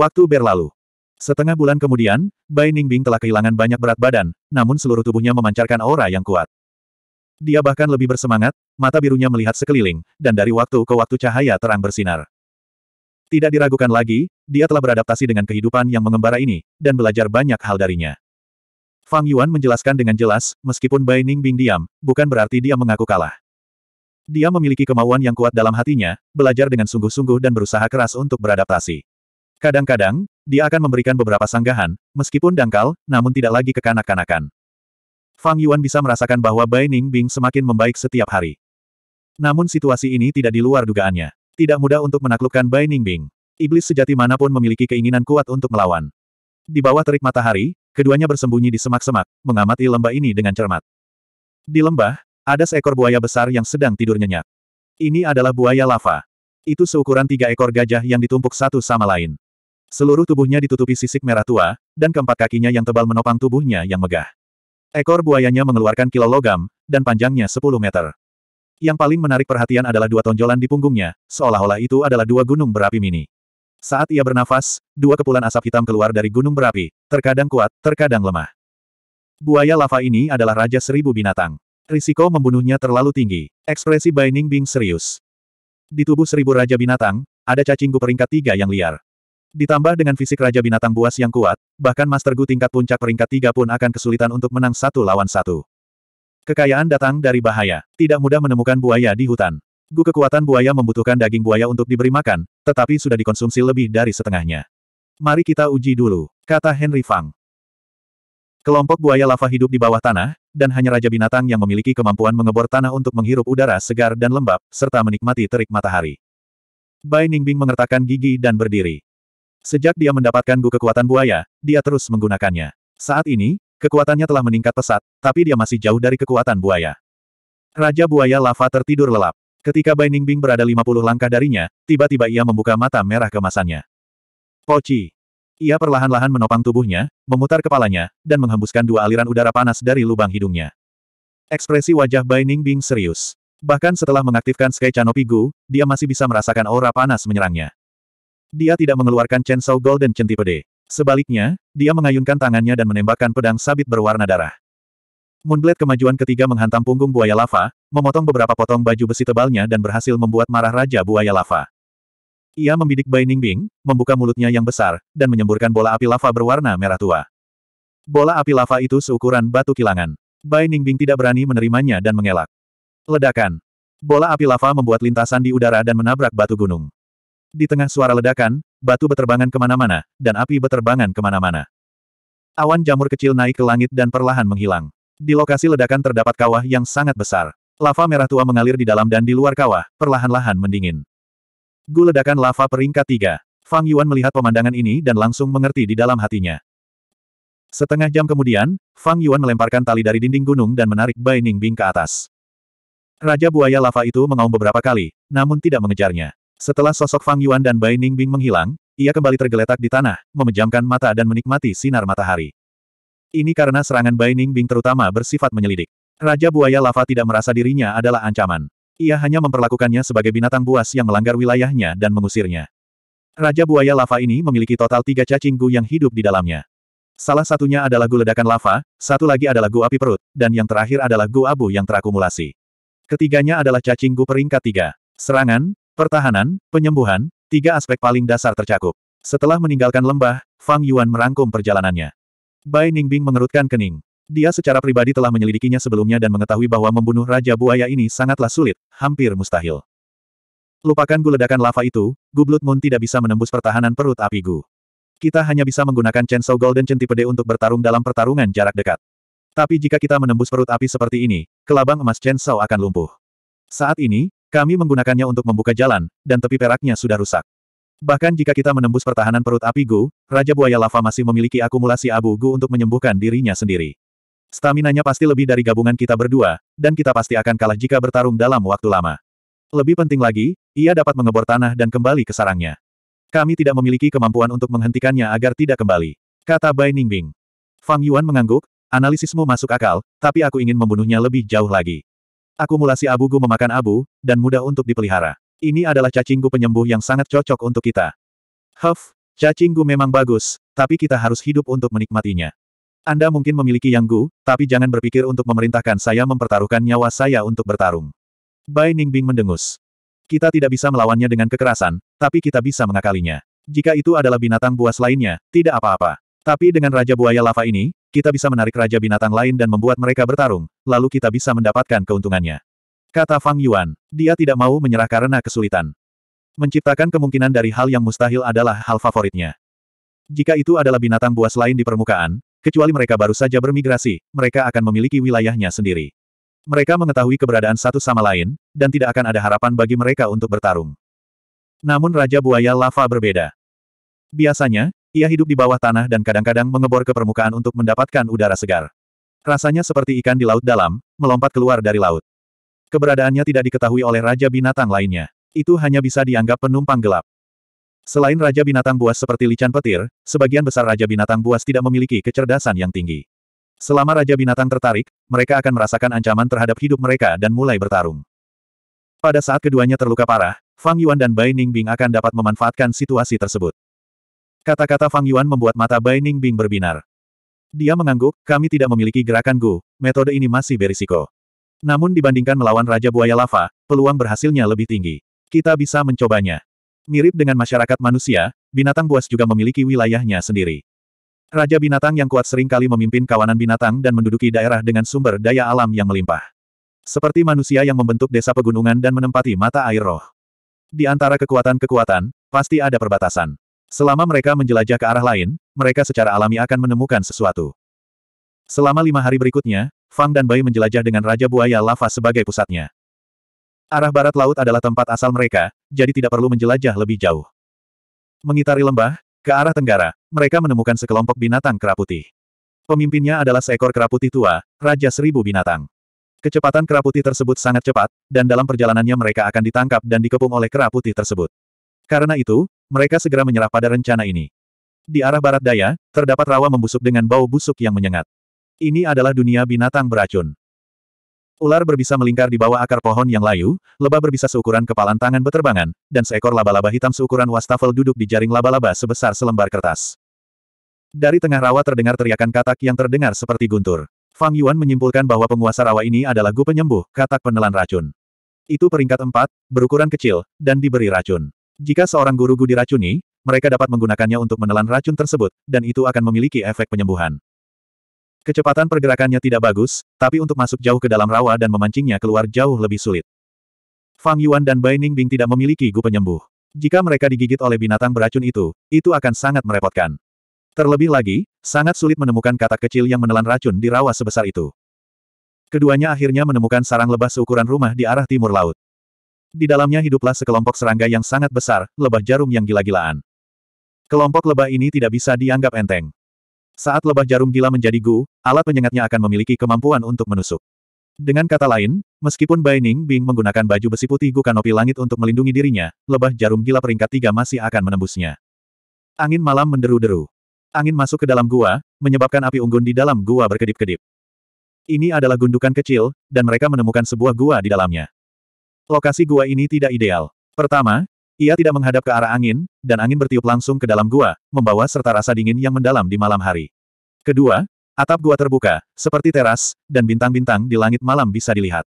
Waktu berlalu. Setengah bulan kemudian, Bai Ningbing telah kehilangan banyak berat badan, namun seluruh tubuhnya memancarkan aura yang kuat. Dia bahkan lebih bersemangat, mata birunya melihat sekeliling, dan dari waktu ke waktu cahaya terang bersinar. Tidak diragukan lagi, dia telah beradaptasi dengan kehidupan yang mengembara ini, dan belajar banyak hal darinya. Fang Yuan menjelaskan dengan jelas, meskipun Bai Ningbing diam, bukan berarti dia mengaku kalah. Dia memiliki kemauan yang kuat dalam hatinya, belajar dengan sungguh-sungguh dan berusaha keras untuk beradaptasi. Kadang-kadang, dia akan memberikan beberapa sanggahan, meskipun dangkal, namun tidak lagi kekanak-kanakan. Fang Yuan bisa merasakan bahwa Bai Ning Bing semakin membaik setiap hari. Namun situasi ini tidak di luar dugaannya. Tidak mudah untuk menaklukkan Bai Ning Bing. Iblis sejati manapun memiliki keinginan kuat untuk melawan. Di bawah terik matahari, keduanya bersembunyi di semak-semak, mengamati lembah ini dengan cermat. Di lembah, ada seekor buaya besar yang sedang tidur nyenyak. Ini adalah buaya lava. Itu seukuran tiga ekor gajah yang ditumpuk satu sama lain. Seluruh tubuhnya ditutupi sisik merah tua, dan keempat kakinya yang tebal menopang tubuhnya yang megah. Ekor buayanya mengeluarkan kilo logam, dan panjangnya 10 meter. Yang paling menarik perhatian adalah dua tonjolan di punggungnya, seolah-olah itu adalah dua gunung berapi mini. Saat ia bernafas, dua kepulan asap hitam keluar dari gunung berapi, terkadang kuat, terkadang lemah. Buaya lava ini adalah raja seribu binatang. Risiko membunuhnya terlalu tinggi. Ekspresi Bai Bing serius. Di tubuh seribu raja binatang, ada cacinggu peringkat tiga yang liar. Ditambah dengan fisik Raja Binatang Buas yang kuat, bahkan Master Gu tingkat puncak peringkat tiga pun akan kesulitan untuk menang satu lawan satu. Kekayaan datang dari bahaya. Tidak mudah menemukan buaya di hutan. Gu kekuatan buaya membutuhkan daging buaya untuk diberi makan, tetapi sudah dikonsumsi lebih dari setengahnya. Mari kita uji dulu, kata Henry Fang. Kelompok buaya lava hidup di bawah tanah, dan hanya raja binatang yang memiliki kemampuan mengebor tanah untuk menghirup udara segar dan lembab, serta menikmati terik matahari. Bai Ningbing mengertakkan gigi dan berdiri. Sejak dia mendapatkan gu kekuatan buaya, dia terus menggunakannya. Saat ini, kekuatannya telah meningkat pesat, tapi dia masih jauh dari kekuatan buaya. Raja buaya lava tertidur lelap. Ketika Bai Ningbing berada 50 langkah darinya, tiba-tiba ia membuka mata merah kemasannya. Poci. Ia perlahan-lahan menopang tubuhnya, memutar kepalanya, dan menghembuskan dua aliran udara panas dari lubang hidungnya. Ekspresi wajah Bai Ningbing serius. Bahkan setelah mengaktifkan Sky Canopy Gu, dia masih bisa merasakan aura panas menyerangnya. Dia tidak mengeluarkan Chainsaw Golden Centipede. Sebaliknya, dia mengayunkan tangannya dan menembakkan pedang sabit berwarna darah. Moonblade kemajuan ketiga menghantam punggung buaya lava, memotong beberapa potong baju besi tebalnya dan berhasil membuat marah Raja Buaya Lava. Ia membidik Bai Ningbing, membuka mulutnya yang besar, dan menyemburkan bola api lava berwarna merah tua. Bola api lava itu seukuran batu kilangan. Bai Ningbing tidak berani menerimanya dan mengelak. Ledakan. Bola api lava membuat lintasan di udara dan menabrak batu gunung. Di tengah suara ledakan, batu beterbangan kemana-mana, dan api beterbangan kemana-mana. Awan jamur kecil naik ke langit dan perlahan menghilang. Di lokasi ledakan terdapat kawah yang sangat besar. Lava merah tua mengalir di dalam dan di luar kawah, perlahan-lahan mendingin. Gu ledakan lava peringkat tiga. Fang Yuan melihat pemandangan ini dan langsung mengerti di dalam hatinya. Setengah jam kemudian, Fang Yuan melemparkan tali dari dinding gunung dan menarik Bai Ningbing ke atas. Raja buaya lava itu mengaum beberapa kali, namun tidak mengejarnya. Setelah sosok Fang Yuan dan Bai Ningbing menghilang, ia kembali tergeletak di tanah, memejamkan mata dan menikmati sinar matahari. Ini karena serangan Bai Ningbing terutama bersifat menyelidik. Raja Buaya Lava tidak merasa dirinya adalah ancaman. Ia hanya memperlakukannya sebagai binatang buas yang melanggar wilayahnya dan mengusirnya. Raja Buaya Lava ini memiliki total tiga cacing gu yang hidup di dalamnya. Salah satunya adalah gu ledakan lava, satu lagi adalah gu api perut, dan yang terakhir adalah gu abu yang terakumulasi. Ketiganya adalah cacing gu peringkat tiga. Serangan, Pertahanan, penyembuhan, tiga aspek paling dasar tercakup. Setelah meninggalkan lembah, Fang Yuan merangkum perjalanannya. Bai Ningbing mengerutkan kening. Dia secara pribadi telah menyelidikinya sebelumnya dan mengetahui bahwa membunuh Raja Buaya ini sangatlah sulit, hampir mustahil. Lupakan geledakan lava itu, Gublut Moon tidak bisa menembus pertahanan perut api Gu. Kita hanya bisa menggunakan Chainsaw Golden Centipede untuk bertarung dalam pertarungan jarak dekat. Tapi jika kita menembus perut api seperti ini, kelabang emas Chainsaw akan lumpuh. Saat ini, kami menggunakannya untuk membuka jalan, dan tepi peraknya sudah rusak. Bahkan jika kita menembus pertahanan perut api Gu, Raja Buaya Lava masih memiliki akumulasi abu Gu untuk menyembuhkan dirinya sendiri. Staminanya pasti lebih dari gabungan kita berdua, dan kita pasti akan kalah jika bertarung dalam waktu lama. Lebih penting lagi, ia dapat mengebor tanah dan kembali ke sarangnya. Kami tidak memiliki kemampuan untuk menghentikannya agar tidak kembali. Kata Bai Ningbing. Fang Yuan mengangguk, analisismu masuk akal, tapi aku ingin membunuhnya lebih jauh lagi. Akumulasi abu gu memakan abu, dan mudah untuk dipelihara. Ini adalah cacing penyembuh yang sangat cocok untuk kita. Huff, cacing memang bagus, tapi kita harus hidup untuk menikmatinya. Anda mungkin memiliki yang gu, tapi jangan berpikir untuk memerintahkan saya mempertaruhkan nyawa saya untuk bertarung. Bai Ningbing mendengus. Kita tidak bisa melawannya dengan kekerasan, tapi kita bisa mengakalinya. Jika itu adalah binatang buas lainnya, tidak apa-apa. Tapi dengan Raja Buaya Lava ini, kita bisa menarik raja binatang lain dan membuat mereka bertarung, lalu kita bisa mendapatkan keuntungannya. Kata Fang Yuan, dia tidak mau menyerah karena kesulitan. Menciptakan kemungkinan dari hal yang mustahil adalah hal favoritnya. Jika itu adalah binatang buas lain di permukaan, kecuali mereka baru saja bermigrasi, mereka akan memiliki wilayahnya sendiri. Mereka mengetahui keberadaan satu sama lain, dan tidak akan ada harapan bagi mereka untuk bertarung. Namun Raja Buaya Lava berbeda. Biasanya, ia hidup di bawah tanah dan kadang-kadang mengebor ke permukaan untuk mendapatkan udara segar. Rasanya seperti ikan di laut dalam, melompat keluar dari laut. Keberadaannya tidak diketahui oleh Raja Binatang lainnya. Itu hanya bisa dianggap penumpang gelap. Selain Raja Binatang Buas seperti Lican Petir, sebagian besar Raja Binatang Buas tidak memiliki kecerdasan yang tinggi. Selama Raja Binatang tertarik, mereka akan merasakan ancaman terhadap hidup mereka dan mulai bertarung. Pada saat keduanya terluka parah, Fang Yuan dan Bai Ningbing akan dapat memanfaatkan situasi tersebut. Kata-kata Fang Yuan membuat mata Bai Ning Bing berbinar. Dia mengangguk, kami tidak memiliki gerakan Gu, metode ini masih berisiko. Namun dibandingkan melawan Raja Buaya Lava, peluang berhasilnya lebih tinggi. Kita bisa mencobanya. Mirip dengan masyarakat manusia, binatang buas juga memiliki wilayahnya sendiri. Raja binatang yang kuat seringkali memimpin kawanan binatang dan menduduki daerah dengan sumber daya alam yang melimpah. Seperti manusia yang membentuk desa pegunungan dan menempati mata air roh. Di antara kekuatan-kekuatan, pasti ada perbatasan. Selama mereka menjelajah ke arah lain, mereka secara alami akan menemukan sesuatu. Selama lima hari berikutnya, Fang dan Bai menjelajah dengan Raja Buaya Lava sebagai pusatnya. Arah barat laut adalah tempat asal mereka, jadi tidak perlu menjelajah lebih jauh. Mengitari lembah, ke arah tenggara, mereka menemukan sekelompok binatang kera putih. Pemimpinnya adalah seekor kera putih tua, Raja Seribu Binatang. Kecepatan kera putih tersebut sangat cepat, dan dalam perjalanannya mereka akan ditangkap dan dikepung oleh kera putih tersebut. Karena itu, mereka segera menyerah pada rencana ini. Di arah barat daya, terdapat rawa membusuk dengan bau busuk yang menyengat. Ini adalah dunia binatang beracun. Ular berbisa melingkar di bawah akar pohon yang layu, lebah berbisa seukuran kepalan tangan beterbangan, dan seekor laba-laba hitam seukuran wastafel duduk di jaring laba-laba sebesar selembar kertas. Dari tengah rawa terdengar teriakan katak yang terdengar seperti guntur. Fang Yuan menyimpulkan bahwa penguasa rawa ini adalah Gu Penyembuh, katak penelan racun. Itu peringkat empat, berukuran kecil, dan diberi racun. Jika seorang guru gu diracuni, mereka dapat menggunakannya untuk menelan racun tersebut, dan itu akan memiliki efek penyembuhan. Kecepatan pergerakannya tidak bagus, tapi untuk masuk jauh ke dalam rawa dan memancingnya keluar jauh lebih sulit. Fang Yuan dan Bai Ningbing tidak memiliki gu penyembuh. Jika mereka digigit oleh binatang beracun itu, itu akan sangat merepotkan. Terlebih lagi, sangat sulit menemukan katak kecil yang menelan racun di rawa sebesar itu. Keduanya akhirnya menemukan sarang lebah seukuran rumah di arah timur laut. Di dalamnya hiduplah sekelompok serangga yang sangat besar, lebah jarum yang gila-gilaan. Kelompok lebah ini tidak bisa dianggap enteng. Saat lebah jarum gila menjadi gu, alat penyengatnya akan memiliki kemampuan untuk menusuk. Dengan kata lain, meskipun Bai Ning Bing menggunakan baju besi putih gu kanopi langit untuk melindungi dirinya, lebah jarum gila peringkat tiga masih akan menembusnya. Angin malam menderu-deru. Angin masuk ke dalam gua, menyebabkan api unggun di dalam gua berkedip-kedip. Ini adalah gundukan kecil, dan mereka menemukan sebuah gua di dalamnya. Lokasi gua ini tidak ideal. Pertama, ia tidak menghadap ke arah angin, dan angin bertiup langsung ke dalam gua, membawa serta rasa dingin yang mendalam di malam hari. Kedua, atap gua terbuka, seperti teras, dan bintang-bintang di langit malam bisa dilihat.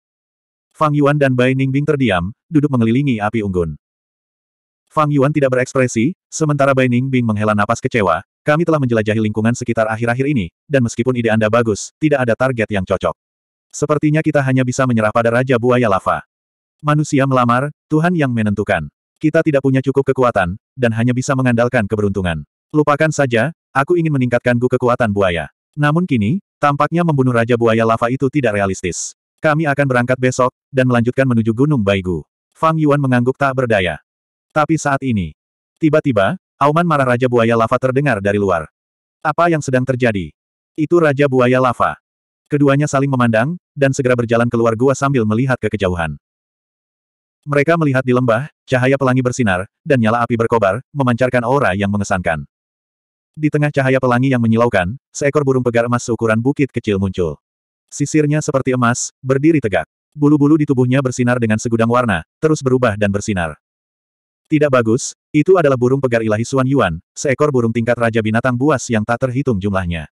Fang Yuan dan Bai Ningbing terdiam, duduk mengelilingi api unggun. Fang Yuan tidak berekspresi, sementara Bai Ningbing menghela napas kecewa, kami telah menjelajahi lingkungan sekitar akhir-akhir ini, dan meskipun ide Anda bagus, tidak ada target yang cocok. Sepertinya kita hanya bisa menyerah pada Raja Buaya Lava. Manusia melamar, Tuhan yang menentukan. Kita tidak punya cukup kekuatan, dan hanya bisa mengandalkan keberuntungan. Lupakan saja, aku ingin meningkatkan gu kekuatan buaya. Namun kini, tampaknya membunuh Raja Buaya Lava itu tidak realistis. Kami akan berangkat besok, dan melanjutkan menuju Gunung Baigu. Fang Yuan mengangguk tak berdaya. Tapi saat ini, tiba-tiba, auman marah Raja Buaya Lava terdengar dari luar. Apa yang sedang terjadi? Itu Raja Buaya Lava. Keduanya saling memandang, dan segera berjalan keluar gua sambil melihat ke kejauhan. Mereka melihat di lembah, cahaya pelangi bersinar, dan nyala api berkobar, memancarkan aura yang mengesankan. Di tengah cahaya pelangi yang menyilaukan, seekor burung pegar emas seukuran bukit kecil muncul. Sisirnya seperti emas, berdiri tegak. Bulu-bulu di tubuhnya bersinar dengan segudang warna, terus berubah dan bersinar. Tidak bagus, itu adalah burung pegar ilahi Suan Yuan, seekor burung tingkat Raja Binatang Buas yang tak terhitung jumlahnya.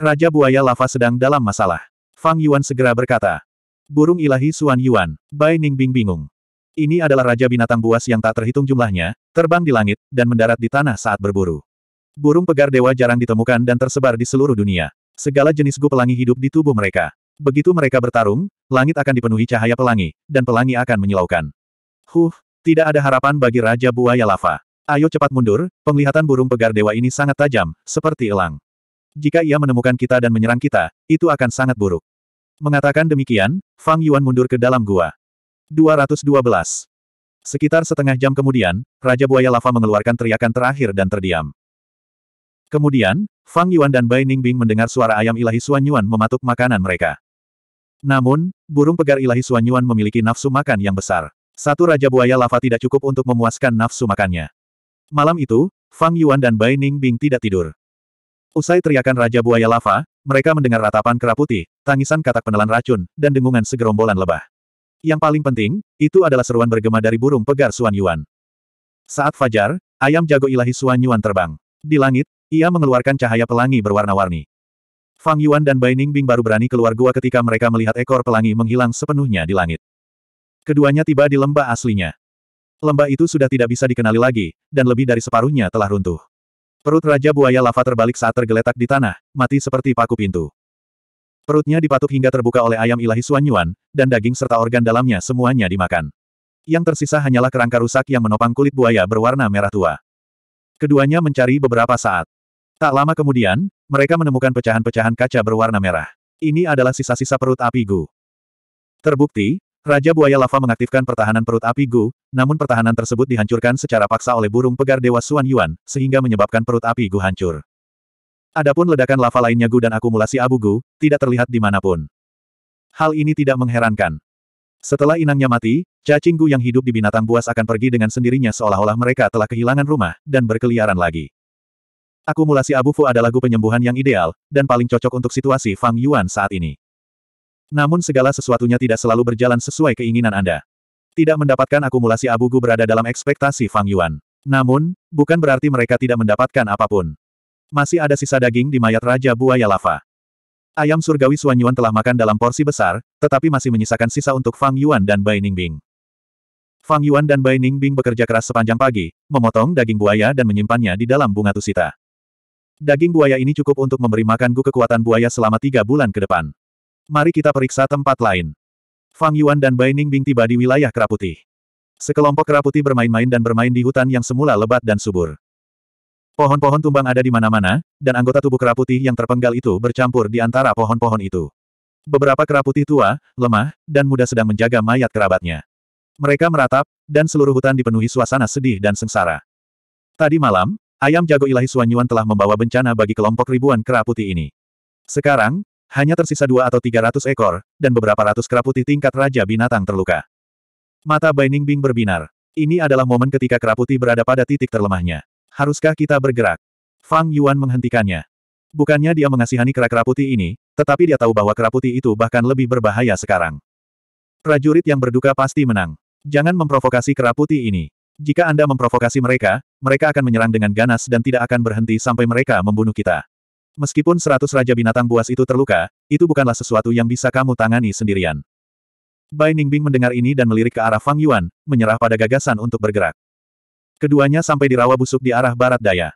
Raja Buaya Lava sedang dalam masalah. Fang Yuan segera berkata. Burung ilahi Suan Yuan, Bai Ningbing bingung. Ini adalah raja binatang buas yang tak terhitung jumlahnya, terbang di langit, dan mendarat di tanah saat berburu. Burung pegar dewa jarang ditemukan dan tersebar di seluruh dunia. Segala jenis gu pelangi hidup di tubuh mereka. Begitu mereka bertarung, langit akan dipenuhi cahaya pelangi, dan pelangi akan menyilaukan. Huh, tidak ada harapan bagi Raja Buaya Lava. Ayo cepat mundur, penglihatan burung pegar dewa ini sangat tajam, seperti elang. Jika ia menemukan kita dan menyerang kita, itu akan sangat buruk. Mengatakan demikian, Fang Yuan mundur ke dalam gua. 212. Sekitar setengah jam kemudian, Raja Buaya Lava mengeluarkan teriakan terakhir dan terdiam. Kemudian, Fang Yuan dan Bai Ningbing mendengar suara ayam ilahi Suanyuan Yuan mematuk makanan mereka. Namun, burung pegar ilahi Suanyuan Yuan memiliki nafsu makan yang besar. Satu Raja Buaya Lava tidak cukup untuk memuaskan nafsu makannya. Malam itu, Fang Yuan dan Bai Ningbing tidak tidur. Usai teriakan Raja Buaya Lava, mereka mendengar ratapan kera putih, tangisan katak penelan racun, dan dengungan segerombolan lebah. Yang paling penting, itu adalah seruan bergema dari burung pegar Suan Yuan. Saat fajar, ayam jago ilahi Suan Yuan terbang. Di langit, ia mengeluarkan cahaya pelangi berwarna-warni. Fang Yuan dan Bai Ningbing baru berani keluar gua ketika mereka melihat ekor pelangi menghilang sepenuhnya di langit. Keduanya tiba di lembah aslinya. Lembah itu sudah tidak bisa dikenali lagi, dan lebih dari separuhnya telah runtuh. Perut Raja Buaya Lava terbalik saat tergeletak di tanah, mati seperti paku pintu. Perutnya dipatuk hingga terbuka oleh ayam ilahi Suanyuan, dan daging serta organ dalamnya semuanya dimakan. Yang tersisa hanyalah kerangka rusak yang menopang kulit buaya berwarna merah tua. Keduanya mencari beberapa saat. Tak lama kemudian, mereka menemukan pecahan-pecahan kaca berwarna merah. Ini adalah sisa-sisa perut api Gu. Terbukti, Raja Buaya Lava mengaktifkan pertahanan perut api Gu, namun pertahanan tersebut dihancurkan secara paksa oleh burung pegar Dewa Suan Yuan, sehingga menyebabkan perut api Gu hancur. Adapun ledakan lava lainnya Gu dan akumulasi abu Gu, tidak terlihat di dimanapun. Hal ini tidak mengherankan. Setelah inangnya mati, cacing Gu yang hidup di binatang buas akan pergi dengan sendirinya seolah-olah mereka telah kehilangan rumah, dan berkeliaran lagi. Akumulasi abu Fu adalah Gu penyembuhan yang ideal, dan paling cocok untuk situasi Fang Yuan saat ini. Namun segala sesuatunya tidak selalu berjalan sesuai keinginan Anda. Tidak mendapatkan akumulasi abu Gu berada dalam ekspektasi Fang Yuan. Namun, bukan berarti mereka tidak mendapatkan apapun. Masih ada sisa daging di mayat Raja Buaya Lava. Ayam surgawi Suan Yuan telah makan dalam porsi besar, tetapi masih menyisakan sisa untuk Fang Yuan dan Bai Ningbing. Fang Yuan dan Bai Ningbing bekerja keras sepanjang pagi, memotong daging buaya dan menyimpannya di dalam bunga tusita. Daging buaya ini cukup untuk memberi makan gu kekuatan buaya selama tiga bulan ke depan. Mari kita periksa tempat lain. Fang Yuan dan Bai Ningbing tiba di wilayah keraputi. Sekelompok keraputi bermain-main dan bermain di hutan yang semula lebat dan subur. Pohon-pohon tumbang ada di mana-mana, dan anggota tubuh kera putih yang terpenggal itu bercampur di antara pohon-pohon itu. Beberapa kera putih tua, lemah, dan muda sedang menjaga mayat kerabatnya. Mereka meratap, dan seluruh hutan dipenuhi suasana sedih dan sengsara. Tadi malam, ayam jago ilahi Suanyuan telah membawa bencana bagi kelompok ribuan kera putih ini. Sekarang, hanya tersisa dua atau tiga ratus ekor, dan beberapa ratus kera putih tingkat Raja Binatang terluka. Mata Baining Bing berbinar. Ini adalah momen ketika kera putih berada pada titik terlemahnya haruskah kita bergerak? Fang Yuan menghentikannya. Bukannya dia mengasihani kera-kera putih ini, tetapi dia tahu bahwa kera putih itu bahkan lebih berbahaya sekarang. Prajurit yang berduka pasti menang. Jangan memprovokasi kera putih ini. Jika Anda memprovokasi mereka, mereka akan menyerang dengan ganas dan tidak akan berhenti sampai mereka membunuh kita. Meskipun seratus Raja Binatang Buas itu terluka, itu bukanlah sesuatu yang bisa kamu tangani sendirian. Bai Ningbing mendengar ini dan melirik ke arah Fang Yuan, menyerah pada gagasan untuk bergerak. Keduanya sampai di rawa busuk di arah barat daya.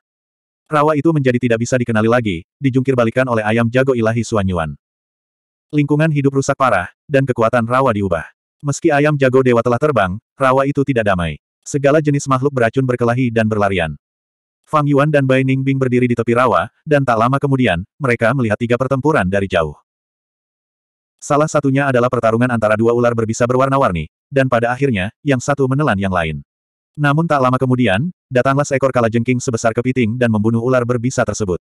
Rawa itu menjadi tidak bisa dikenali lagi, dijungkirbalikan oleh ayam jago ilahi Suanyuan. Lingkungan hidup rusak parah, dan kekuatan rawa diubah. Meski ayam jago dewa telah terbang, rawa itu tidak damai. Segala jenis makhluk beracun berkelahi dan berlarian. Fang Yuan dan Bai Ningbing berdiri di tepi rawa, dan tak lama kemudian, mereka melihat tiga pertempuran dari jauh. Salah satunya adalah pertarungan antara dua ular berbisa berwarna-warni, dan pada akhirnya, yang satu menelan yang lain. Namun tak lama kemudian, datanglah seekor kalajengking sebesar kepiting dan membunuh ular berbisa tersebut.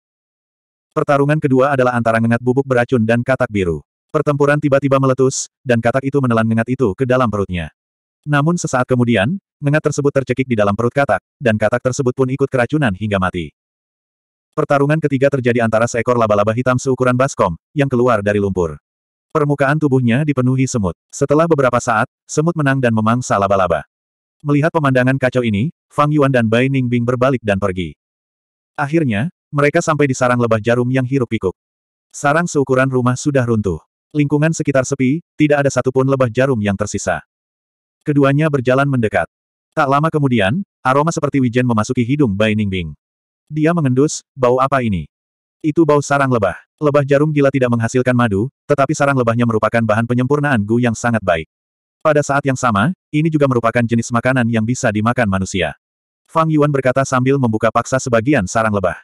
Pertarungan kedua adalah antara ngengat bubuk beracun dan katak biru. Pertempuran tiba-tiba meletus, dan katak itu menelan ngengat itu ke dalam perutnya. Namun sesaat kemudian, ngengat tersebut tercekik di dalam perut katak, dan katak tersebut pun ikut keracunan hingga mati. Pertarungan ketiga terjadi antara seekor laba-laba hitam seukuran baskom, yang keluar dari lumpur. Permukaan tubuhnya dipenuhi semut. Setelah beberapa saat, semut menang dan memangsa laba-laba. Melihat pemandangan kacau ini, Fang Yuan dan Bai Ningbing berbalik dan pergi. Akhirnya, mereka sampai di sarang lebah jarum yang hirup pikuk. Sarang seukuran rumah sudah runtuh. Lingkungan sekitar sepi, tidak ada satupun lebah jarum yang tersisa. Keduanya berjalan mendekat. Tak lama kemudian, aroma seperti wijen memasuki hidung Bai Ningbing. Dia mengendus, bau apa ini? Itu bau sarang lebah. Lebah jarum gila tidak menghasilkan madu, tetapi sarang lebahnya merupakan bahan penyempurnaan Gu yang sangat baik. Pada saat yang sama, ini juga merupakan jenis makanan yang bisa dimakan manusia. Fang Yuan berkata sambil membuka paksa sebagian sarang lebah.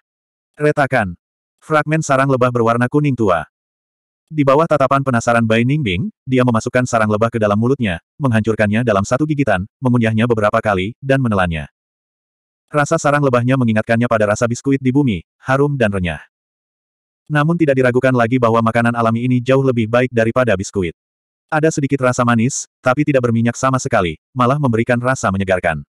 Retakan. Fragmen sarang lebah berwarna kuning tua. Di bawah tatapan penasaran Bai Ningbing, dia memasukkan sarang lebah ke dalam mulutnya, menghancurkannya dalam satu gigitan, mengunyahnya beberapa kali, dan menelannya. Rasa sarang lebahnya mengingatkannya pada rasa biskuit di bumi, harum dan renyah. Namun tidak diragukan lagi bahwa makanan alami ini jauh lebih baik daripada biskuit. Ada sedikit rasa manis, tapi tidak berminyak sama sekali, malah memberikan rasa menyegarkan.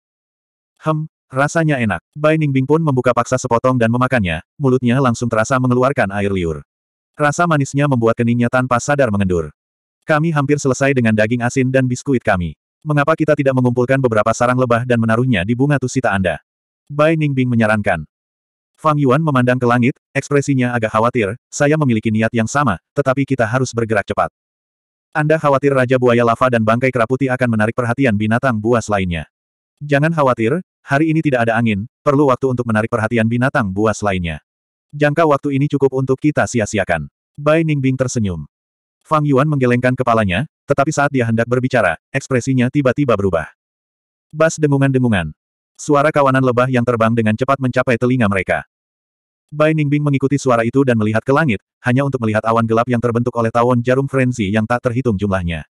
Hem, rasanya enak. Bai Ningbing pun membuka paksa sepotong dan memakannya, mulutnya langsung terasa mengeluarkan air liur. Rasa manisnya membuat keningnya tanpa sadar mengendur. Kami hampir selesai dengan daging asin dan biskuit kami. Mengapa kita tidak mengumpulkan beberapa sarang lebah dan menaruhnya di bunga tusita Anda? Bai Ningbing menyarankan. Fang Yuan memandang ke langit, ekspresinya agak khawatir, saya memiliki niat yang sama, tetapi kita harus bergerak cepat. Anda khawatir Raja Buaya Lava dan Bangkai Keraputi akan menarik perhatian binatang buas lainnya. Jangan khawatir, hari ini tidak ada angin, perlu waktu untuk menarik perhatian binatang buas lainnya. Jangka waktu ini cukup untuk kita sia-siakan. Bai Ningbing tersenyum. Fang Yuan menggelengkan kepalanya, tetapi saat dia hendak berbicara, ekspresinya tiba-tiba berubah. Bas dengungan-dengungan. Suara kawanan lebah yang terbang dengan cepat mencapai telinga mereka. Bai Ningbing mengikuti suara itu dan melihat ke langit, hanya untuk melihat awan gelap yang terbentuk oleh tawon jarum frenzy yang tak terhitung jumlahnya.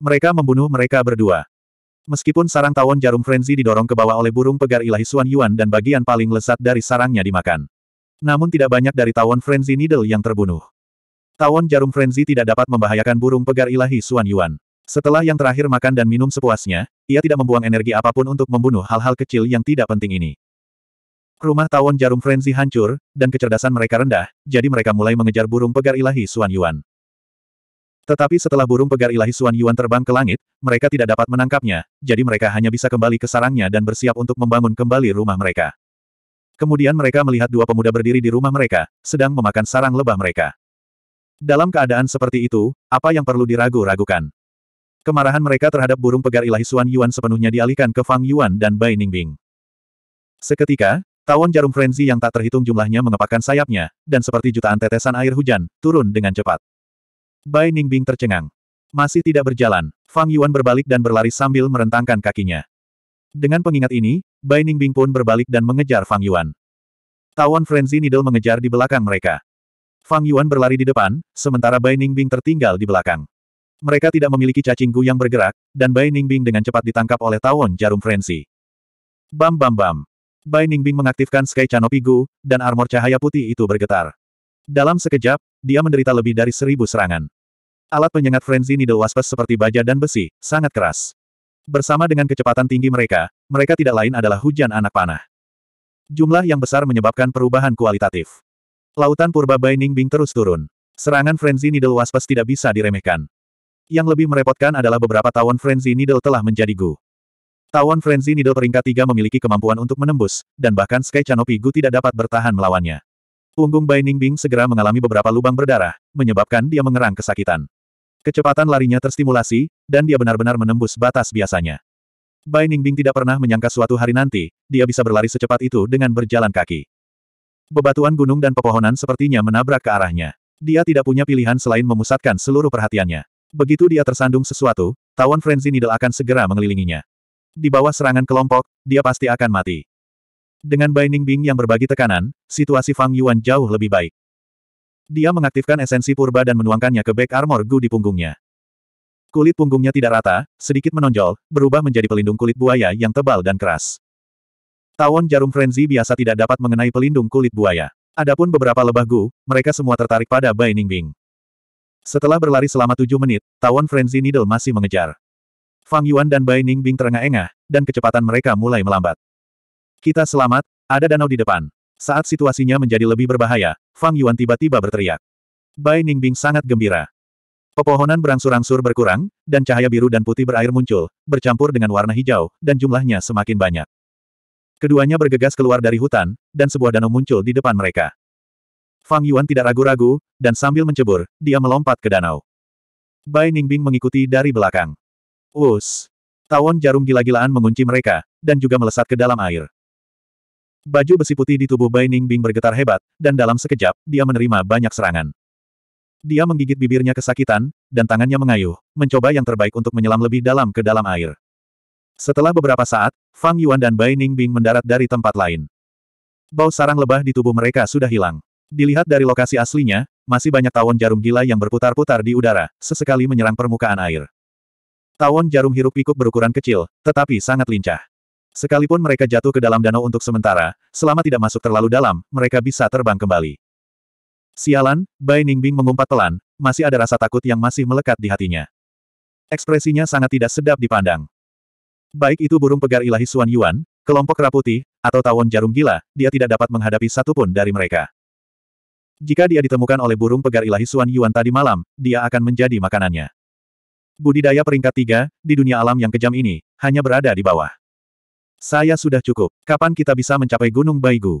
Mereka membunuh mereka berdua. Meskipun sarang tawon jarum frenzy didorong ke bawah oleh burung pegar ilahi Suan Yuan dan bagian paling lesat dari sarangnya dimakan. Namun tidak banyak dari tawon frenzy needle yang terbunuh. Tawon jarum frenzy tidak dapat membahayakan burung pegar ilahi Suan Yuan. Setelah yang terakhir makan dan minum sepuasnya, ia tidak membuang energi apapun untuk membunuh hal-hal kecil yang tidak penting ini. Rumah tawon jarum frenzy hancur, dan kecerdasan mereka rendah, jadi mereka mulai mengejar burung pegar ilahi Suan Yuan. Tetapi setelah burung pegar ilahi Suan Yuan terbang ke langit, mereka tidak dapat menangkapnya, jadi mereka hanya bisa kembali ke sarangnya dan bersiap untuk membangun kembali rumah mereka. Kemudian mereka melihat dua pemuda berdiri di rumah mereka, sedang memakan sarang lebah mereka. Dalam keadaan seperti itu, apa yang perlu diragu-ragukan? Kemarahan mereka terhadap burung pegar ilahi Suan Yuan sepenuhnya dialihkan ke Fang Yuan dan Bai Ningbing. Seketika, Tawon jarum frenzy yang tak terhitung jumlahnya mengepakkan sayapnya, dan seperti jutaan tetesan air hujan, turun dengan cepat. Bai Ningbing tercengang. Masih tidak berjalan, Fang Yuan berbalik dan berlari sambil merentangkan kakinya. Dengan pengingat ini, Bai Ningbing pun berbalik dan mengejar Fang Yuan. Tawon Frenzy Needle mengejar di belakang mereka. Fang Yuan berlari di depan, sementara Bai Ningbing tertinggal di belakang. Mereka tidak memiliki cacing gu yang bergerak, dan Bai Ningbing dengan cepat ditangkap oleh tawon jarum frenzy. Bam bam bam. Bai Ningbing mengaktifkan Sky Canopy Gu, dan armor cahaya putih itu bergetar. Dalam sekejap, dia menderita lebih dari seribu serangan. Alat penyengat Frenzy Needle Waspes seperti baja dan besi, sangat keras. Bersama dengan kecepatan tinggi mereka, mereka tidak lain adalah hujan anak panah. Jumlah yang besar menyebabkan perubahan kualitatif. Lautan purba Bai Ningbing terus turun. Serangan Frenzy Needle Waspes tidak bisa diremehkan. Yang lebih merepotkan adalah beberapa tawon Frenzy Needle telah menjadi gu. Tawon Frenzy Needle peringkat 3 memiliki kemampuan untuk menembus, dan bahkan Sky Canopy Gu tidak dapat bertahan melawannya. Punggung Bai Ningbing segera mengalami beberapa lubang berdarah, menyebabkan dia mengerang kesakitan. Kecepatan larinya terstimulasi, dan dia benar-benar menembus batas biasanya. Bai Ningbing tidak pernah menyangka suatu hari nanti, dia bisa berlari secepat itu dengan berjalan kaki. Bebatuan gunung dan pepohonan sepertinya menabrak ke arahnya. Dia tidak punya pilihan selain memusatkan seluruh perhatiannya. Begitu dia tersandung sesuatu, tawon frenzy needle akan segera mengelilinginya di bawah serangan kelompok, dia pasti akan mati. Dengan Binding Bing yang berbagi tekanan, situasi Fang Yuan jauh lebih baik. Dia mengaktifkan esensi purba dan menuangkannya ke back armor Gu di punggungnya. Kulit punggungnya tidak rata, sedikit menonjol, berubah menjadi pelindung kulit buaya yang tebal dan keras. Tawon jarum frenzy biasa tidak dapat mengenai pelindung kulit buaya. Adapun beberapa lebah Gu, mereka semua tertarik pada Bai Ningbing. Setelah berlari selama tujuh menit, tawon frenzy needle masih mengejar. Fang Yuan dan Bai Ningbing terengah-engah, dan kecepatan mereka mulai melambat. Kita selamat, ada danau di depan. Saat situasinya menjadi lebih berbahaya, Fang Yuan tiba-tiba berteriak. Bai Ningbing sangat gembira. Pepohonan berangsur-angsur berkurang, dan cahaya biru dan putih berair muncul, bercampur dengan warna hijau, dan jumlahnya semakin banyak. Keduanya bergegas keluar dari hutan, dan sebuah danau muncul di depan mereka. Fang Yuan tidak ragu-ragu, dan sambil mencebur, dia melompat ke danau. Bai Ningbing mengikuti dari belakang. Us! Tawon jarum gila-gilaan mengunci mereka, dan juga melesat ke dalam air. Baju besi putih di tubuh Bai Ning Bing bergetar hebat, dan dalam sekejap, dia menerima banyak serangan. Dia menggigit bibirnya kesakitan, dan tangannya mengayuh, mencoba yang terbaik untuk menyelam lebih dalam ke dalam air. Setelah beberapa saat, Fang Yuan dan Bai Ning Bing mendarat dari tempat lain. Bau sarang lebah di tubuh mereka sudah hilang. Dilihat dari lokasi aslinya, masih banyak tawon jarum gila yang berputar-putar di udara, sesekali menyerang permukaan air. Tawon jarum hirup pikuk berukuran kecil, tetapi sangat lincah. Sekalipun mereka jatuh ke dalam danau untuk sementara, selama tidak masuk terlalu dalam, mereka bisa terbang kembali. Sialan, Bai Ningbing mengumpat pelan, masih ada rasa takut yang masih melekat di hatinya. Ekspresinya sangat tidak sedap dipandang. Baik itu burung pegar ilahi Suan Yuan, kelompok keraputi, atau tawon jarum gila, dia tidak dapat menghadapi satupun dari mereka. Jika dia ditemukan oleh burung pegar ilahi Suan Yuan tadi malam, dia akan menjadi makanannya. Budidaya peringkat tiga, di dunia alam yang kejam ini, hanya berada di bawah. Saya sudah cukup. Kapan kita bisa mencapai Gunung Baigu?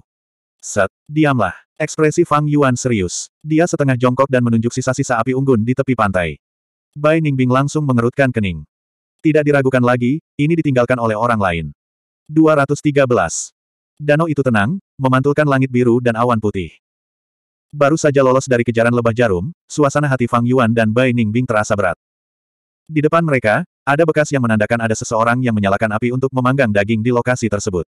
Set, diamlah. Ekspresi Fang Yuan serius. Dia setengah jongkok dan menunjuk sisa-sisa api unggun di tepi pantai. Bai Ningbing langsung mengerutkan kening. Tidak diragukan lagi, ini ditinggalkan oleh orang lain. 213. Danau itu tenang, memantulkan langit biru dan awan putih. Baru saja lolos dari kejaran lebah jarum, suasana hati Fang Yuan dan Bai Ningbing terasa berat. Di depan mereka, ada bekas yang menandakan ada seseorang yang menyalakan api untuk memanggang daging di lokasi tersebut.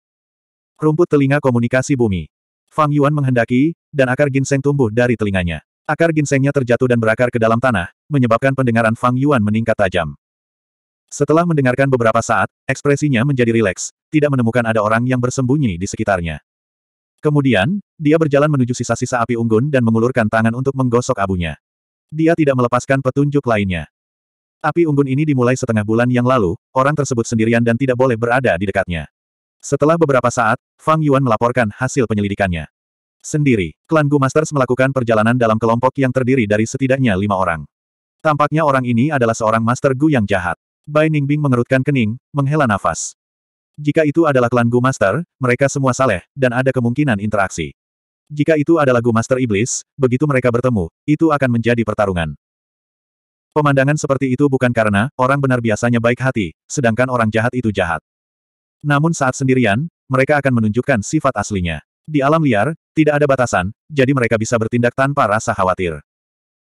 Rumput telinga komunikasi bumi. Fang Yuan menghendaki, dan akar ginseng tumbuh dari telinganya. Akar ginsengnya terjatuh dan berakar ke dalam tanah, menyebabkan pendengaran Fang Yuan meningkat tajam. Setelah mendengarkan beberapa saat, ekspresinya menjadi rileks, tidak menemukan ada orang yang bersembunyi di sekitarnya. Kemudian, dia berjalan menuju sisa-sisa api unggun dan mengulurkan tangan untuk menggosok abunya. Dia tidak melepaskan petunjuk lainnya. Api unggun ini dimulai setengah bulan yang lalu, orang tersebut sendirian dan tidak boleh berada di dekatnya. Setelah beberapa saat, Fang Yuan melaporkan hasil penyelidikannya. Sendiri, klan Gu Masters melakukan perjalanan dalam kelompok yang terdiri dari setidaknya lima orang. Tampaknya orang ini adalah seorang Master Gu yang jahat. Bai Ningbing mengerutkan kening, menghela nafas. Jika itu adalah klan Gu Master, mereka semua saleh, dan ada kemungkinan interaksi. Jika itu adalah Gu Master Iblis, begitu mereka bertemu, itu akan menjadi pertarungan. Pemandangan seperti itu bukan karena orang benar biasanya baik hati, sedangkan orang jahat itu jahat. Namun saat sendirian, mereka akan menunjukkan sifat aslinya. Di alam liar, tidak ada batasan, jadi mereka bisa bertindak tanpa rasa khawatir.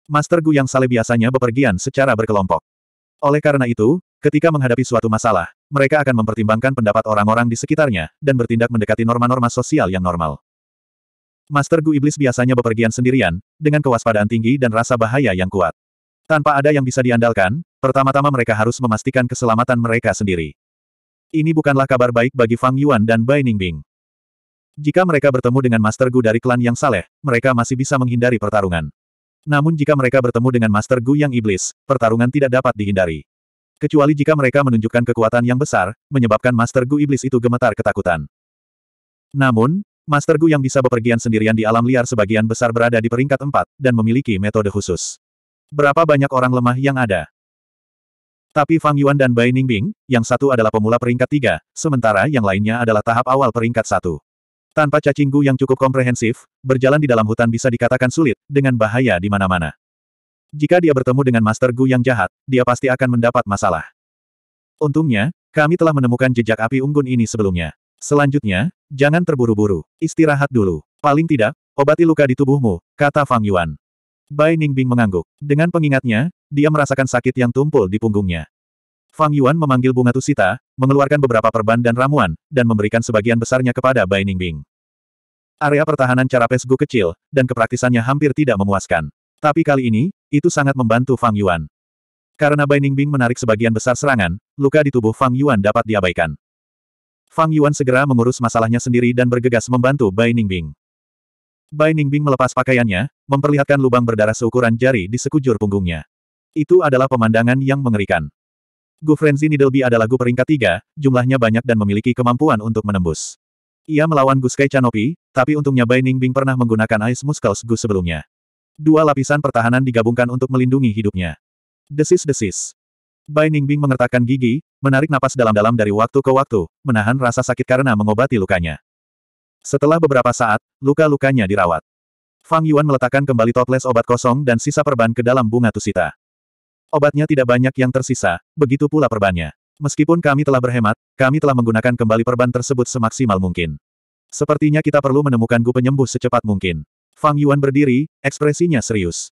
Master Gu yang sale biasanya bepergian secara berkelompok. Oleh karena itu, ketika menghadapi suatu masalah, mereka akan mempertimbangkan pendapat orang-orang di sekitarnya, dan bertindak mendekati norma-norma sosial yang normal. Master Gu Iblis biasanya bepergian sendirian, dengan kewaspadaan tinggi dan rasa bahaya yang kuat. Tanpa ada yang bisa diandalkan, pertama-tama mereka harus memastikan keselamatan mereka sendiri. Ini bukanlah kabar baik bagi Fang Yuan dan Bai Ningbing. Jika mereka bertemu dengan Master Gu dari klan yang saleh, mereka masih bisa menghindari pertarungan. Namun jika mereka bertemu dengan Master Gu yang iblis, pertarungan tidak dapat dihindari. Kecuali jika mereka menunjukkan kekuatan yang besar, menyebabkan Master Gu iblis itu gemetar ketakutan. Namun, Master Gu yang bisa bepergian sendirian di alam liar sebagian besar berada di peringkat 4, dan memiliki metode khusus. Berapa banyak orang lemah yang ada? Tapi Fang Yuan dan Bai Ningbing, yang satu adalah pemula peringkat tiga, sementara yang lainnya adalah tahap awal peringkat satu. Tanpa cacinggu yang cukup komprehensif, berjalan di dalam hutan bisa dikatakan sulit, dengan bahaya di mana-mana. Jika dia bertemu dengan Master Gu yang jahat, dia pasti akan mendapat masalah. Untungnya, kami telah menemukan jejak api unggun ini sebelumnya. Selanjutnya, jangan terburu-buru, istirahat dulu. Paling tidak, obati luka di tubuhmu, kata Fang Yuan. Bai Ningbing mengangguk. Dengan pengingatnya, dia merasakan sakit yang tumpul di punggungnya. Fang Yuan memanggil bunga tusita, mengeluarkan beberapa perban dan ramuan, dan memberikan sebagian besarnya kepada Bai Ningbing. Area pertahanan Carapes Gu kecil, dan kepraktisannya hampir tidak memuaskan. Tapi kali ini, itu sangat membantu Fang Yuan. Karena Bai Ningbing menarik sebagian besar serangan, luka di tubuh Fang Yuan dapat diabaikan. Fang Yuan segera mengurus masalahnya sendiri dan bergegas membantu Bai Ningbing. Bai Ningbing melepas pakaiannya, memperlihatkan lubang berdarah seukuran jari di sekujur punggungnya. Itu adalah pemandangan yang mengerikan. Gu Frenzy Needleby adalah Gu peringkat tiga, jumlahnya banyak dan memiliki kemampuan untuk menembus. Ia melawan Gu Sky Canopy, tapi untungnya Bai Ningbing pernah menggunakan Ice Muscles Gu sebelumnya. Dua lapisan pertahanan digabungkan untuk melindungi hidupnya. Desis-desis. Bai Ningbing mengertakkan gigi, menarik napas dalam-dalam dari waktu ke waktu, menahan rasa sakit karena mengobati lukanya. Setelah beberapa saat, luka-lukanya dirawat. Fang Yuan meletakkan kembali toples obat kosong dan sisa perban ke dalam bunga tusita. Obatnya tidak banyak yang tersisa, begitu pula perbannya. Meskipun kami telah berhemat, kami telah menggunakan kembali perban tersebut semaksimal mungkin. Sepertinya kita perlu menemukan Gu penyembuh secepat mungkin. Fang Yuan berdiri, ekspresinya serius.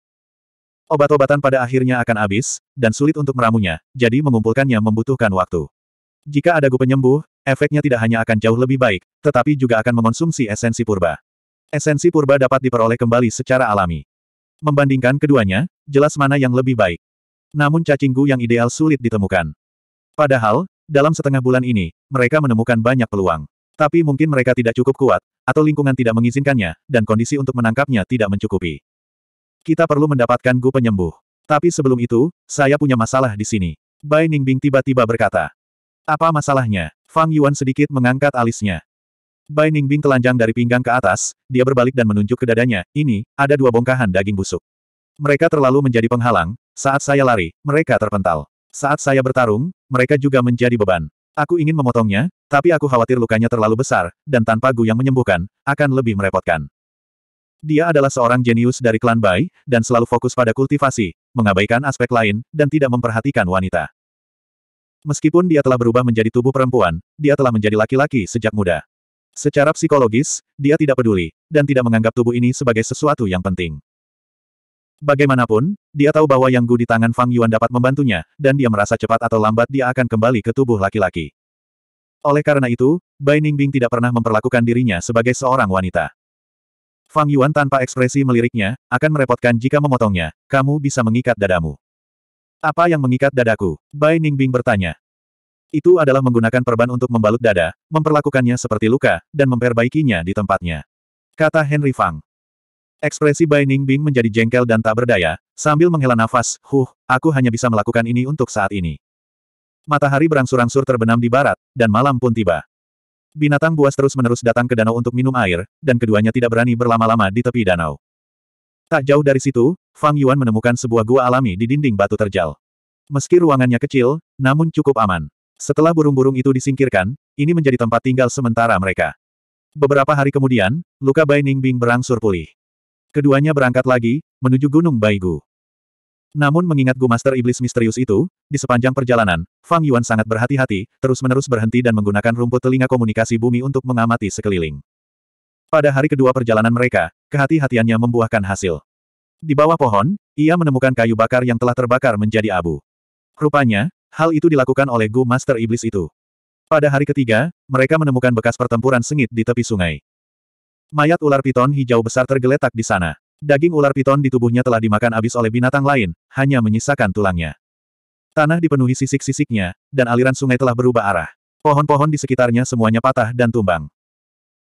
Obat-obatan pada akhirnya akan habis, dan sulit untuk meramunya, jadi mengumpulkannya membutuhkan waktu. Jika ada Gu penyembuh, efeknya tidak hanya akan jauh lebih baik, tetapi juga akan mengonsumsi esensi purba. Esensi purba dapat diperoleh kembali secara alami. Membandingkan keduanya, jelas mana yang lebih baik. Namun cacinggu yang ideal sulit ditemukan. Padahal, dalam setengah bulan ini, mereka menemukan banyak peluang. Tapi mungkin mereka tidak cukup kuat, atau lingkungan tidak mengizinkannya, dan kondisi untuk menangkapnya tidak mencukupi. Kita perlu mendapatkan Gu penyembuh. Tapi sebelum itu, saya punya masalah di sini. Bai Ningbing tiba-tiba berkata. Apa masalahnya? Fang Yuan sedikit mengangkat alisnya. Bai Ningbing telanjang dari pinggang ke atas, dia berbalik dan menunjuk ke dadanya, ini, ada dua bongkahan daging busuk. Mereka terlalu menjadi penghalang, saat saya lari, mereka terpental. Saat saya bertarung, mereka juga menjadi beban. Aku ingin memotongnya, tapi aku khawatir lukanya terlalu besar, dan tanpa Gu yang menyembuhkan, akan lebih merepotkan. Dia adalah seorang jenius dari klan Bai, dan selalu fokus pada kultivasi, mengabaikan aspek lain, dan tidak memperhatikan wanita. Meskipun dia telah berubah menjadi tubuh perempuan, dia telah menjadi laki-laki sejak muda. Secara psikologis, dia tidak peduli, dan tidak menganggap tubuh ini sebagai sesuatu yang penting. Bagaimanapun, dia tahu bahwa yang gu di tangan Fang Yuan dapat membantunya, dan dia merasa cepat atau lambat dia akan kembali ke tubuh laki-laki. Oleh karena itu, Bai Ningbing tidak pernah memperlakukan dirinya sebagai seorang wanita. Fang Yuan tanpa ekspresi meliriknya, akan merepotkan jika memotongnya, kamu bisa mengikat dadamu. Apa yang mengikat dadaku? Bai Ningbing bertanya. Itu adalah menggunakan perban untuk membalut dada, memperlakukannya seperti luka, dan memperbaikinya di tempatnya. Kata Henry Fang. Ekspresi Bai Ningbing menjadi jengkel dan tak berdaya, sambil menghela nafas, huh, aku hanya bisa melakukan ini untuk saat ini. Matahari berangsur-angsur terbenam di barat, dan malam pun tiba. Binatang buas terus-menerus datang ke danau untuk minum air, dan keduanya tidak berani berlama-lama di tepi danau. Tak jauh dari situ, Fang Yuan menemukan sebuah gua alami di dinding batu terjal. Meski ruangannya kecil, namun cukup aman. Setelah burung-burung itu disingkirkan, ini menjadi tempat tinggal sementara mereka. Beberapa hari kemudian, luka Bai Ningbing berangsur pulih. Keduanya berangkat lagi, menuju Gunung Baigu. Namun mengingat Gu Master Iblis misterius itu, di sepanjang perjalanan, Fang Yuan sangat berhati-hati, terus-menerus berhenti dan menggunakan rumput telinga komunikasi bumi untuk mengamati sekeliling. Pada hari kedua perjalanan mereka, kehati-hatiannya membuahkan hasil. Di bawah pohon, ia menemukan kayu bakar yang telah terbakar menjadi abu. Rupanya, hal itu dilakukan oleh Gu Master Iblis itu. Pada hari ketiga, mereka menemukan bekas pertempuran sengit di tepi sungai. Mayat ular piton hijau besar tergeletak di sana. Daging ular piton di tubuhnya telah dimakan habis oleh binatang lain, hanya menyisakan tulangnya. Tanah dipenuhi sisik-sisiknya, dan aliran sungai telah berubah arah. Pohon-pohon di sekitarnya semuanya patah dan tumbang.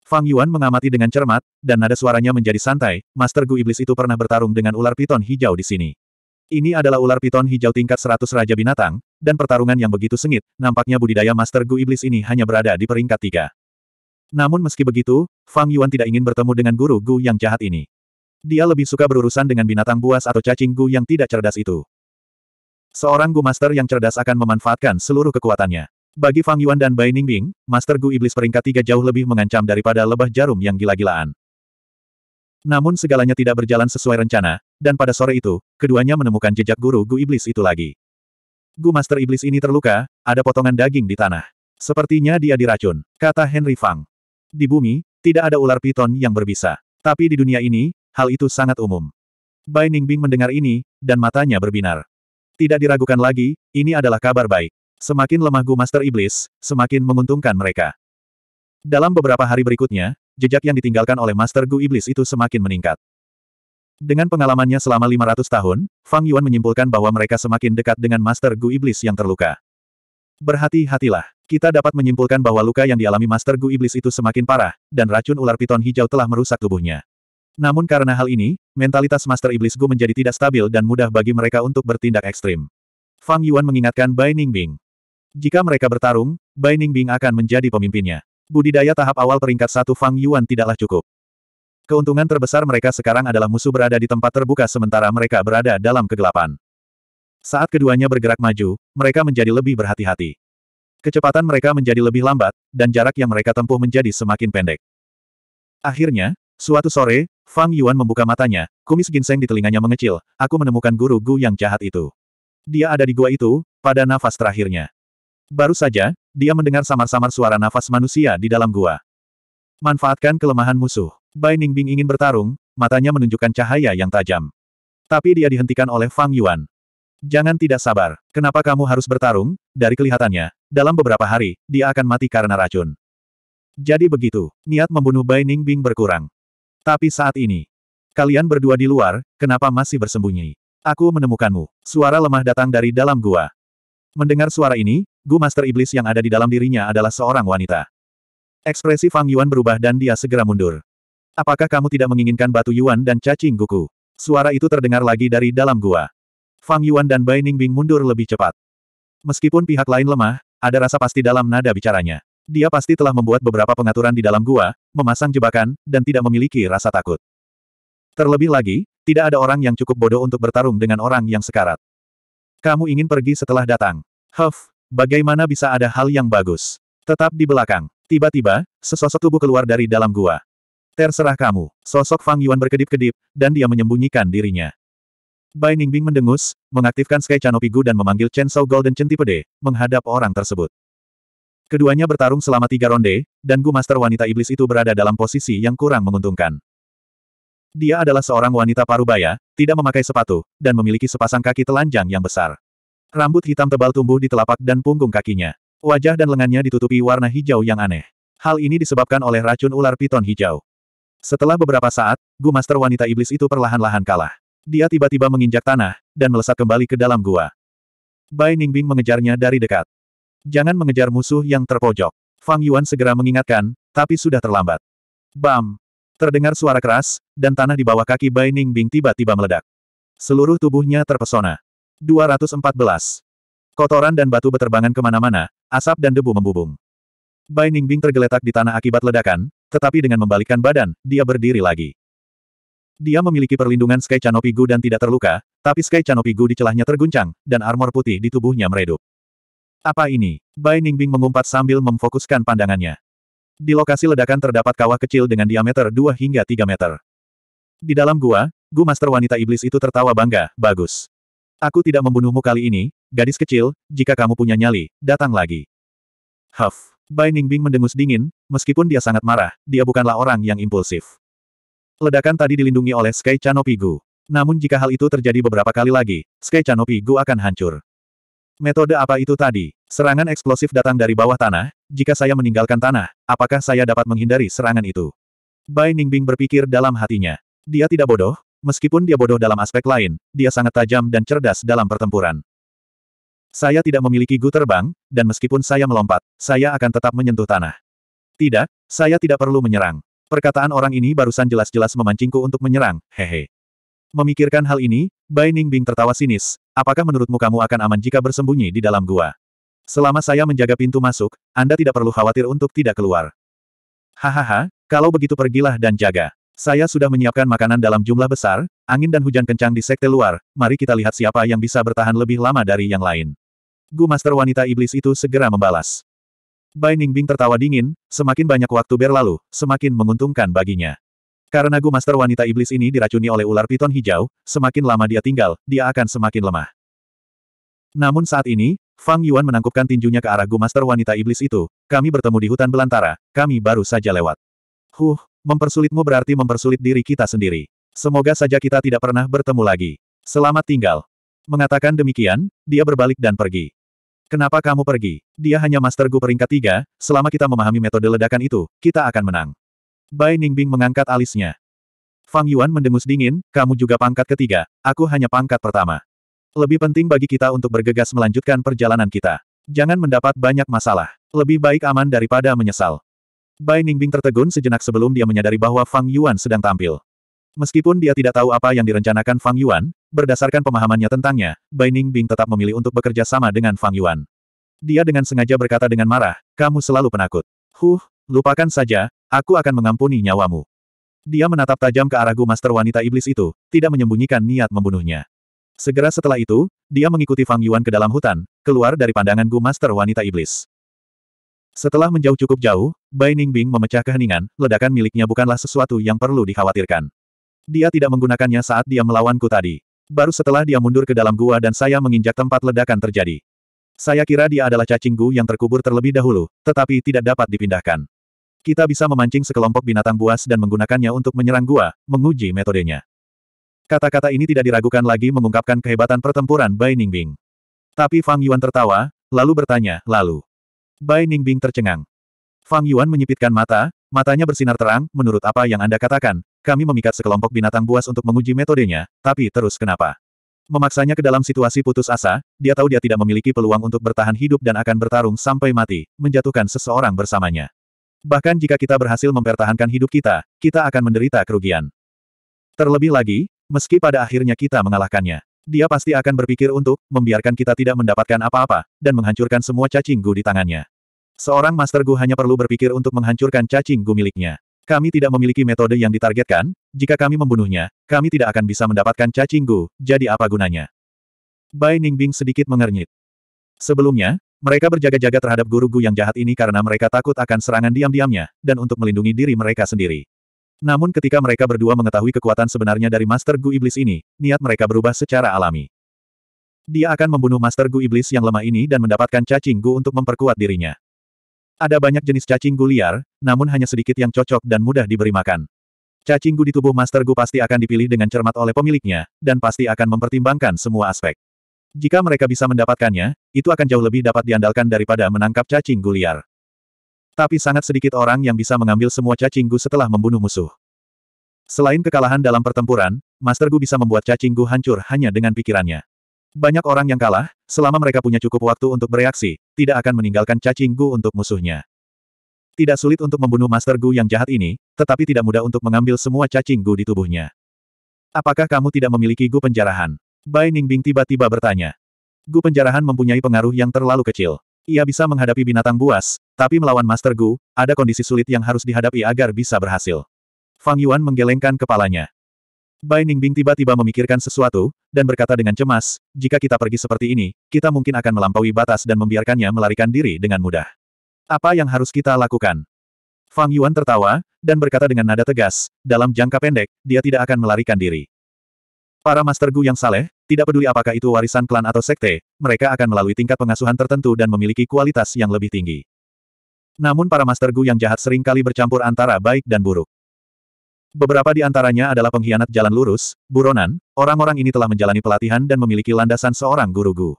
Fang Yuan mengamati dengan cermat, dan nada suaranya menjadi santai, Master Gu Iblis itu pernah bertarung dengan ular piton hijau di sini. Ini adalah ular piton hijau tingkat 100 Raja Binatang, dan pertarungan yang begitu sengit, nampaknya budidaya Master Gu Iblis ini hanya berada di peringkat tiga. Namun meski begitu, Fang Yuan tidak ingin bertemu dengan guru Gu yang jahat ini. Dia lebih suka berurusan dengan binatang buas atau cacing Gu yang tidak cerdas itu. Seorang Gu Master yang cerdas akan memanfaatkan seluruh kekuatannya. Bagi Fang Yuan dan Bai Ningbing, Master Gu Iblis peringkat tiga jauh lebih mengancam daripada lebah jarum yang gila-gilaan. Namun segalanya tidak berjalan sesuai rencana, dan pada sore itu, keduanya menemukan jejak guru Gu Iblis itu lagi. Gu Master Iblis ini terluka, ada potongan daging di tanah. Sepertinya dia diracun, kata Henry Fang. Di bumi, tidak ada ular piton yang berbisa. Tapi di dunia ini, hal itu sangat umum. Bai Ningbing mendengar ini, dan matanya berbinar. Tidak diragukan lagi, ini adalah kabar baik. Semakin lemah Gu Master Iblis, semakin menguntungkan mereka. Dalam beberapa hari berikutnya, jejak yang ditinggalkan oleh Master Gu Iblis itu semakin meningkat. Dengan pengalamannya selama 500 tahun, Fang Yuan menyimpulkan bahwa mereka semakin dekat dengan Master Gu Iblis yang terluka. Berhati-hatilah, kita dapat menyimpulkan bahwa luka yang dialami Master Gu Iblis itu semakin parah, dan racun ular piton hijau telah merusak tubuhnya. Namun karena hal ini, mentalitas Master Iblis Gu menjadi tidak stabil dan mudah bagi mereka untuk bertindak ekstrim. Fang Yuan mengingatkan Bai Ningbing. Jika mereka bertarung, Bai Ningbing akan menjadi pemimpinnya. Budidaya tahap awal peringkat satu Fang Yuan tidaklah cukup. Keuntungan terbesar mereka sekarang adalah musuh berada di tempat terbuka sementara mereka berada dalam kegelapan. Saat keduanya bergerak maju, mereka menjadi lebih berhati-hati. Kecepatan mereka menjadi lebih lambat, dan jarak yang mereka tempuh menjadi semakin pendek. Akhirnya, suatu sore, Fang Yuan membuka matanya, kumis ginseng di telinganya mengecil, aku menemukan guru Gu yang jahat itu. Dia ada di gua itu, pada nafas terakhirnya. Baru saja, dia mendengar samar-samar suara nafas manusia di dalam gua. Manfaatkan kelemahan musuh. Bai Ningbing ingin bertarung, matanya menunjukkan cahaya yang tajam. Tapi dia dihentikan oleh Fang Yuan. Jangan tidak sabar. Kenapa kamu harus bertarung? Dari kelihatannya, dalam beberapa hari, dia akan mati karena racun. Jadi begitu, niat membunuh Bai Ningbing berkurang. Tapi saat ini, kalian berdua di luar, kenapa masih bersembunyi? Aku menemukanmu. Suara lemah datang dari dalam gua. Mendengar suara ini, Gu Master Iblis yang ada di dalam dirinya adalah seorang wanita. Ekspresi Fang Yuan berubah dan dia segera mundur. Apakah kamu tidak menginginkan batu Yuan dan cacing guku? Suara itu terdengar lagi dari dalam gua. Fang Yuan dan Bai Ningbing mundur lebih cepat. Meskipun pihak lain lemah, ada rasa pasti dalam nada bicaranya. Dia pasti telah membuat beberapa pengaturan di dalam gua, memasang jebakan, dan tidak memiliki rasa takut. Terlebih lagi, tidak ada orang yang cukup bodoh untuk bertarung dengan orang yang sekarat. Kamu ingin pergi setelah datang. Huff, Bagaimana bisa ada hal yang bagus? Tetap di belakang. Tiba-tiba, sesosok tubuh keluar dari dalam gua. Terserah kamu. Sosok Fang Yuan berkedip-kedip, dan dia menyembunyikan dirinya. Bai Ningbing mendengus, mengaktifkan Sky Canopy Gu dan memanggil Chen Shou Golden Centipede, menghadap orang tersebut. Keduanya bertarung selama tiga ronde, dan Gu Master wanita iblis itu berada dalam posisi yang kurang menguntungkan. Dia adalah seorang wanita parubaya, tidak memakai sepatu, dan memiliki sepasang kaki telanjang yang besar. Rambut hitam tebal tumbuh di telapak dan punggung kakinya. Wajah dan lengannya ditutupi warna hijau yang aneh. Hal ini disebabkan oleh racun ular piton hijau. Setelah beberapa saat, Gu Master wanita iblis itu perlahan-lahan kalah. Dia tiba-tiba menginjak tanah, dan melesat kembali ke dalam gua. Bai Ningbing mengejarnya dari dekat. Jangan mengejar musuh yang terpojok. Fang Yuan segera mengingatkan, tapi sudah terlambat. Bam! Terdengar suara keras, dan tanah di bawah kaki Bai Ningbing tiba-tiba meledak. Seluruh tubuhnya terpesona. 214. Kotoran dan batu beterbangan kemana-mana, asap dan debu membubung. Bai Ningbing tergeletak di tanah akibat ledakan, tetapi dengan membalikkan badan, dia berdiri lagi. Dia memiliki perlindungan Sky Canopy Gu dan tidak terluka, tapi Sky Canopy Gu di celahnya terguncang, dan armor putih di tubuhnya meredup. Apa ini? Bai Ningbing mengumpat sambil memfokuskan pandangannya. Di lokasi ledakan terdapat kawah kecil dengan diameter 2 hingga 3 meter. Di dalam gua, Gu Master Wanita Iblis itu tertawa bangga, bagus. Aku tidak membunuhmu kali ini, gadis kecil, jika kamu punya nyali, datang lagi. Huff. Bai Ningbing mendengus dingin, meskipun dia sangat marah, dia bukanlah orang yang impulsif. Ledakan tadi dilindungi oleh Sky Chanopigu. Namun jika hal itu terjadi beberapa kali lagi, Sky Chanopigu akan hancur. Metode apa itu tadi? Serangan eksplosif datang dari bawah tanah, jika saya meninggalkan tanah, apakah saya dapat menghindari serangan itu? Bai Ningbing berpikir dalam hatinya. Dia tidak bodoh, Meskipun dia bodoh dalam aspek lain, dia sangat tajam dan cerdas dalam pertempuran. Saya tidak memiliki gu terbang, dan meskipun saya melompat, saya akan tetap menyentuh tanah. Tidak, saya tidak perlu menyerang. Perkataan orang ini barusan jelas-jelas memancingku untuk menyerang, hehe. Memikirkan hal ini, Bai Ningbing tertawa sinis, apakah menurutmu kamu akan aman jika bersembunyi di dalam gua? Selama saya menjaga pintu masuk, Anda tidak perlu khawatir untuk tidak keluar. Hahaha, kalau begitu pergilah dan jaga. Saya sudah menyiapkan makanan dalam jumlah besar, angin dan hujan kencang di sekte luar, mari kita lihat siapa yang bisa bertahan lebih lama dari yang lain. Gu Master Wanita Iblis itu segera membalas. Bai Ningbing tertawa dingin, semakin banyak waktu berlalu, semakin menguntungkan baginya. Karena Gu Master Wanita Iblis ini diracuni oleh ular piton hijau, semakin lama dia tinggal, dia akan semakin lemah. Namun saat ini, Fang Yuan menangkupkan tinjunya ke arah Gu Master Wanita Iblis itu, kami bertemu di hutan belantara, kami baru saja lewat. Huh, Mempersulitmu berarti mempersulit diri kita sendiri. Semoga saja kita tidak pernah bertemu lagi. Selamat tinggal. Mengatakan demikian, dia berbalik dan pergi. Kenapa kamu pergi? Dia hanya Master Gu peringkat tiga, selama kita memahami metode ledakan itu, kita akan menang. Bai Ningbing mengangkat alisnya. Fang Yuan mendengus dingin, kamu juga pangkat ketiga, aku hanya pangkat pertama. Lebih penting bagi kita untuk bergegas melanjutkan perjalanan kita. Jangan mendapat banyak masalah. Lebih baik aman daripada menyesal. Bai Ningbing tertegun sejenak sebelum dia menyadari bahwa Fang Yuan sedang tampil. Meskipun dia tidak tahu apa yang direncanakan Fang Yuan, berdasarkan pemahamannya tentangnya, Bai Ningbing tetap memilih untuk bekerja sama dengan Fang Yuan. Dia dengan sengaja berkata dengan marah, kamu selalu penakut. Huh, lupakan saja, aku akan mengampuni nyawamu. Dia menatap tajam ke arah Gu Master wanita iblis itu, tidak menyembunyikan niat membunuhnya. Segera setelah itu, dia mengikuti Fang Yuan ke dalam hutan, keluar dari pandangan Gu Master wanita iblis. Setelah menjauh cukup jauh, Bai Ningbing memecah keheningan, ledakan miliknya bukanlah sesuatu yang perlu dikhawatirkan. Dia tidak menggunakannya saat dia melawanku tadi. Baru setelah dia mundur ke dalam gua dan saya menginjak tempat ledakan terjadi. Saya kira dia adalah cacing gu yang terkubur terlebih dahulu, tetapi tidak dapat dipindahkan. Kita bisa memancing sekelompok binatang buas dan menggunakannya untuk menyerang gua, menguji metodenya. Kata-kata ini tidak diragukan lagi mengungkapkan kehebatan pertempuran Bai Ningbing. Tapi Fang Yuan tertawa, lalu bertanya, lalu, Bai Ningbing tercengang. Fang Yuan menyipitkan mata, matanya bersinar terang, menurut apa yang Anda katakan, kami memikat sekelompok binatang buas untuk menguji metodenya, tapi terus kenapa? Memaksanya ke dalam situasi putus asa, dia tahu dia tidak memiliki peluang untuk bertahan hidup dan akan bertarung sampai mati, menjatuhkan seseorang bersamanya. Bahkan jika kita berhasil mempertahankan hidup kita, kita akan menderita kerugian. Terlebih lagi, meski pada akhirnya kita mengalahkannya, dia pasti akan berpikir untuk membiarkan kita tidak mendapatkan apa-apa, dan menghancurkan semua cacing gu di tangannya. Seorang Master Gu hanya perlu berpikir untuk menghancurkan cacing Gu miliknya. Kami tidak memiliki metode yang ditargetkan, jika kami membunuhnya, kami tidak akan bisa mendapatkan cacing Gu, jadi apa gunanya? Bai Ningbing sedikit mengernyit. Sebelumnya, mereka berjaga-jaga terhadap guru Gu yang jahat ini karena mereka takut akan serangan diam-diamnya, dan untuk melindungi diri mereka sendiri. Namun ketika mereka berdua mengetahui kekuatan sebenarnya dari Master Gu Iblis ini, niat mereka berubah secara alami. Dia akan membunuh Master Gu Iblis yang lemah ini dan mendapatkan cacing Gu untuk memperkuat dirinya. Ada banyak jenis cacing gu liar, namun hanya sedikit yang cocok dan mudah diberi makan. Cacing gu di tubuh Master Gu pasti akan dipilih dengan cermat oleh pemiliknya, dan pasti akan mempertimbangkan semua aspek. Jika mereka bisa mendapatkannya, itu akan jauh lebih dapat diandalkan daripada menangkap cacing gu liar. Tapi sangat sedikit orang yang bisa mengambil semua cacing gu setelah membunuh musuh. Selain kekalahan dalam pertempuran, Master Gu bisa membuat cacing Gu hancur hanya dengan pikirannya. Banyak orang yang kalah, selama mereka punya cukup waktu untuk bereaksi, tidak akan meninggalkan cacing Gu untuk musuhnya. Tidak sulit untuk membunuh Master Gu yang jahat ini, tetapi tidak mudah untuk mengambil semua cacing Gu di tubuhnya. Apakah kamu tidak memiliki Gu penjarahan? Bai Ningbing tiba-tiba bertanya. Gu penjarahan mempunyai pengaruh yang terlalu kecil. Ia bisa menghadapi binatang buas, tapi melawan Master Gu, ada kondisi sulit yang harus dihadapi agar bisa berhasil. Fang Yuan menggelengkan kepalanya. Bai Ningbing tiba-tiba memikirkan sesuatu, dan berkata dengan cemas, jika kita pergi seperti ini, kita mungkin akan melampaui batas dan membiarkannya melarikan diri dengan mudah. Apa yang harus kita lakukan? Fang Yuan tertawa, dan berkata dengan nada tegas, dalam jangka pendek, dia tidak akan melarikan diri. Para Master Gu yang saleh, tidak peduli apakah itu warisan klan atau sekte, mereka akan melalui tingkat pengasuhan tertentu dan memiliki kualitas yang lebih tinggi. Namun para Master Gu yang jahat seringkali bercampur antara baik dan buruk. Beberapa di antaranya adalah pengkhianat jalan lurus, buronan, orang-orang ini telah menjalani pelatihan dan memiliki landasan seorang guru Gu.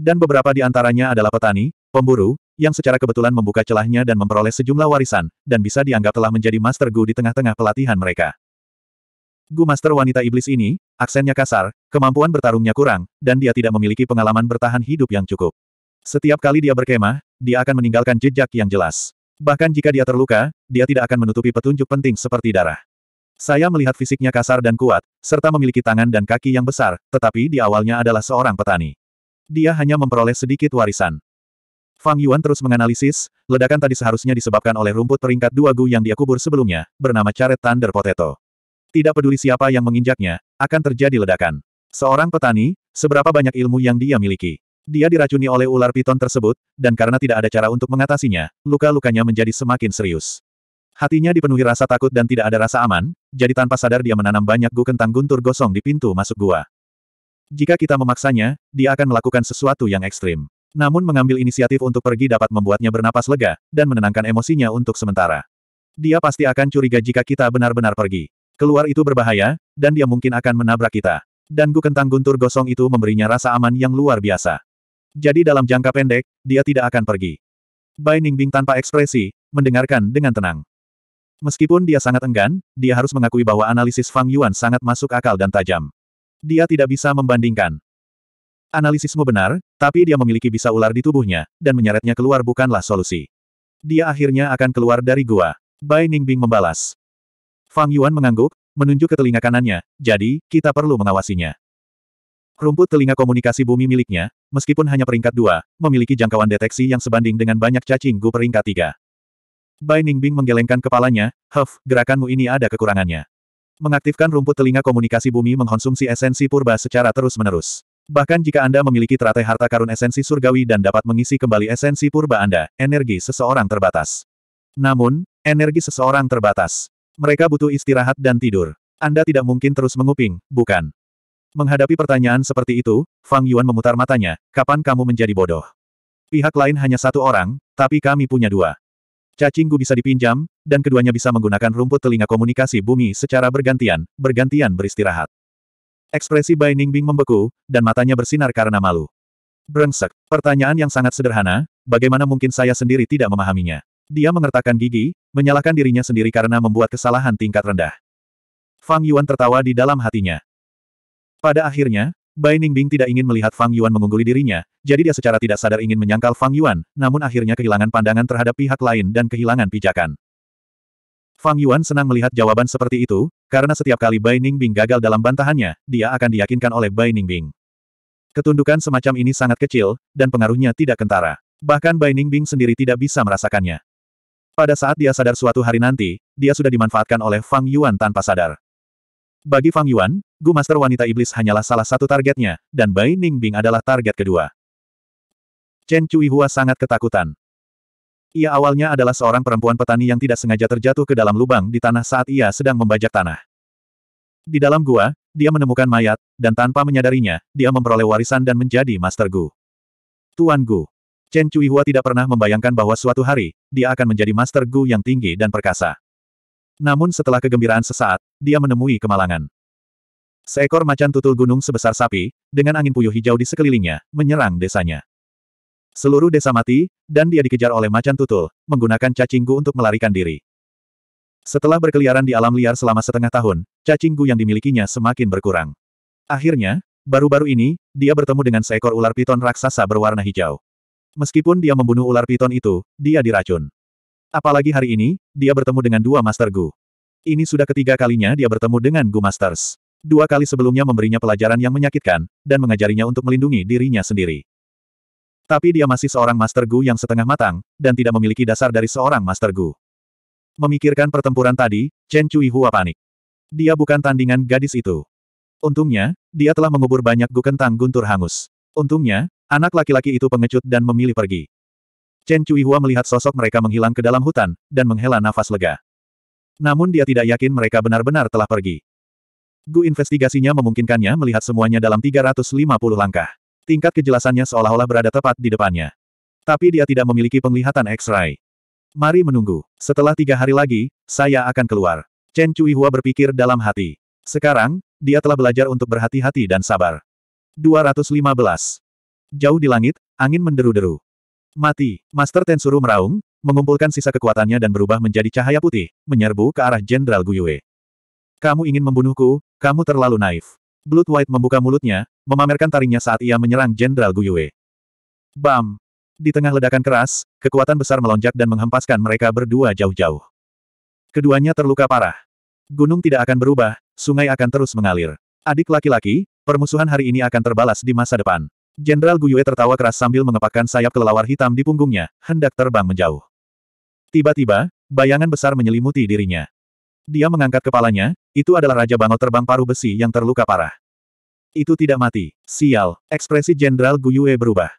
Dan beberapa di antaranya adalah petani, pemburu, yang secara kebetulan membuka celahnya dan memperoleh sejumlah warisan, dan bisa dianggap telah menjadi Master Gu di tengah-tengah pelatihan mereka. Gu Master wanita iblis ini, aksennya kasar, kemampuan bertarungnya kurang, dan dia tidak memiliki pengalaman bertahan hidup yang cukup. Setiap kali dia berkemah, dia akan meninggalkan jejak yang jelas. Bahkan jika dia terluka, dia tidak akan menutupi petunjuk penting seperti darah. Saya melihat fisiknya kasar dan kuat, serta memiliki tangan dan kaki yang besar, tetapi di awalnya adalah seorang petani. Dia hanya memperoleh sedikit warisan. Fang Yuan terus menganalisis, ledakan tadi seharusnya disebabkan oleh rumput peringkat dua Gu yang dia kubur sebelumnya, bernama caret Thunder Potato. Tidak peduli siapa yang menginjaknya, akan terjadi ledakan. Seorang petani, seberapa banyak ilmu yang dia miliki. Dia diracuni oleh ular piton tersebut, dan karena tidak ada cara untuk mengatasinya, luka-lukanya menjadi semakin serius. Hatinya dipenuhi rasa takut dan tidak ada rasa aman, jadi tanpa sadar dia menanam banyak gu kentang guntur gosong di pintu masuk gua. Jika kita memaksanya, dia akan melakukan sesuatu yang ekstrim. Namun mengambil inisiatif untuk pergi dapat membuatnya bernapas lega, dan menenangkan emosinya untuk sementara. Dia pasti akan curiga jika kita benar-benar pergi. Keluar itu berbahaya, dan dia mungkin akan menabrak kita. Dan gu kentang guntur gosong itu memberinya rasa aman yang luar biasa. Jadi dalam jangka pendek, dia tidak akan pergi. Bai Ningbing tanpa ekspresi, mendengarkan dengan tenang. Meskipun dia sangat enggan, dia harus mengakui bahwa analisis Fang Yuan sangat masuk akal dan tajam. Dia tidak bisa membandingkan. Analisismu benar, tapi dia memiliki bisa ular di tubuhnya, dan menyeretnya keluar bukanlah solusi. Dia akhirnya akan keluar dari gua. Bai Ningbing membalas. Fang Yuan mengangguk, menunjuk ke telinga kanannya, jadi, kita perlu mengawasinya. Rumput telinga komunikasi bumi miliknya, meskipun hanya peringkat dua, memiliki jangkauan deteksi yang sebanding dengan banyak cacing gu peringkat tiga. Bai Ningbing menggelengkan kepalanya, Huff, gerakanmu ini ada kekurangannya. Mengaktifkan rumput telinga komunikasi bumi mengkonsumsi esensi purba secara terus-menerus. Bahkan jika Anda memiliki teratai harta karun esensi surgawi dan dapat mengisi kembali esensi purba Anda, energi seseorang terbatas. Namun, energi seseorang terbatas. Mereka butuh istirahat dan tidur. Anda tidak mungkin terus menguping, bukan? Menghadapi pertanyaan seperti itu, Fang Yuan memutar matanya, kapan kamu menjadi bodoh? Pihak lain hanya satu orang, tapi kami punya dua. Cacingku bisa dipinjam, dan keduanya bisa menggunakan rumput telinga komunikasi bumi secara bergantian, bergantian beristirahat. Ekspresi Bai Ningbing membeku, dan matanya bersinar karena malu. Brengsek, pertanyaan yang sangat sederhana, bagaimana mungkin saya sendiri tidak memahaminya? Dia mengertakkan gigi, menyalahkan dirinya sendiri karena membuat kesalahan tingkat rendah. Fang Yuan tertawa di dalam hatinya. Pada akhirnya, Bai Ningbing tidak ingin melihat Fang Yuan mengungguli dirinya, jadi dia secara tidak sadar ingin menyangkal Fang Yuan, namun akhirnya kehilangan pandangan terhadap pihak lain dan kehilangan pijakan. Fang Yuan senang melihat jawaban seperti itu, karena setiap kali Bai Ningbing gagal dalam bantahannya, dia akan diyakinkan oleh Bai Ningbing. Ketundukan semacam ini sangat kecil, dan pengaruhnya tidak kentara. Bahkan Bai Ningbing sendiri tidak bisa merasakannya. Pada saat dia sadar suatu hari nanti, dia sudah dimanfaatkan oleh Fang Yuan tanpa sadar. Bagi Fang Yuan, Gu Master Wanita Iblis hanyalah salah satu targetnya, dan Bai Ningbing adalah target kedua. Chen Hua sangat ketakutan. Ia awalnya adalah seorang perempuan petani yang tidak sengaja terjatuh ke dalam lubang di tanah saat ia sedang membajak tanah. Di dalam gua, dia menemukan mayat, dan tanpa menyadarinya, dia memperoleh warisan dan menjadi Master Gu. Tuan Gu. Chen Hua tidak pernah membayangkan bahwa suatu hari, dia akan menjadi Master Gu yang tinggi dan perkasa. Namun setelah kegembiraan sesaat, dia menemui kemalangan. Seekor macan tutul gunung sebesar sapi, dengan angin puyuh hijau di sekelilingnya, menyerang desanya. Seluruh desa mati, dan dia dikejar oleh macan tutul, menggunakan cacingku untuk melarikan diri. Setelah berkeliaran di alam liar selama setengah tahun, cacingku yang dimilikinya semakin berkurang. Akhirnya, baru-baru ini, dia bertemu dengan seekor ular piton raksasa berwarna hijau. Meskipun dia membunuh ular piton itu, dia diracun. Apalagi hari ini, dia bertemu dengan dua Master Gu. Ini sudah ketiga kalinya dia bertemu dengan Gu Masters. Dua kali sebelumnya memberinya pelajaran yang menyakitkan, dan mengajarinya untuk melindungi dirinya sendiri. Tapi dia masih seorang Master Gu yang setengah matang, dan tidak memiliki dasar dari seorang Master Gu. Memikirkan pertempuran tadi, Chen Cui Hua panik. Dia bukan tandingan gadis itu. Untungnya, dia telah mengubur banyak Gu kentang guntur hangus. Untungnya, anak laki-laki itu pengecut dan memilih pergi. Chen Hua melihat sosok mereka menghilang ke dalam hutan, dan menghela nafas lega. Namun dia tidak yakin mereka benar-benar telah pergi. Gu investigasinya memungkinkannya melihat semuanya dalam 350 langkah. Tingkat kejelasannya seolah-olah berada tepat di depannya. Tapi dia tidak memiliki penglihatan X-ray. Mari menunggu. Setelah tiga hari lagi, saya akan keluar. Chen Hua berpikir dalam hati. Sekarang, dia telah belajar untuk berhati-hati dan sabar. 215. Jauh di langit, angin menderu-deru. Mati. Master Tensuru meraung, mengumpulkan sisa kekuatannya dan berubah menjadi cahaya putih, menyerbu ke arah Jenderal Guyue. Kamu ingin membunuhku, kamu terlalu naif. Blood White membuka mulutnya, memamerkan taringnya saat ia menyerang Jenderal Guyue. Bam! Di tengah ledakan keras, kekuatan besar melonjak dan menghempaskan mereka berdua jauh-jauh. Keduanya terluka parah. Gunung tidak akan berubah, sungai akan terus mengalir. Adik laki-laki, permusuhan hari ini akan terbalas di masa depan. Jenderal Guyue tertawa keras sambil mengepakkan sayap kelelawar hitam di punggungnya, hendak terbang menjauh. Tiba-tiba, bayangan besar menyelimuti dirinya. Dia mengangkat kepalanya, itu adalah Raja Bango terbang paruh besi yang terluka parah. Itu tidak mati, sial, ekspresi Jenderal Guyue berubah.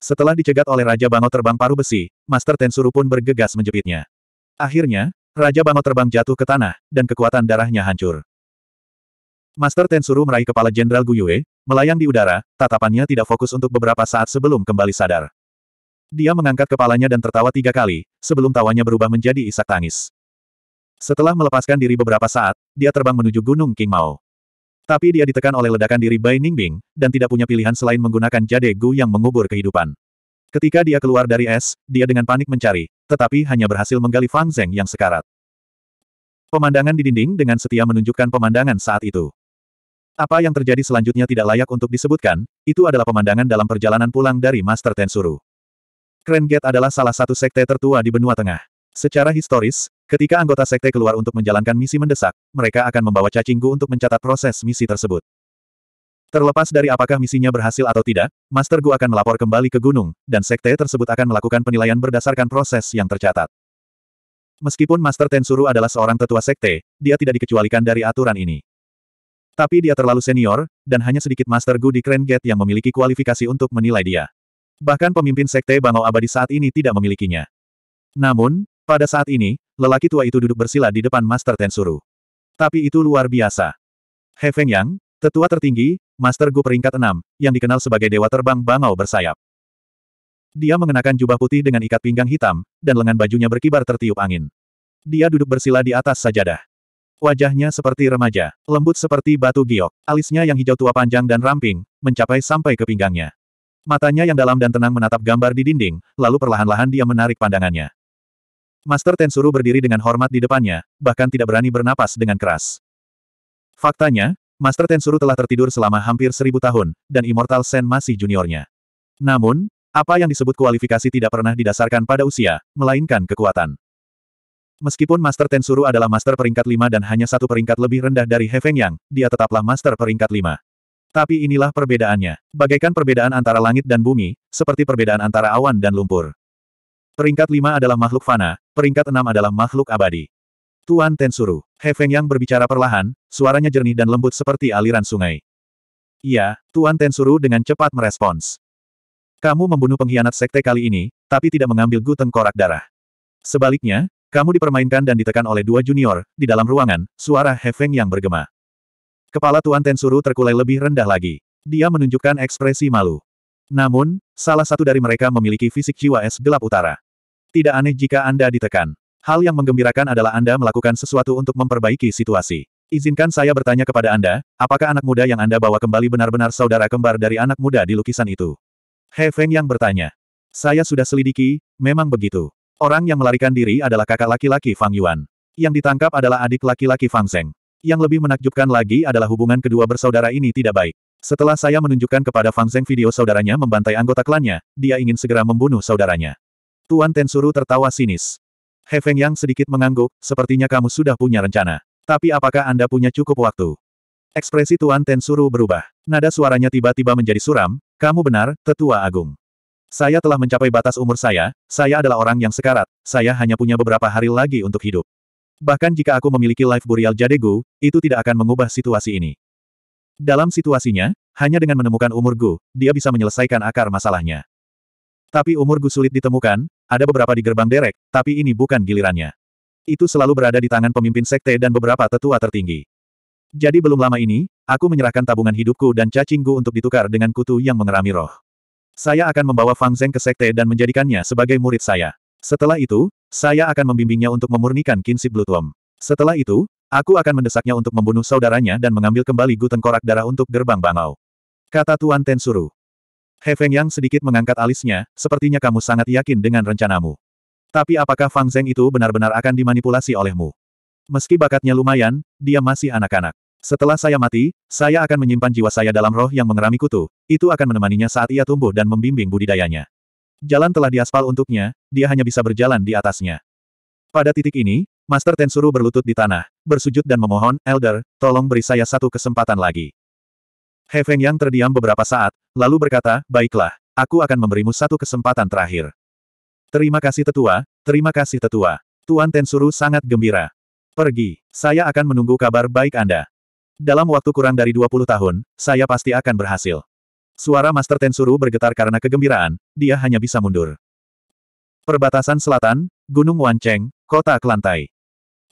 Setelah dicegat oleh Raja Bango terbang paruh besi, Master Tensuru pun bergegas menjepitnya. Akhirnya, Raja Bango terbang jatuh ke tanah, dan kekuatan darahnya hancur. Master Tensuru meraih kepala Jenderal Guyue, Melayang di udara, tatapannya tidak fokus untuk beberapa saat sebelum kembali sadar. Dia mengangkat kepalanya dan tertawa tiga kali, sebelum tawanya berubah menjadi isak tangis. Setelah melepaskan diri beberapa saat, dia terbang menuju Gunung King Mao. Tapi dia ditekan oleh ledakan diri Bai Ningbing, dan tidak punya pilihan selain menggunakan jade Gu yang mengubur kehidupan. Ketika dia keluar dari es, dia dengan panik mencari, tetapi hanya berhasil menggali Fang Zeng yang sekarat. Pemandangan di dinding dengan setia menunjukkan pemandangan saat itu. Apa yang terjadi selanjutnya tidak layak untuk disebutkan, itu adalah pemandangan dalam perjalanan pulang dari Master Tensuru. Krenget adalah salah satu sekte tertua di benua tengah. Secara historis, ketika anggota sekte keluar untuk menjalankan misi mendesak, mereka akan membawa cacinggu untuk mencatat proses misi tersebut. Terlepas dari apakah misinya berhasil atau tidak, Master Gu akan melapor kembali ke gunung, dan sekte tersebut akan melakukan penilaian berdasarkan proses yang tercatat. Meskipun Master Tensuru adalah seorang tetua sekte, dia tidak dikecualikan dari aturan ini. Tapi dia terlalu senior, dan hanya sedikit Master Gu di Grand Gate yang memiliki kualifikasi untuk menilai dia. Bahkan pemimpin Sekte Bangau Abadi saat ini tidak memilikinya. Namun, pada saat ini, lelaki tua itu duduk bersila di depan Master Tensuru. Tapi itu luar biasa. He Feng Yang, tetua tertinggi, Master Gu peringkat 6, yang dikenal sebagai Dewa Terbang Bangau Bersayap. Dia mengenakan jubah putih dengan ikat pinggang hitam, dan lengan bajunya berkibar tertiup angin. Dia duduk bersila di atas sajadah. Wajahnya seperti remaja, lembut seperti batu giok, alisnya yang hijau tua panjang dan ramping, mencapai sampai ke pinggangnya. Matanya yang dalam dan tenang menatap gambar di dinding, lalu perlahan-lahan dia menarik pandangannya. Master Tensuru berdiri dengan hormat di depannya, bahkan tidak berani bernapas dengan keras. Faktanya, Master Tensuru telah tertidur selama hampir seribu tahun, dan Immortal Sen masih juniornya. Namun, apa yang disebut kualifikasi tidak pernah didasarkan pada usia, melainkan kekuatan. Meskipun Master Tensuru adalah Master peringkat 5 dan hanya satu peringkat lebih rendah dari He Feng Yang, dia tetaplah Master peringkat 5. Tapi inilah perbedaannya. Bagaikan perbedaan antara langit dan bumi, seperti perbedaan antara awan dan lumpur. Peringkat 5 adalah makhluk fana, peringkat 6 adalah makhluk abadi. Tuan Tensuru, He Feng Yang berbicara perlahan, suaranya jernih dan lembut seperti aliran sungai. Iya, Tuan Tensuru dengan cepat merespons. Kamu membunuh pengkhianat sekte kali ini, tapi tidak mengambil guteng korak darah. Sebaliknya, kamu dipermainkan dan ditekan oleh dua junior, di dalam ruangan, suara Hefeng yang bergema. Kepala Tuan Tensuru terkulai lebih rendah lagi. Dia menunjukkan ekspresi malu. Namun, salah satu dari mereka memiliki fisik jiwa es gelap utara. Tidak aneh jika Anda ditekan. Hal yang menggembirakan adalah Anda melakukan sesuatu untuk memperbaiki situasi. Izinkan saya bertanya kepada Anda, apakah anak muda yang Anda bawa kembali benar-benar saudara kembar dari anak muda di lukisan itu? Hefeng yang bertanya. Saya sudah selidiki, memang begitu. Orang yang melarikan diri adalah kakak laki-laki Fang Yuan. Yang ditangkap adalah adik laki-laki Fang Zeng. Yang lebih menakjubkan lagi adalah hubungan kedua bersaudara ini tidak baik. Setelah saya menunjukkan kepada Fang Zeng video saudaranya membantai anggota klannya, dia ingin segera membunuh saudaranya. Tuan Tensuru tertawa sinis. He Feng Yang sedikit mengangguk, sepertinya kamu sudah punya rencana. Tapi apakah Anda punya cukup waktu? Ekspresi Tuan Tensuru berubah. Nada suaranya tiba-tiba menjadi suram, kamu benar, tetua agung. Saya telah mencapai batas umur saya, saya adalah orang yang sekarat, saya hanya punya beberapa hari lagi untuk hidup. Bahkan jika aku memiliki life burial jadegu, itu tidak akan mengubah situasi ini. Dalam situasinya, hanya dengan menemukan umur Gu, dia bisa menyelesaikan akar masalahnya. Tapi umur Gu sulit ditemukan, ada beberapa di gerbang derek, tapi ini bukan gilirannya. Itu selalu berada di tangan pemimpin sekte dan beberapa tetua tertinggi. Jadi belum lama ini, aku menyerahkan tabungan hidupku dan cacingku untuk ditukar dengan kutu yang mengerami roh. Saya akan membawa Fang Zeng ke sekte dan menjadikannya sebagai murid saya. Setelah itu, saya akan membimbingnya untuk memurnikan kinsip Blutwom. Setelah itu, aku akan mendesaknya untuk membunuh saudaranya dan mengambil kembali guten korak darah untuk gerbang bangau. Kata Tuan Tensuru. He Feng Yang sedikit mengangkat alisnya, sepertinya kamu sangat yakin dengan rencanamu. Tapi apakah Fang Zeng itu benar-benar akan dimanipulasi olehmu? Meski bakatnya lumayan, dia masih anak-anak. Setelah saya mati, saya akan menyimpan jiwa saya dalam roh yang mengerami kutu, itu akan menemaninya saat ia tumbuh dan membimbing budidayanya. Jalan telah diaspal untuknya, dia hanya bisa berjalan di atasnya. Pada titik ini, Master Tensuru berlutut di tanah, bersujud dan memohon, Elder, tolong beri saya satu kesempatan lagi. He Feng Yang terdiam beberapa saat, lalu berkata, baiklah, aku akan memberimu satu kesempatan terakhir. Terima kasih tetua, terima kasih tetua. Tuan Tensuru sangat gembira. Pergi, saya akan menunggu kabar baik Anda. Dalam waktu kurang dari 20 tahun, saya pasti akan berhasil. Suara Master Tensuru bergetar karena kegembiraan, dia hanya bisa mundur. Perbatasan selatan, Gunung Wanceng, Kota Kelantai.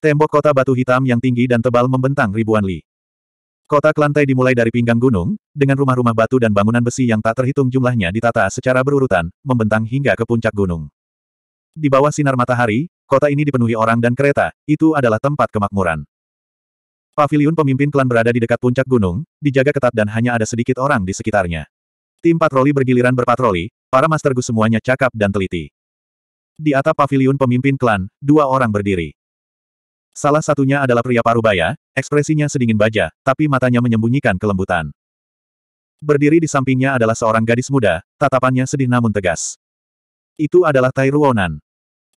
Tembok kota batu hitam yang tinggi dan tebal membentang ribuan li. Kota Kelantai dimulai dari pinggang gunung, dengan rumah-rumah batu dan bangunan besi yang tak terhitung jumlahnya ditata secara berurutan, membentang hingga ke puncak gunung. Di bawah sinar matahari, kota ini dipenuhi orang dan kereta, itu adalah tempat kemakmuran. Paviliun pemimpin klan berada di dekat puncak gunung, dijaga ketat dan hanya ada sedikit orang di sekitarnya. Tim patroli bergiliran berpatroli, para Master Gu semuanya cakap dan teliti. Di atap paviliun pemimpin klan, dua orang berdiri. Salah satunya adalah pria parubaya, ekspresinya sedingin baja, tapi matanya menyembunyikan kelembutan. Berdiri di sampingnya adalah seorang gadis muda, tatapannya sedih namun tegas. Itu adalah Tai Ruonan.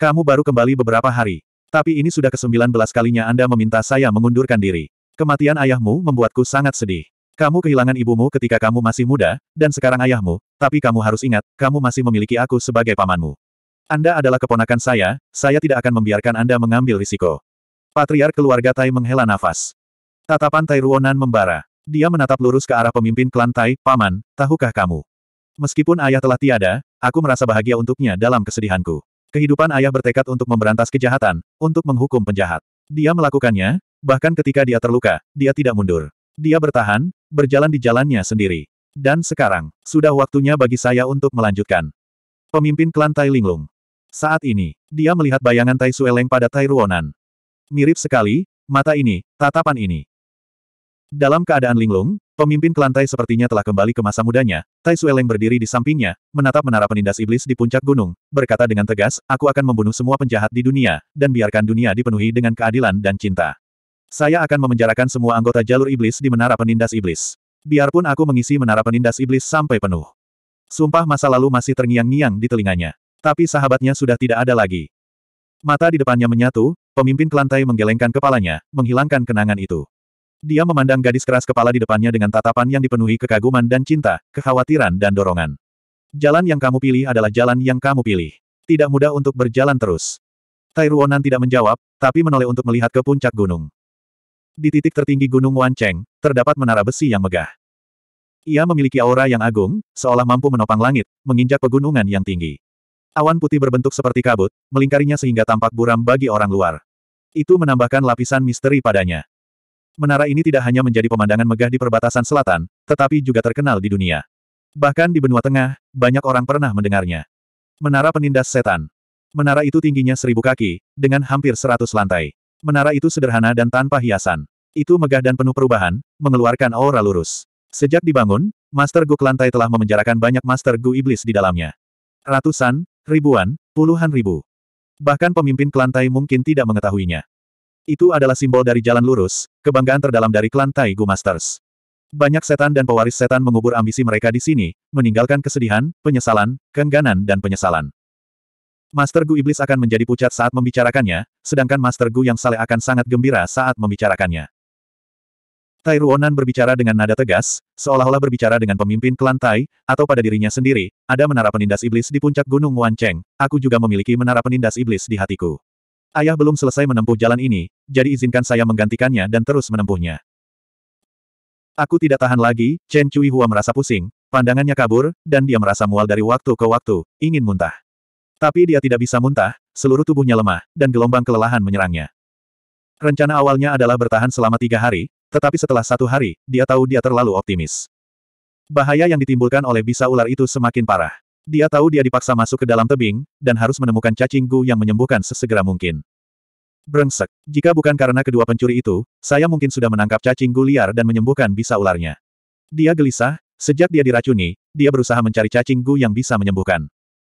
Kamu baru kembali beberapa hari. Tapi ini sudah ke-19 kalinya Anda meminta saya mengundurkan diri. Kematian ayahmu membuatku sangat sedih. Kamu kehilangan ibumu ketika kamu masih muda, dan sekarang ayahmu, tapi kamu harus ingat, kamu masih memiliki aku sebagai pamanmu. Anda adalah keponakan saya, saya tidak akan membiarkan Anda mengambil risiko. Patriark keluarga Tai menghela nafas. Tatapan Tai Ruonan membara. Dia menatap lurus ke arah pemimpin klan Tai, Paman, tahukah kamu? Meskipun ayah telah tiada, aku merasa bahagia untuknya dalam kesedihanku. Kehidupan ayah bertekad untuk memberantas kejahatan, untuk menghukum penjahat. Dia melakukannya, bahkan ketika dia terluka, dia tidak mundur. Dia bertahan, berjalan di jalannya sendiri. Dan sekarang, sudah waktunya bagi saya untuk melanjutkan. Pemimpin klan Tai Linglung. Saat ini, dia melihat bayangan Tai Sueleng pada Tai Ruonan. Mirip sekali, mata ini, tatapan ini. Dalam keadaan linglung, Pemimpin kelantai sepertinya telah kembali ke masa mudanya, Tai Sueleng berdiri di sampingnya, menatap menara penindas iblis di puncak gunung, berkata dengan tegas, aku akan membunuh semua penjahat di dunia, dan biarkan dunia dipenuhi dengan keadilan dan cinta. Saya akan memenjarakan semua anggota jalur iblis di menara penindas iblis. Biarpun aku mengisi menara penindas iblis sampai penuh. Sumpah masa lalu masih terngiang-ngiang di telinganya. Tapi sahabatnya sudah tidak ada lagi. Mata di depannya menyatu, pemimpin kelantai menggelengkan kepalanya, menghilangkan kenangan itu. Dia memandang gadis keras kepala di depannya dengan tatapan yang dipenuhi kekaguman dan cinta, kekhawatiran dan dorongan. Jalan yang kamu pilih adalah jalan yang kamu pilih. Tidak mudah untuk berjalan terus. Tai Ruonan tidak menjawab, tapi menoleh untuk melihat ke puncak gunung. Di titik tertinggi Gunung Wancheng, terdapat menara besi yang megah. Ia memiliki aura yang agung, seolah mampu menopang langit, menginjak pegunungan yang tinggi. Awan putih berbentuk seperti kabut, melingkarinya sehingga tampak buram bagi orang luar. Itu menambahkan lapisan misteri padanya. Menara ini tidak hanya menjadi pemandangan megah di perbatasan selatan, tetapi juga terkenal di dunia. Bahkan di benua tengah, banyak orang pernah mendengarnya. Menara penindas setan. Menara itu tingginya seribu kaki, dengan hampir seratus lantai. Menara itu sederhana dan tanpa hiasan. Itu megah dan penuh perubahan, mengeluarkan aura lurus. Sejak dibangun, Master Gu lantai telah memenjarakan banyak Master Gu Iblis di dalamnya. Ratusan, ribuan, puluhan ribu. Bahkan pemimpin Kelantai mungkin tidak mengetahuinya. Itu adalah simbol dari jalan lurus, kebanggaan terdalam dari klan Taigu Masters. Banyak setan dan pewaris setan mengubur ambisi mereka di sini, meninggalkan kesedihan, penyesalan, kengganan dan penyesalan. Master Gu Iblis akan menjadi pucat saat membicarakannya, sedangkan Master Gu yang saleh akan sangat gembira saat membicarakannya. Tai Ruonan berbicara dengan nada tegas, seolah-olah berbicara dengan pemimpin klan Tai, atau pada dirinya sendiri, ada menara penindas iblis di puncak gunung Wancheng, aku juga memiliki menara penindas iblis di hatiku. Ayah belum selesai menempuh jalan ini, jadi izinkan saya menggantikannya dan terus menempuhnya. Aku tidak tahan lagi, Chen Cui Hua merasa pusing, pandangannya kabur, dan dia merasa mual dari waktu ke waktu, ingin muntah. Tapi dia tidak bisa muntah, seluruh tubuhnya lemah, dan gelombang kelelahan menyerangnya. Rencana awalnya adalah bertahan selama tiga hari, tetapi setelah satu hari, dia tahu dia terlalu optimis. Bahaya yang ditimbulkan oleh bisa ular itu semakin parah. Dia tahu dia dipaksa masuk ke dalam tebing, dan harus menemukan cacing Gu yang menyembuhkan sesegera mungkin. Brengsek, jika bukan karena kedua pencuri itu, saya mungkin sudah menangkap cacing Gu liar dan menyembuhkan bisa ularnya. Dia gelisah, sejak dia diracuni, dia berusaha mencari cacing Gu yang bisa menyembuhkan.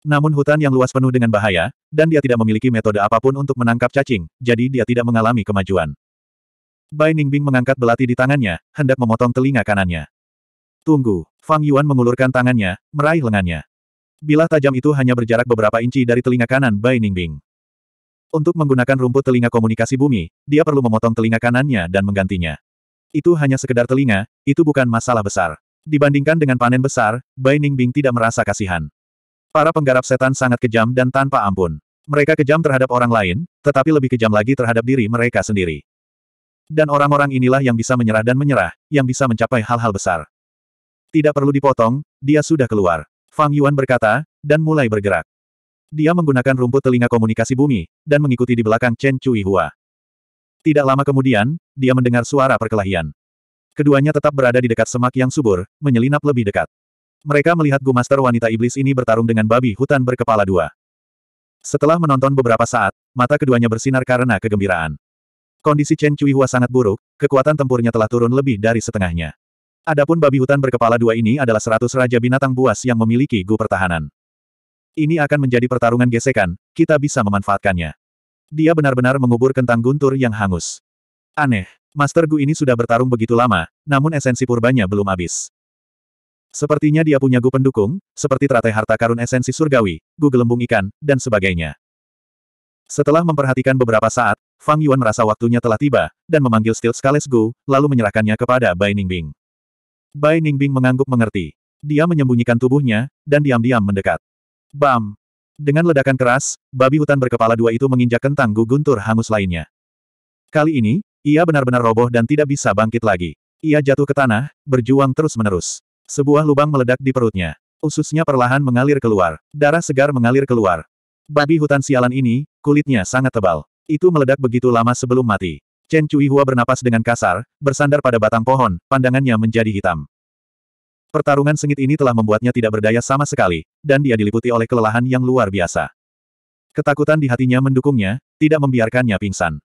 Namun hutan yang luas penuh dengan bahaya, dan dia tidak memiliki metode apapun untuk menangkap cacing, jadi dia tidak mengalami kemajuan. Bai Ningbing mengangkat belati di tangannya, hendak memotong telinga kanannya. Tunggu, Fang Yuan mengulurkan tangannya, meraih lengannya. Bilah tajam itu hanya berjarak beberapa inci dari telinga kanan Bai Ningbing. Untuk menggunakan rumput telinga komunikasi bumi, dia perlu memotong telinga kanannya dan menggantinya. Itu hanya sekedar telinga, itu bukan masalah besar. Dibandingkan dengan panen besar, Bai Ningbing tidak merasa kasihan. Para penggarap setan sangat kejam dan tanpa ampun. Mereka kejam terhadap orang lain, tetapi lebih kejam lagi terhadap diri mereka sendiri. Dan orang-orang inilah yang bisa menyerah dan menyerah, yang bisa mencapai hal-hal besar. Tidak perlu dipotong, dia sudah keluar. Fang Yuan berkata, dan mulai bergerak. Dia menggunakan rumput telinga komunikasi bumi, dan mengikuti di belakang Chen Cui Hua. Tidak lama kemudian, dia mendengar suara perkelahian. Keduanya tetap berada di dekat semak yang subur, menyelinap lebih dekat. Mereka melihat Gumaster wanita iblis ini bertarung dengan babi hutan berkepala dua. Setelah menonton beberapa saat, mata keduanya bersinar karena kegembiraan. Kondisi Chen Cui Hua sangat buruk, kekuatan tempurnya telah turun lebih dari setengahnya. Adapun babi hutan berkepala dua ini adalah seratus raja binatang buas yang memiliki gu pertahanan. Ini akan menjadi pertarungan gesekan, kita bisa memanfaatkannya. Dia benar-benar mengubur kentang guntur yang hangus. Aneh, Master Gu ini sudah bertarung begitu lama, namun esensi purbanya belum habis. Sepertinya dia punya gu pendukung, seperti teratai harta karun esensi surgawi, gu gelembung ikan, dan sebagainya. Setelah memperhatikan beberapa saat, Fang Yuan merasa waktunya telah tiba, dan memanggil Steel Scales Gu, lalu menyerahkannya kepada Bai Ningbing. Bai Ningbing mengangguk mengerti. Dia menyembunyikan tubuhnya, dan diam-diam mendekat. Bam! Dengan ledakan keras, babi hutan berkepala dua itu menginjak kentang guguntur hangus lainnya. Kali ini, ia benar-benar roboh dan tidak bisa bangkit lagi. Ia jatuh ke tanah, berjuang terus-menerus. Sebuah lubang meledak di perutnya. Ususnya perlahan mengalir keluar. Darah segar mengalir keluar. Babi hutan sialan ini, kulitnya sangat tebal. Itu meledak begitu lama sebelum mati. Chen Hua bernapas dengan kasar, bersandar pada batang pohon, pandangannya menjadi hitam. Pertarungan sengit ini telah membuatnya tidak berdaya sama sekali, dan dia diliputi oleh kelelahan yang luar biasa. Ketakutan di hatinya mendukungnya, tidak membiarkannya pingsan.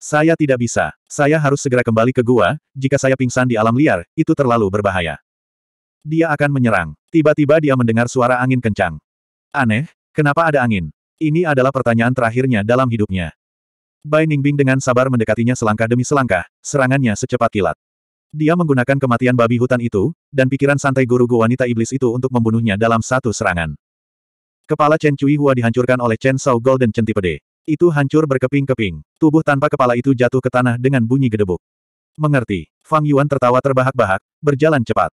Saya tidak bisa, saya harus segera kembali ke gua, jika saya pingsan di alam liar, itu terlalu berbahaya. Dia akan menyerang. Tiba-tiba dia mendengar suara angin kencang. Aneh, kenapa ada angin? Ini adalah pertanyaan terakhirnya dalam hidupnya. Bai Ningbing dengan sabar mendekatinya selangkah demi selangkah, serangannya secepat kilat. Dia menggunakan kematian babi hutan itu, dan pikiran santai guru gua wanita iblis itu untuk membunuhnya dalam satu serangan. Kepala Chen Cui Hua dihancurkan oleh Chen Shao Golden Centipede. Itu hancur berkeping-keping. Tubuh tanpa kepala itu jatuh ke tanah dengan bunyi gedebuk. Mengerti. Fang Yuan tertawa terbahak-bahak, berjalan cepat.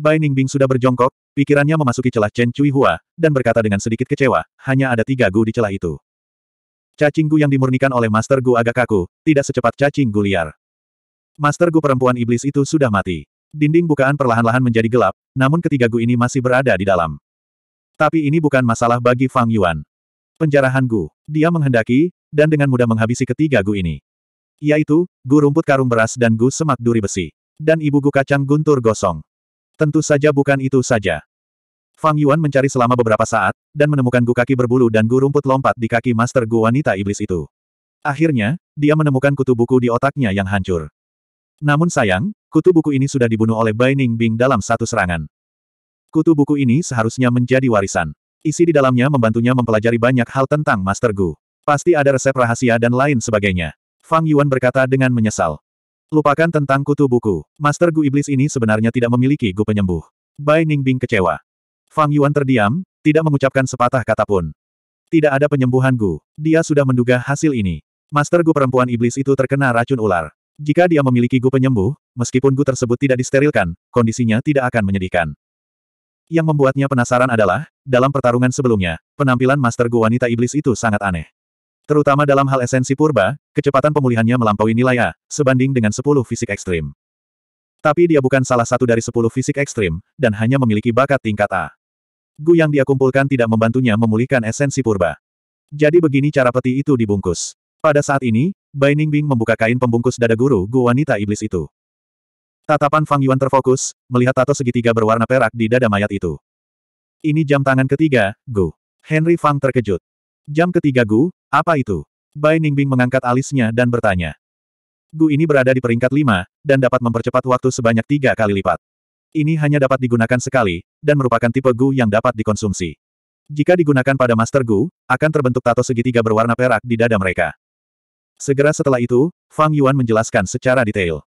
Bai Ningbing sudah berjongkok, pikirannya memasuki celah Chen Cui Hua, dan berkata dengan sedikit kecewa, hanya ada tiga gu di celah itu. Cacing Gu yang dimurnikan oleh Master Gu agak kaku, tidak secepat cacing Gu liar. Master Gu perempuan iblis itu sudah mati. Dinding bukaan perlahan-lahan menjadi gelap, namun ketiga Gu ini masih berada di dalam. Tapi ini bukan masalah bagi Fang Yuan. Penjarahan Gu, dia menghendaki, dan dengan mudah menghabisi ketiga Gu ini. Yaitu, Gu rumput karung beras dan Gu semak duri besi. Dan ibu Gu kacang guntur gosong. Tentu saja bukan itu saja. Fang Yuan mencari selama beberapa saat, dan menemukan gu kaki berbulu dan gu rumput lompat di kaki master gu wanita iblis itu. Akhirnya, dia menemukan kutu buku di otaknya yang hancur. Namun sayang, kutu buku ini sudah dibunuh oleh Bai Ning Bing dalam satu serangan. Kutu buku ini seharusnya menjadi warisan. Isi di dalamnya membantunya mempelajari banyak hal tentang Master Gu. Pasti ada resep rahasia dan lain sebagainya. Fang Yuan berkata dengan menyesal. Lupakan tentang kutu buku. Master Gu Iblis ini sebenarnya tidak memiliki Gu penyembuh. Bai Ning Bing kecewa. Fang Yuan terdiam, tidak mengucapkan sepatah kata pun. Tidak ada penyembuhan Gu. Dia sudah menduga hasil ini. Master Gu perempuan iblis itu terkena racun ular. Jika dia memiliki Gu penyembuh, meskipun Gu tersebut tidak disterilkan, kondisinya tidak akan menyedihkan. Yang membuatnya penasaran adalah, dalam pertarungan sebelumnya, penampilan Master Gu wanita iblis itu sangat aneh. Terutama dalam hal esensi purba, kecepatan pemulihannya melampaui nilai A, sebanding dengan 10 fisik ekstrim. Tapi dia bukan salah satu dari 10 fisik ekstrim, dan hanya memiliki bakat tingkat A. Gu yang dia kumpulkan tidak membantunya memulihkan esensi purba. Jadi begini cara peti itu dibungkus. Pada saat ini, Bai Ningbing membuka kain pembungkus dada guru Gu wanita iblis itu. Tatapan Fang Yuan terfokus, melihat tato segitiga berwarna perak di dada mayat itu. Ini jam tangan ketiga, Gu. Henry Fang terkejut. Jam ketiga Gu, apa itu? Bai Ningbing mengangkat alisnya dan bertanya. Gu ini berada di peringkat lima, dan dapat mempercepat waktu sebanyak tiga kali lipat. Ini hanya dapat digunakan sekali, dan merupakan tipe Gu yang dapat dikonsumsi. Jika digunakan pada Master Gu, akan terbentuk tato segitiga berwarna perak di dada mereka. Segera setelah itu, Fang Yuan menjelaskan secara detail.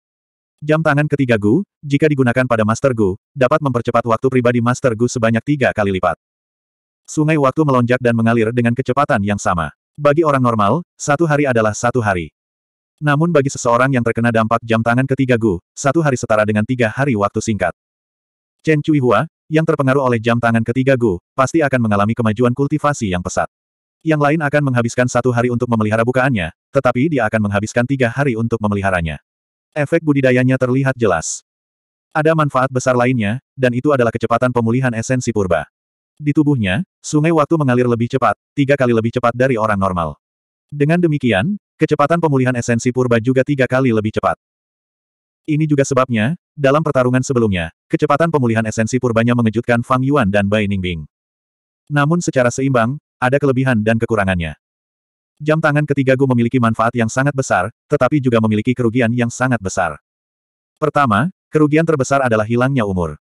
Jam tangan ketiga Gu, jika digunakan pada Master Gu, dapat mempercepat waktu pribadi Master Gu sebanyak tiga kali lipat. Sungai waktu melonjak dan mengalir dengan kecepatan yang sama. Bagi orang normal, satu hari adalah satu hari. Namun bagi seseorang yang terkena dampak jam tangan ketiga Gu, satu hari setara dengan tiga hari waktu singkat. Chen Hua, yang terpengaruh oleh jam tangan ketiga Gu, pasti akan mengalami kemajuan kultivasi yang pesat. Yang lain akan menghabiskan satu hari untuk memelihara bukaannya, tetapi dia akan menghabiskan tiga hari untuk memeliharanya. Efek budidayanya terlihat jelas. Ada manfaat besar lainnya, dan itu adalah kecepatan pemulihan esensi purba. Di tubuhnya, sungai waktu mengalir lebih cepat, tiga kali lebih cepat dari orang normal. Dengan demikian, kecepatan pemulihan esensi purba juga tiga kali lebih cepat. Ini juga sebabnya, dalam pertarungan sebelumnya, kecepatan pemulihan esensi purbanya mengejutkan Fang Yuan dan Bai Ningbing. Namun secara seimbang, ada kelebihan dan kekurangannya. Jam tangan ketiga Gu memiliki manfaat yang sangat besar, tetapi juga memiliki kerugian yang sangat besar. Pertama, kerugian terbesar adalah hilangnya umur.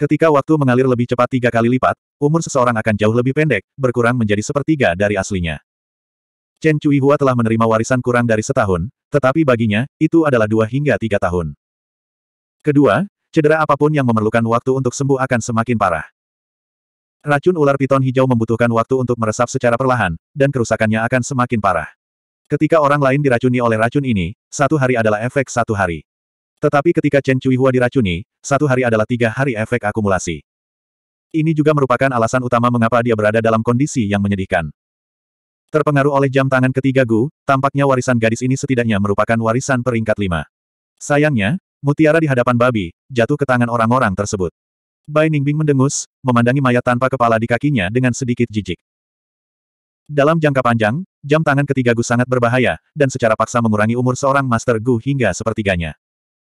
Ketika waktu mengalir lebih cepat tiga kali lipat, umur seseorang akan jauh lebih pendek, berkurang menjadi sepertiga dari aslinya. Chen Hua telah menerima warisan kurang dari setahun, tetapi baginya, itu adalah dua hingga tiga tahun. Kedua, cedera apapun yang memerlukan waktu untuk sembuh akan semakin parah. Racun ular piton hijau membutuhkan waktu untuk meresap secara perlahan, dan kerusakannya akan semakin parah. Ketika orang lain diracuni oleh racun ini, satu hari adalah efek satu hari. Tetapi ketika Chen Hua diracuni, satu hari adalah tiga hari efek akumulasi. Ini juga merupakan alasan utama mengapa dia berada dalam kondisi yang menyedihkan. Terpengaruh oleh jam tangan ketiga Gu, tampaknya warisan gadis ini setidaknya merupakan warisan peringkat lima. Sayangnya, mutiara di hadapan babi, jatuh ke tangan orang-orang tersebut. Bai Ningbing mendengus, memandangi mayat tanpa kepala di kakinya dengan sedikit jijik. Dalam jangka panjang, jam tangan ketiga Gu sangat berbahaya, dan secara paksa mengurangi umur seorang Master Gu hingga sepertiganya.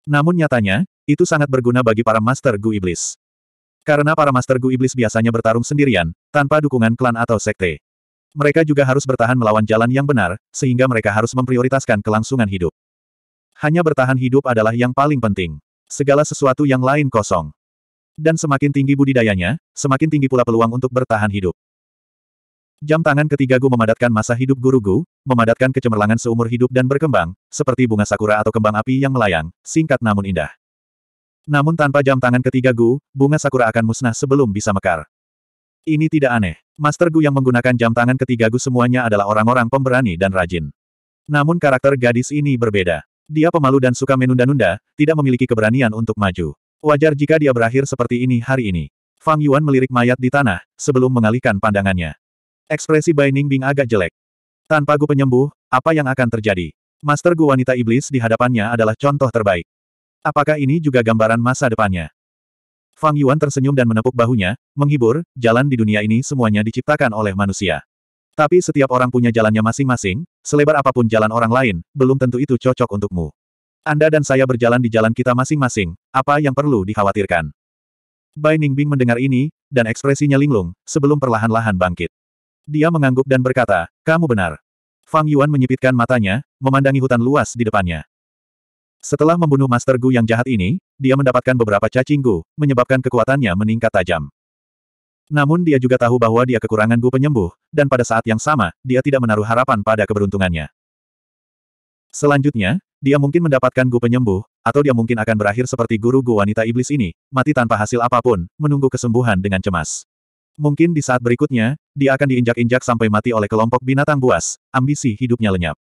Namun nyatanya, itu sangat berguna bagi para Master Gu Iblis. Karena para Master Gu Iblis biasanya bertarung sendirian, tanpa dukungan klan atau sekte mereka juga harus bertahan melawan jalan yang benar, sehingga mereka harus memprioritaskan kelangsungan hidup. Hanya bertahan hidup adalah yang paling penting. Segala sesuatu yang lain kosong. Dan semakin tinggi budidayanya, semakin tinggi pula peluang untuk bertahan hidup. Jam tangan ketiga Gu memadatkan masa hidup guru Gu, memadatkan kecemerlangan seumur hidup dan berkembang, seperti bunga sakura atau kembang api yang melayang, singkat namun indah. Namun tanpa jam tangan ketiga Gu, bunga sakura akan musnah sebelum bisa mekar. Ini tidak aneh. Master Gu yang menggunakan jam tangan ketiga Gu semuanya adalah orang-orang pemberani dan rajin. Namun karakter gadis ini berbeda. Dia pemalu dan suka menunda-nunda, tidak memiliki keberanian untuk maju. Wajar jika dia berakhir seperti ini hari ini. Fang Yuan melirik mayat di tanah, sebelum mengalihkan pandangannya. Ekspresi Bai Bing agak jelek. Tanpa Gu penyembuh, apa yang akan terjadi? Master Gu wanita iblis di hadapannya adalah contoh terbaik. Apakah ini juga gambaran masa depannya? Fang Yuan tersenyum dan menepuk bahunya, menghibur, jalan di dunia ini semuanya diciptakan oleh manusia. Tapi setiap orang punya jalannya masing-masing, selebar apapun jalan orang lain, belum tentu itu cocok untukmu. Anda dan saya berjalan di jalan kita masing-masing, apa yang perlu dikhawatirkan? Bai Ningbing mendengar ini, dan ekspresinya linglung, sebelum perlahan-lahan bangkit. Dia mengangguk dan berkata, kamu benar. Fang Yuan menyipitkan matanya, memandangi hutan luas di depannya. Setelah membunuh Master Gu yang jahat ini, dia mendapatkan beberapa cacing gu, menyebabkan kekuatannya meningkat tajam. Namun dia juga tahu bahwa dia kekurangan gu penyembuh, dan pada saat yang sama, dia tidak menaruh harapan pada keberuntungannya. Selanjutnya, dia mungkin mendapatkan gu penyembuh, atau dia mungkin akan berakhir seperti guru gu wanita iblis ini, mati tanpa hasil apapun, menunggu kesembuhan dengan cemas. Mungkin di saat berikutnya, dia akan diinjak-injak sampai mati oleh kelompok binatang buas, ambisi hidupnya lenyap.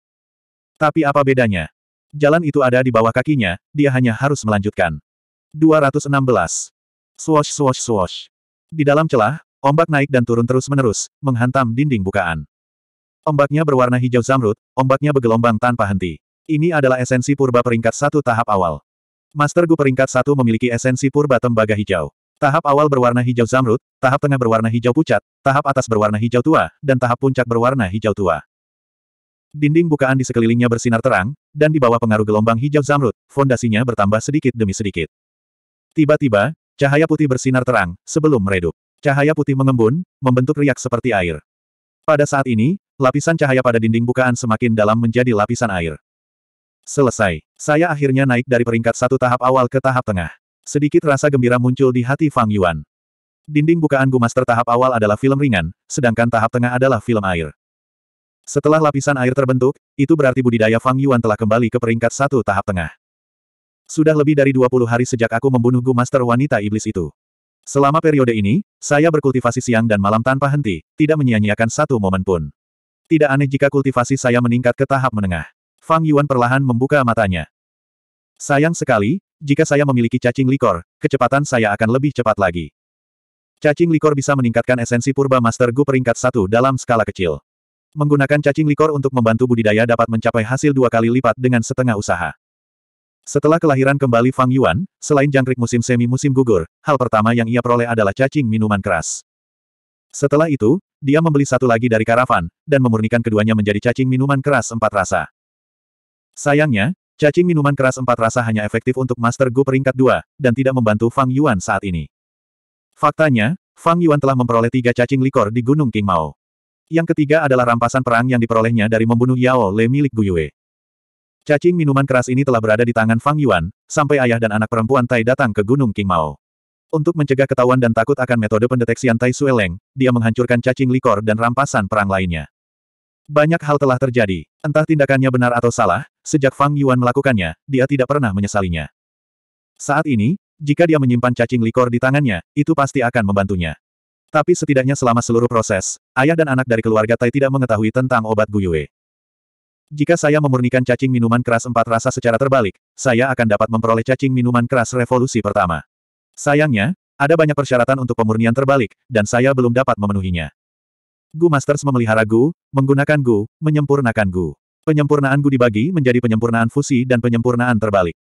Tapi apa bedanya? Jalan itu ada di bawah kakinya, dia hanya harus melanjutkan. 216. Swash swash swash. Di dalam celah, ombak naik dan turun terus-menerus, menghantam dinding bukaan. Ombaknya berwarna hijau zamrud, ombaknya bergelombang tanpa henti. Ini adalah esensi purba peringkat satu tahap awal. Master Gu peringkat satu memiliki esensi purba tembaga hijau. Tahap awal berwarna hijau zamrud, tahap tengah berwarna hijau pucat, tahap atas berwarna hijau tua, dan tahap puncak berwarna hijau tua. Dinding bukaan di sekelilingnya bersinar terang, dan di bawah pengaruh gelombang hijau zamrud, fondasinya bertambah sedikit demi sedikit. Tiba-tiba, cahaya putih bersinar terang, sebelum meredup. Cahaya putih mengembun, membentuk riak seperti air. Pada saat ini, lapisan cahaya pada dinding bukaan semakin dalam menjadi lapisan air. Selesai. Saya akhirnya naik dari peringkat satu tahap awal ke tahap tengah. Sedikit rasa gembira muncul di hati Fang Yuan. Dinding bukaan Gumaster tertahap awal adalah film ringan, sedangkan tahap tengah adalah film air. Setelah lapisan air terbentuk, itu berarti budidaya Fang Yuan telah kembali ke peringkat satu tahap tengah. Sudah lebih dari 20 hari sejak aku membunuh Gu Master wanita iblis itu. Selama periode ini, saya berkultivasi siang dan malam tanpa henti, tidak menyia-nyiakan satu momen pun. Tidak aneh jika kultivasi saya meningkat ke tahap menengah. Fang Yuan perlahan membuka matanya. Sayang sekali, jika saya memiliki cacing likor, kecepatan saya akan lebih cepat lagi. Cacing likor bisa meningkatkan esensi purba Master Gu peringkat satu dalam skala kecil. Menggunakan cacing likor untuk membantu budidaya dapat mencapai hasil dua kali lipat dengan setengah usaha. Setelah kelahiran kembali Fang Yuan, selain jangkrik musim semi musim gugur, hal pertama yang ia peroleh adalah cacing minuman keras. Setelah itu, dia membeli satu lagi dari karavan, dan memurnikan keduanya menjadi cacing minuman keras empat rasa. Sayangnya, cacing minuman keras empat rasa hanya efektif untuk Master Gu peringkat dua dan tidak membantu Fang Yuan saat ini. Faktanya, Fang Yuan telah memperoleh tiga cacing likor di Gunung King Mao. Yang ketiga adalah rampasan perang yang diperolehnya dari membunuh Yao Le milik Yue. Cacing minuman keras ini telah berada di tangan Fang Yuan, sampai ayah dan anak perempuan Tai datang ke Gunung King Mao. Untuk mencegah ketahuan dan takut akan metode pendeteksian Tai Sueleng, dia menghancurkan cacing likor dan rampasan perang lainnya. Banyak hal telah terjadi. Entah tindakannya benar atau salah, sejak Fang Yuan melakukannya, dia tidak pernah menyesalinya. Saat ini, jika dia menyimpan cacing likor di tangannya, itu pasti akan membantunya. Tapi setidaknya selama seluruh proses, ayah dan anak dari keluarga Tai tidak mengetahui tentang obat Guyue. Jika saya memurnikan cacing minuman keras empat rasa secara terbalik, saya akan dapat memperoleh cacing minuman keras revolusi pertama. Sayangnya, ada banyak persyaratan untuk pemurnian terbalik, dan saya belum dapat memenuhinya. Gu Masters memelihara Gu, menggunakan Gu, menyempurnakan Gu. Penyempurnaan Gu dibagi menjadi penyempurnaan fusi dan penyempurnaan terbalik.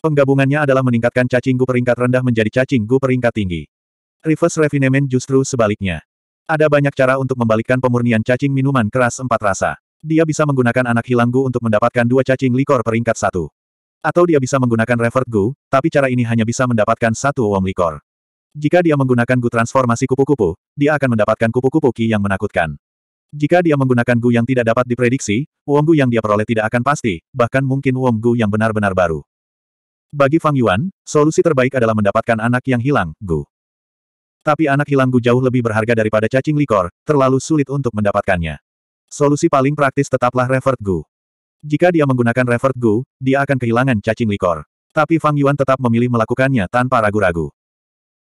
Penggabungannya adalah meningkatkan cacing Gu peringkat rendah menjadi cacing Gu peringkat tinggi. Reverse Refinement justru sebaliknya. Ada banyak cara untuk membalikkan pemurnian cacing minuman keras empat rasa. Dia bisa menggunakan anak hilanggu untuk mendapatkan dua cacing likor peringkat satu. Atau dia bisa menggunakan revert gu, tapi cara ini hanya bisa mendapatkan satu wong likor. Jika dia menggunakan gu transformasi kupu-kupu, dia akan mendapatkan kupu-kupu ki yang menakutkan. Jika dia menggunakan gu yang tidak dapat diprediksi, wong gu yang dia peroleh tidak akan pasti, bahkan mungkin wong gu yang benar-benar baru. Bagi Fang Yuan, solusi terbaik adalah mendapatkan anak yang hilang, gu. Tapi anak hilangku jauh lebih berharga daripada cacing likor, terlalu sulit untuk mendapatkannya. Solusi paling praktis tetaplah Revert Gu. Jika dia menggunakan Revert Gu, dia akan kehilangan cacing likor. Tapi Fang Yuan tetap memilih melakukannya tanpa ragu-ragu.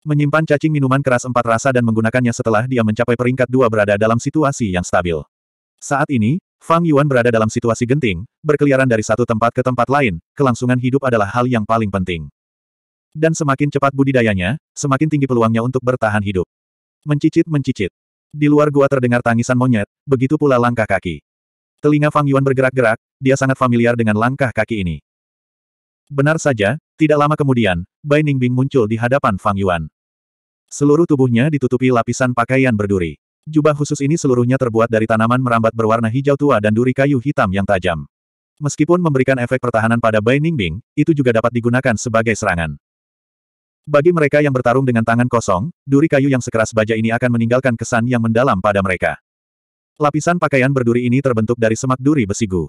Menyimpan cacing minuman keras empat rasa dan menggunakannya setelah dia mencapai peringkat dua berada dalam situasi yang stabil. Saat ini, Fang Yuan berada dalam situasi genting, berkeliaran dari satu tempat ke tempat lain, kelangsungan hidup adalah hal yang paling penting. Dan semakin cepat budidayanya, semakin tinggi peluangnya untuk bertahan hidup. Mencicit-mencicit. Di luar gua terdengar tangisan monyet, begitu pula langkah kaki. Telinga Fang Yuan bergerak-gerak, dia sangat familiar dengan langkah kaki ini. Benar saja, tidak lama kemudian, Bai Ningbing muncul di hadapan Fang Yuan. Seluruh tubuhnya ditutupi lapisan pakaian berduri. Jubah khusus ini seluruhnya terbuat dari tanaman merambat berwarna hijau tua dan duri kayu hitam yang tajam. Meskipun memberikan efek pertahanan pada Bai Ningbing, itu juga dapat digunakan sebagai serangan. Bagi mereka yang bertarung dengan tangan kosong, duri kayu yang sekeras baja ini akan meninggalkan kesan yang mendalam pada mereka. Lapisan pakaian berduri ini terbentuk dari semak duri besi gu.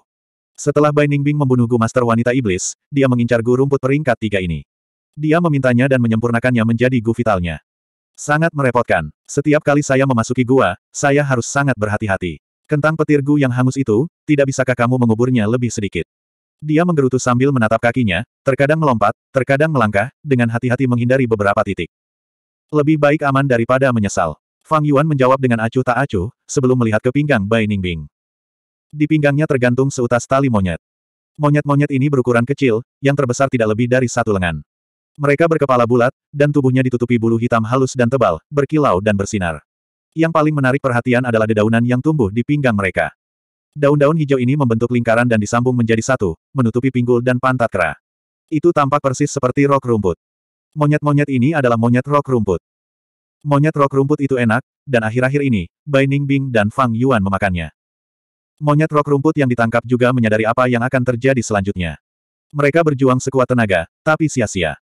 Setelah Bai Ningbing membunuh Gu Master Wanita Iblis, dia mengincar Gu Rumput Peringkat Tiga ini. Dia memintanya dan menyempurnakannya menjadi Gu Vitalnya. Sangat merepotkan. Setiap kali saya memasuki gua, saya harus sangat berhati-hati. Kentang petir Gu yang hangus itu, tidak bisakah kamu menguburnya lebih sedikit? Dia menggerutu sambil menatap kakinya, terkadang melompat, terkadang melangkah, dengan hati-hati menghindari beberapa titik. Lebih baik aman daripada menyesal. Fang Yuan menjawab dengan acuh tak acuh, sebelum melihat ke pinggang Bai Ningbing. Di pinggangnya tergantung seutas tali monyet. Monyet-monyet ini berukuran kecil, yang terbesar tidak lebih dari satu lengan. Mereka berkepala bulat, dan tubuhnya ditutupi bulu hitam halus dan tebal, berkilau dan bersinar. Yang paling menarik perhatian adalah dedaunan yang tumbuh di pinggang mereka. Daun-daun hijau ini membentuk lingkaran dan disambung menjadi satu, menutupi pinggul dan pantat kera. Itu tampak persis seperti rok rumput. Monyet-monyet ini adalah monyet rok rumput. Monyet rok rumput itu enak, dan akhir-akhir ini, Bai Ningbing dan Fang Yuan memakannya. Monyet rok rumput yang ditangkap juga menyadari apa yang akan terjadi selanjutnya. Mereka berjuang sekuat tenaga, tapi sia-sia.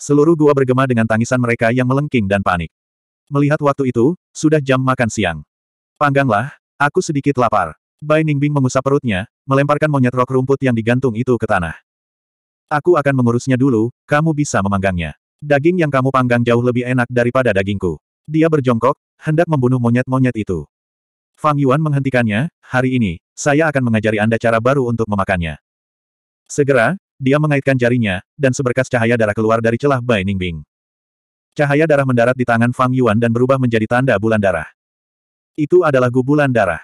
Seluruh gua bergema dengan tangisan mereka yang melengking dan panik. Melihat waktu itu, sudah jam makan siang. Pangganglah, aku sedikit lapar. Bai Ningbing mengusap perutnya, melemparkan monyet rok rumput yang digantung itu ke tanah. Aku akan mengurusnya dulu, kamu bisa memanggangnya. Daging yang kamu panggang jauh lebih enak daripada dagingku. Dia berjongkok, hendak membunuh monyet-monyet itu. Fang Yuan menghentikannya, hari ini, saya akan mengajari Anda cara baru untuk memakannya. Segera, dia mengaitkan jarinya, dan seberkas cahaya darah keluar dari celah Bai Ningbing. Cahaya darah mendarat di tangan Fang Yuan dan berubah menjadi tanda bulan darah. Itu adalah gubulan darah.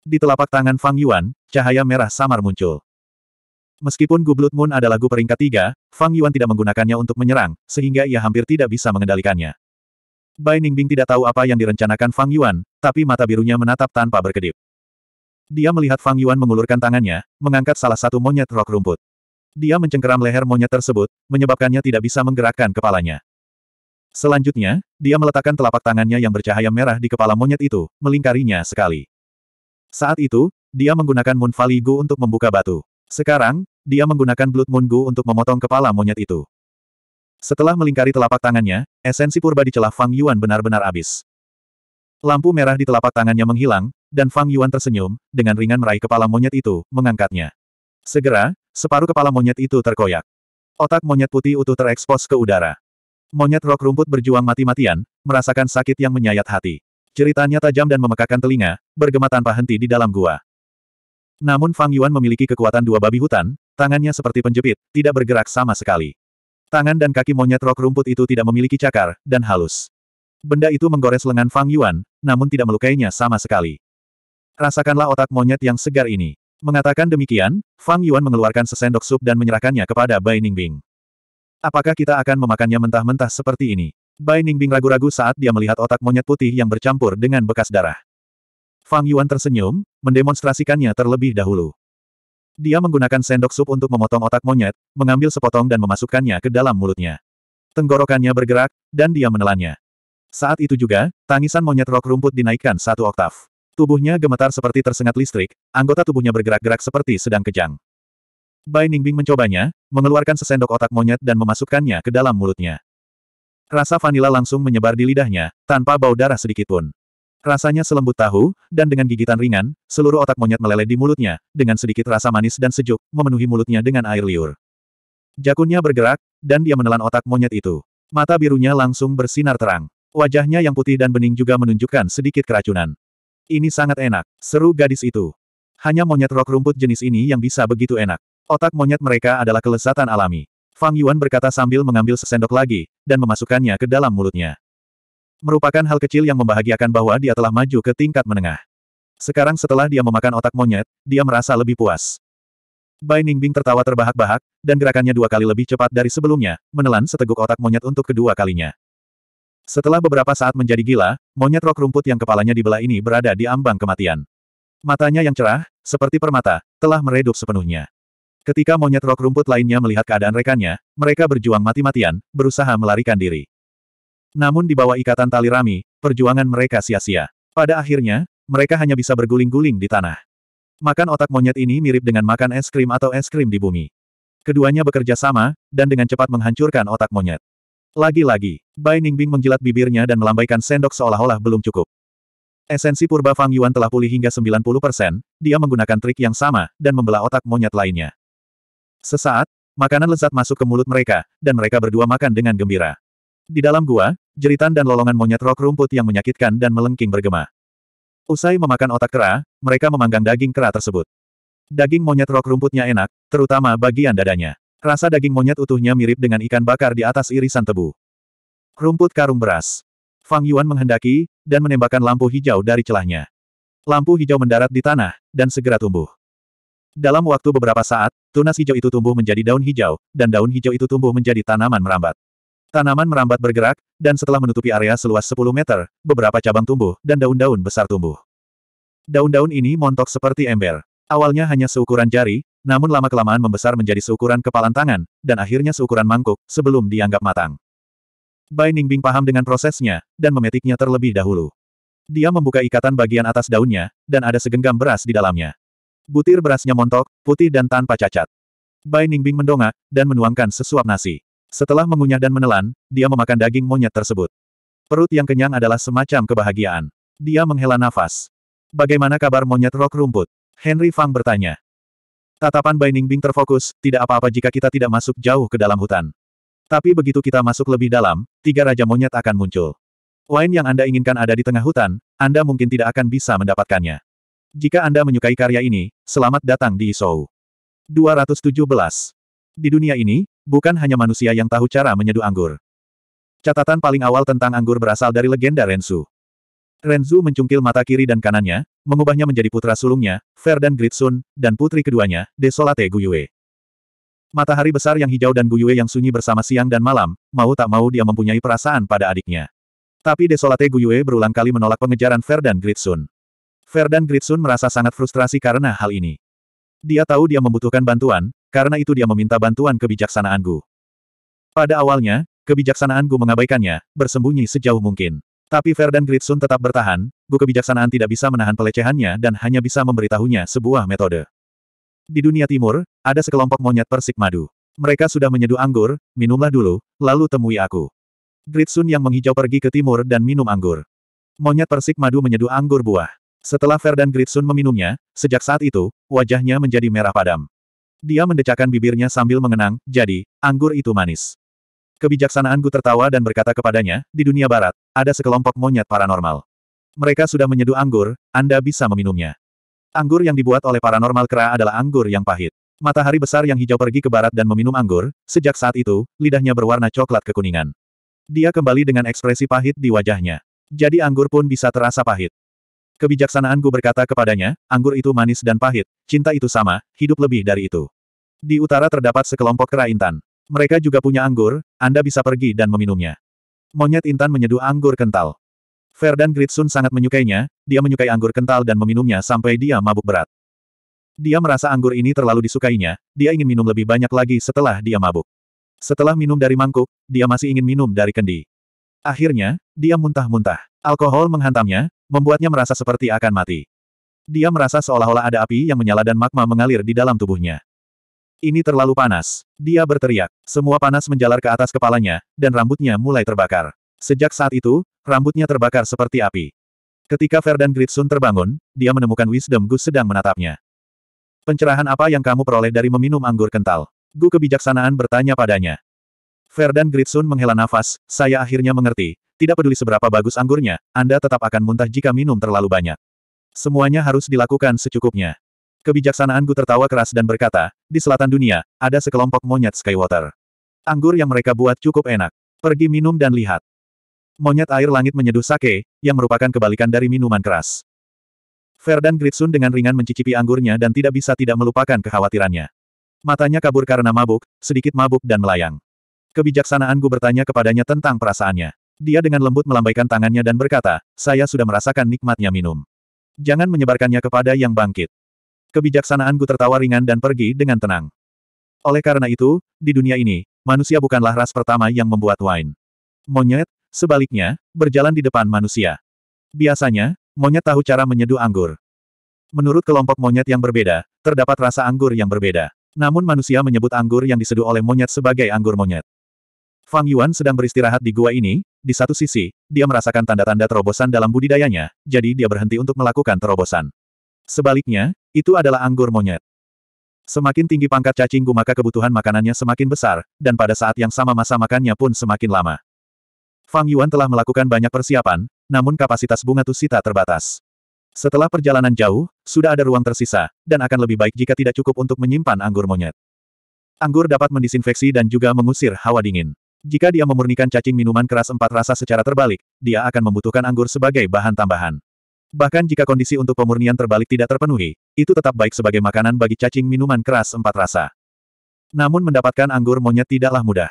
Di telapak tangan Fang Yuan, cahaya merah samar muncul. Meskipun Gu Blood Moon adalah Gu peringkat tiga, Fang Yuan tidak menggunakannya untuk menyerang, sehingga ia hampir tidak bisa mengendalikannya. Bai Ningbing tidak tahu apa yang direncanakan Fang Yuan, tapi mata birunya menatap tanpa berkedip. Dia melihat Fang Yuan mengulurkan tangannya, mengangkat salah satu monyet rok rumput. Dia mencengkeram leher monyet tersebut, menyebabkannya tidak bisa menggerakkan kepalanya. Selanjutnya, dia meletakkan telapak tangannya yang bercahaya merah di kepala monyet itu, melingkarinya sekali. Saat itu, dia menggunakan Moon Valley Gu untuk membuka batu. Sekarang, dia menggunakan Blood Moon Gu untuk memotong kepala monyet itu. Setelah melingkari telapak tangannya, esensi purba di celah Fang Yuan benar-benar habis. Lampu merah di telapak tangannya menghilang, dan Fang Yuan tersenyum, dengan ringan meraih kepala monyet itu, mengangkatnya. Segera, separuh kepala monyet itu terkoyak. Otak monyet putih utuh terekspos ke udara. Monyet rok rumput berjuang mati-matian, merasakan sakit yang menyayat hati. Ceritanya tajam dan memekakan telinga, bergema tanpa henti di dalam gua. Namun Fang Yuan memiliki kekuatan dua babi hutan, tangannya seperti penjepit, tidak bergerak sama sekali. Tangan dan kaki monyet rok rumput itu tidak memiliki cakar, dan halus. Benda itu menggores lengan Fang Yuan, namun tidak melukainya sama sekali. Rasakanlah otak monyet yang segar ini. Mengatakan demikian, Fang Yuan mengeluarkan sesendok sup dan menyerahkannya kepada Bai Ningbing. Apakah kita akan memakannya mentah-mentah seperti ini? Bai Ningbing ragu-ragu saat dia melihat otak monyet putih yang bercampur dengan bekas darah. Fang Yuan tersenyum, mendemonstrasikannya terlebih dahulu. Dia menggunakan sendok sup untuk memotong otak monyet, mengambil sepotong dan memasukkannya ke dalam mulutnya. Tenggorokannya bergerak, dan dia menelannya. Saat itu juga, tangisan monyet rok rumput dinaikkan satu oktav. Tubuhnya gemetar seperti tersengat listrik, anggota tubuhnya bergerak-gerak seperti sedang kejang. Bai Ningbing mencobanya, mengeluarkan sesendok otak monyet dan memasukkannya ke dalam mulutnya. Rasa vanila langsung menyebar di lidahnya, tanpa bau darah sedikitpun. Rasanya selembut tahu, dan dengan gigitan ringan, seluruh otak monyet meleleh di mulutnya, dengan sedikit rasa manis dan sejuk, memenuhi mulutnya dengan air liur. Jakunnya bergerak, dan dia menelan otak monyet itu. Mata birunya langsung bersinar terang. Wajahnya yang putih dan bening juga menunjukkan sedikit keracunan. Ini sangat enak, seru gadis itu. Hanya monyet rok rumput jenis ini yang bisa begitu enak. Otak monyet mereka adalah kelezatan alami. Fang Yuan berkata sambil mengambil sesendok lagi, dan memasukkannya ke dalam mulutnya. Merupakan hal kecil yang membahagiakan bahwa dia telah maju ke tingkat menengah. Sekarang setelah dia memakan otak monyet, dia merasa lebih puas. Bai Ningbing tertawa terbahak-bahak, dan gerakannya dua kali lebih cepat dari sebelumnya, menelan seteguk otak monyet untuk kedua kalinya. Setelah beberapa saat menjadi gila, monyet rok rumput yang kepalanya dibelah ini berada di ambang kematian. Matanya yang cerah, seperti permata, telah meredup sepenuhnya. Ketika monyet rok rumput lainnya melihat keadaan rekannya, mereka berjuang mati-matian, berusaha melarikan diri. Namun di bawah ikatan tali rami, perjuangan mereka sia-sia. Pada akhirnya, mereka hanya bisa berguling-guling di tanah. Makan otak monyet ini mirip dengan makan es krim atau es krim di bumi. Keduanya bekerja sama, dan dengan cepat menghancurkan otak monyet. Lagi-lagi, Bai Ningbing menjilat bibirnya dan melambaikan sendok seolah-olah belum cukup. Esensi purba Fang Yuan telah pulih hingga 90%, dia menggunakan trik yang sama, dan membelah otak monyet lainnya. Sesaat, makanan lezat masuk ke mulut mereka, dan mereka berdua makan dengan gembira. Di dalam gua, jeritan dan lolongan monyet rok rumput yang menyakitkan dan melengking bergema. Usai memakan otak kera, mereka memanggang daging kera tersebut. Daging monyet rok rumputnya enak, terutama bagian dadanya. Rasa daging monyet utuhnya mirip dengan ikan bakar di atas irisan tebu. Rumput karung beras. Fang Yuan menghendaki, dan menembakkan lampu hijau dari celahnya. Lampu hijau mendarat di tanah, dan segera tumbuh. Dalam waktu beberapa saat, tunas hijau itu tumbuh menjadi daun hijau, dan daun hijau itu tumbuh menjadi tanaman merambat. Tanaman merambat bergerak, dan setelah menutupi area seluas 10 meter, beberapa cabang tumbuh, dan daun-daun besar tumbuh. Daun-daun ini montok seperti ember. Awalnya hanya seukuran jari, namun lama-kelamaan membesar menjadi seukuran kepalan tangan, dan akhirnya seukuran mangkuk, sebelum dianggap matang. Bai Ningbing paham dengan prosesnya, dan memetiknya terlebih dahulu. Dia membuka ikatan bagian atas daunnya, dan ada segenggam beras di dalamnya. Butir berasnya montok, putih dan tanpa cacat. Bai Ningbing mendongak, dan menuangkan sesuap nasi. Setelah mengunyah dan menelan, dia memakan daging monyet tersebut. Perut yang kenyang adalah semacam kebahagiaan. Dia menghela nafas. Bagaimana kabar monyet rok rumput? Henry Fang bertanya. Tatapan Bai Ningbing terfokus, tidak apa-apa jika kita tidak masuk jauh ke dalam hutan. Tapi begitu kita masuk lebih dalam, tiga raja monyet akan muncul. Wine yang Anda inginkan ada di tengah hutan, Anda mungkin tidak akan bisa mendapatkannya. Jika Anda menyukai karya ini, selamat datang di Isou. 217. Di dunia ini, bukan hanya manusia yang tahu cara menyeduh anggur. Catatan paling awal tentang anggur berasal dari legenda Renzu. Renzu mencungkil mata kiri dan kanannya, mengubahnya menjadi putra sulungnya, Ferdan Gritsun, dan putri keduanya, Desolate Guyue. Matahari besar yang hijau dan Guyue yang sunyi bersama siang dan malam, mau tak mau dia mempunyai perasaan pada adiknya. Tapi Desolate Guyue berulang kali menolak pengejaran Ferdan Gritsun. Ferdan Gritsun merasa sangat frustrasi karena hal ini. Dia tahu dia membutuhkan bantuan, karena itu dia meminta bantuan kebijaksanaan Gu. Pada awalnya, kebijaksanaan Gu mengabaikannya, bersembunyi sejauh mungkin. Tapi Ferdinand Gritsun tetap bertahan, Gu kebijaksanaan tidak bisa menahan pelecehannya dan hanya bisa memberitahunya sebuah metode. Di dunia timur, ada sekelompok monyet persik madu. Mereka sudah menyeduh anggur, minumlah dulu, lalu temui aku. Gritsun yang menghijau pergi ke timur dan minum anggur. Monyet persik madu menyeduh anggur buah. Setelah Verdan Gritsun meminumnya, sejak saat itu, wajahnya menjadi merah padam. Dia mendecakkan bibirnya sambil mengenang, jadi, anggur itu manis. Kebijaksanaan Gu tertawa dan berkata kepadanya, di dunia barat, ada sekelompok monyet paranormal. Mereka sudah menyeduh anggur, Anda bisa meminumnya. Anggur yang dibuat oleh paranormal kera adalah anggur yang pahit. Matahari besar yang hijau pergi ke barat dan meminum anggur, sejak saat itu, lidahnya berwarna coklat kekuningan. Dia kembali dengan ekspresi pahit di wajahnya. Jadi anggur pun bisa terasa pahit. Kebijaksanaanku berkata kepadanya, anggur itu manis dan pahit, cinta itu sama, hidup lebih dari itu. Di utara terdapat sekelompok kera intan. Mereka juga punya anggur, Anda bisa pergi dan meminumnya. Monyet intan menyeduh anggur kental. Verdan Gritsun sangat menyukainya, dia menyukai anggur kental dan meminumnya sampai dia mabuk berat. Dia merasa anggur ini terlalu disukainya, dia ingin minum lebih banyak lagi setelah dia mabuk. Setelah minum dari mangkuk, dia masih ingin minum dari kendi. Akhirnya, dia muntah-muntah. Alkohol menghantamnya, membuatnya merasa seperti akan mati. Dia merasa seolah-olah ada api yang menyala dan magma mengalir di dalam tubuhnya. Ini terlalu panas. Dia berteriak. Semua panas menjalar ke atas kepalanya, dan rambutnya mulai terbakar. Sejak saat itu, rambutnya terbakar seperti api. Ketika Ferdan Gritsun terbangun, dia menemukan Wisdom Gu sedang menatapnya. Pencerahan apa yang kamu peroleh dari meminum anggur kental? Gu kebijaksanaan bertanya padanya. Ferdan Gritsun menghela nafas, saya akhirnya mengerti. Tidak peduli seberapa bagus anggurnya, Anda tetap akan muntah jika minum terlalu banyak. Semuanya harus dilakukan secukupnya. Kebijaksanaan Gu tertawa keras dan berkata, di selatan dunia, ada sekelompok monyet Skywater. Anggur yang mereka buat cukup enak. Pergi minum dan lihat. Monyet air langit menyeduh sake, yang merupakan kebalikan dari minuman keras. Ferdinand Gritsun dengan ringan mencicipi anggurnya dan tidak bisa tidak melupakan kekhawatirannya. Matanya kabur karena mabuk, sedikit mabuk dan melayang. Kebijaksanaanku bertanya kepadanya tentang perasaannya. Dia dengan lembut melambaikan tangannya dan berkata, saya sudah merasakan nikmatnya minum. Jangan menyebarkannya kepada yang bangkit. Kebijaksanaanku tertawa ringan dan pergi dengan tenang. Oleh karena itu, di dunia ini, manusia bukanlah ras pertama yang membuat wine. Monyet, sebaliknya, berjalan di depan manusia. Biasanya, monyet tahu cara menyeduh anggur. Menurut kelompok monyet yang berbeda, terdapat rasa anggur yang berbeda. Namun manusia menyebut anggur yang diseduh oleh monyet sebagai anggur monyet. Fang Yuan sedang beristirahat di gua ini, di satu sisi, dia merasakan tanda-tanda terobosan dalam budidayanya, jadi dia berhenti untuk melakukan terobosan. Sebaliknya, itu adalah anggur monyet. Semakin tinggi pangkat cacing gu maka kebutuhan makanannya semakin besar, dan pada saat yang sama masa makannya pun semakin lama. Fang Yuan telah melakukan banyak persiapan, namun kapasitas bunga tusita terbatas. Setelah perjalanan jauh, sudah ada ruang tersisa, dan akan lebih baik jika tidak cukup untuk menyimpan anggur monyet. Anggur dapat mendisinfeksi dan juga mengusir hawa dingin. Jika dia memurnikan cacing minuman keras empat rasa secara terbalik, dia akan membutuhkan anggur sebagai bahan tambahan. Bahkan jika kondisi untuk pemurnian terbalik tidak terpenuhi, itu tetap baik sebagai makanan bagi cacing minuman keras empat rasa. Namun mendapatkan anggur monyet tidaklah mudah.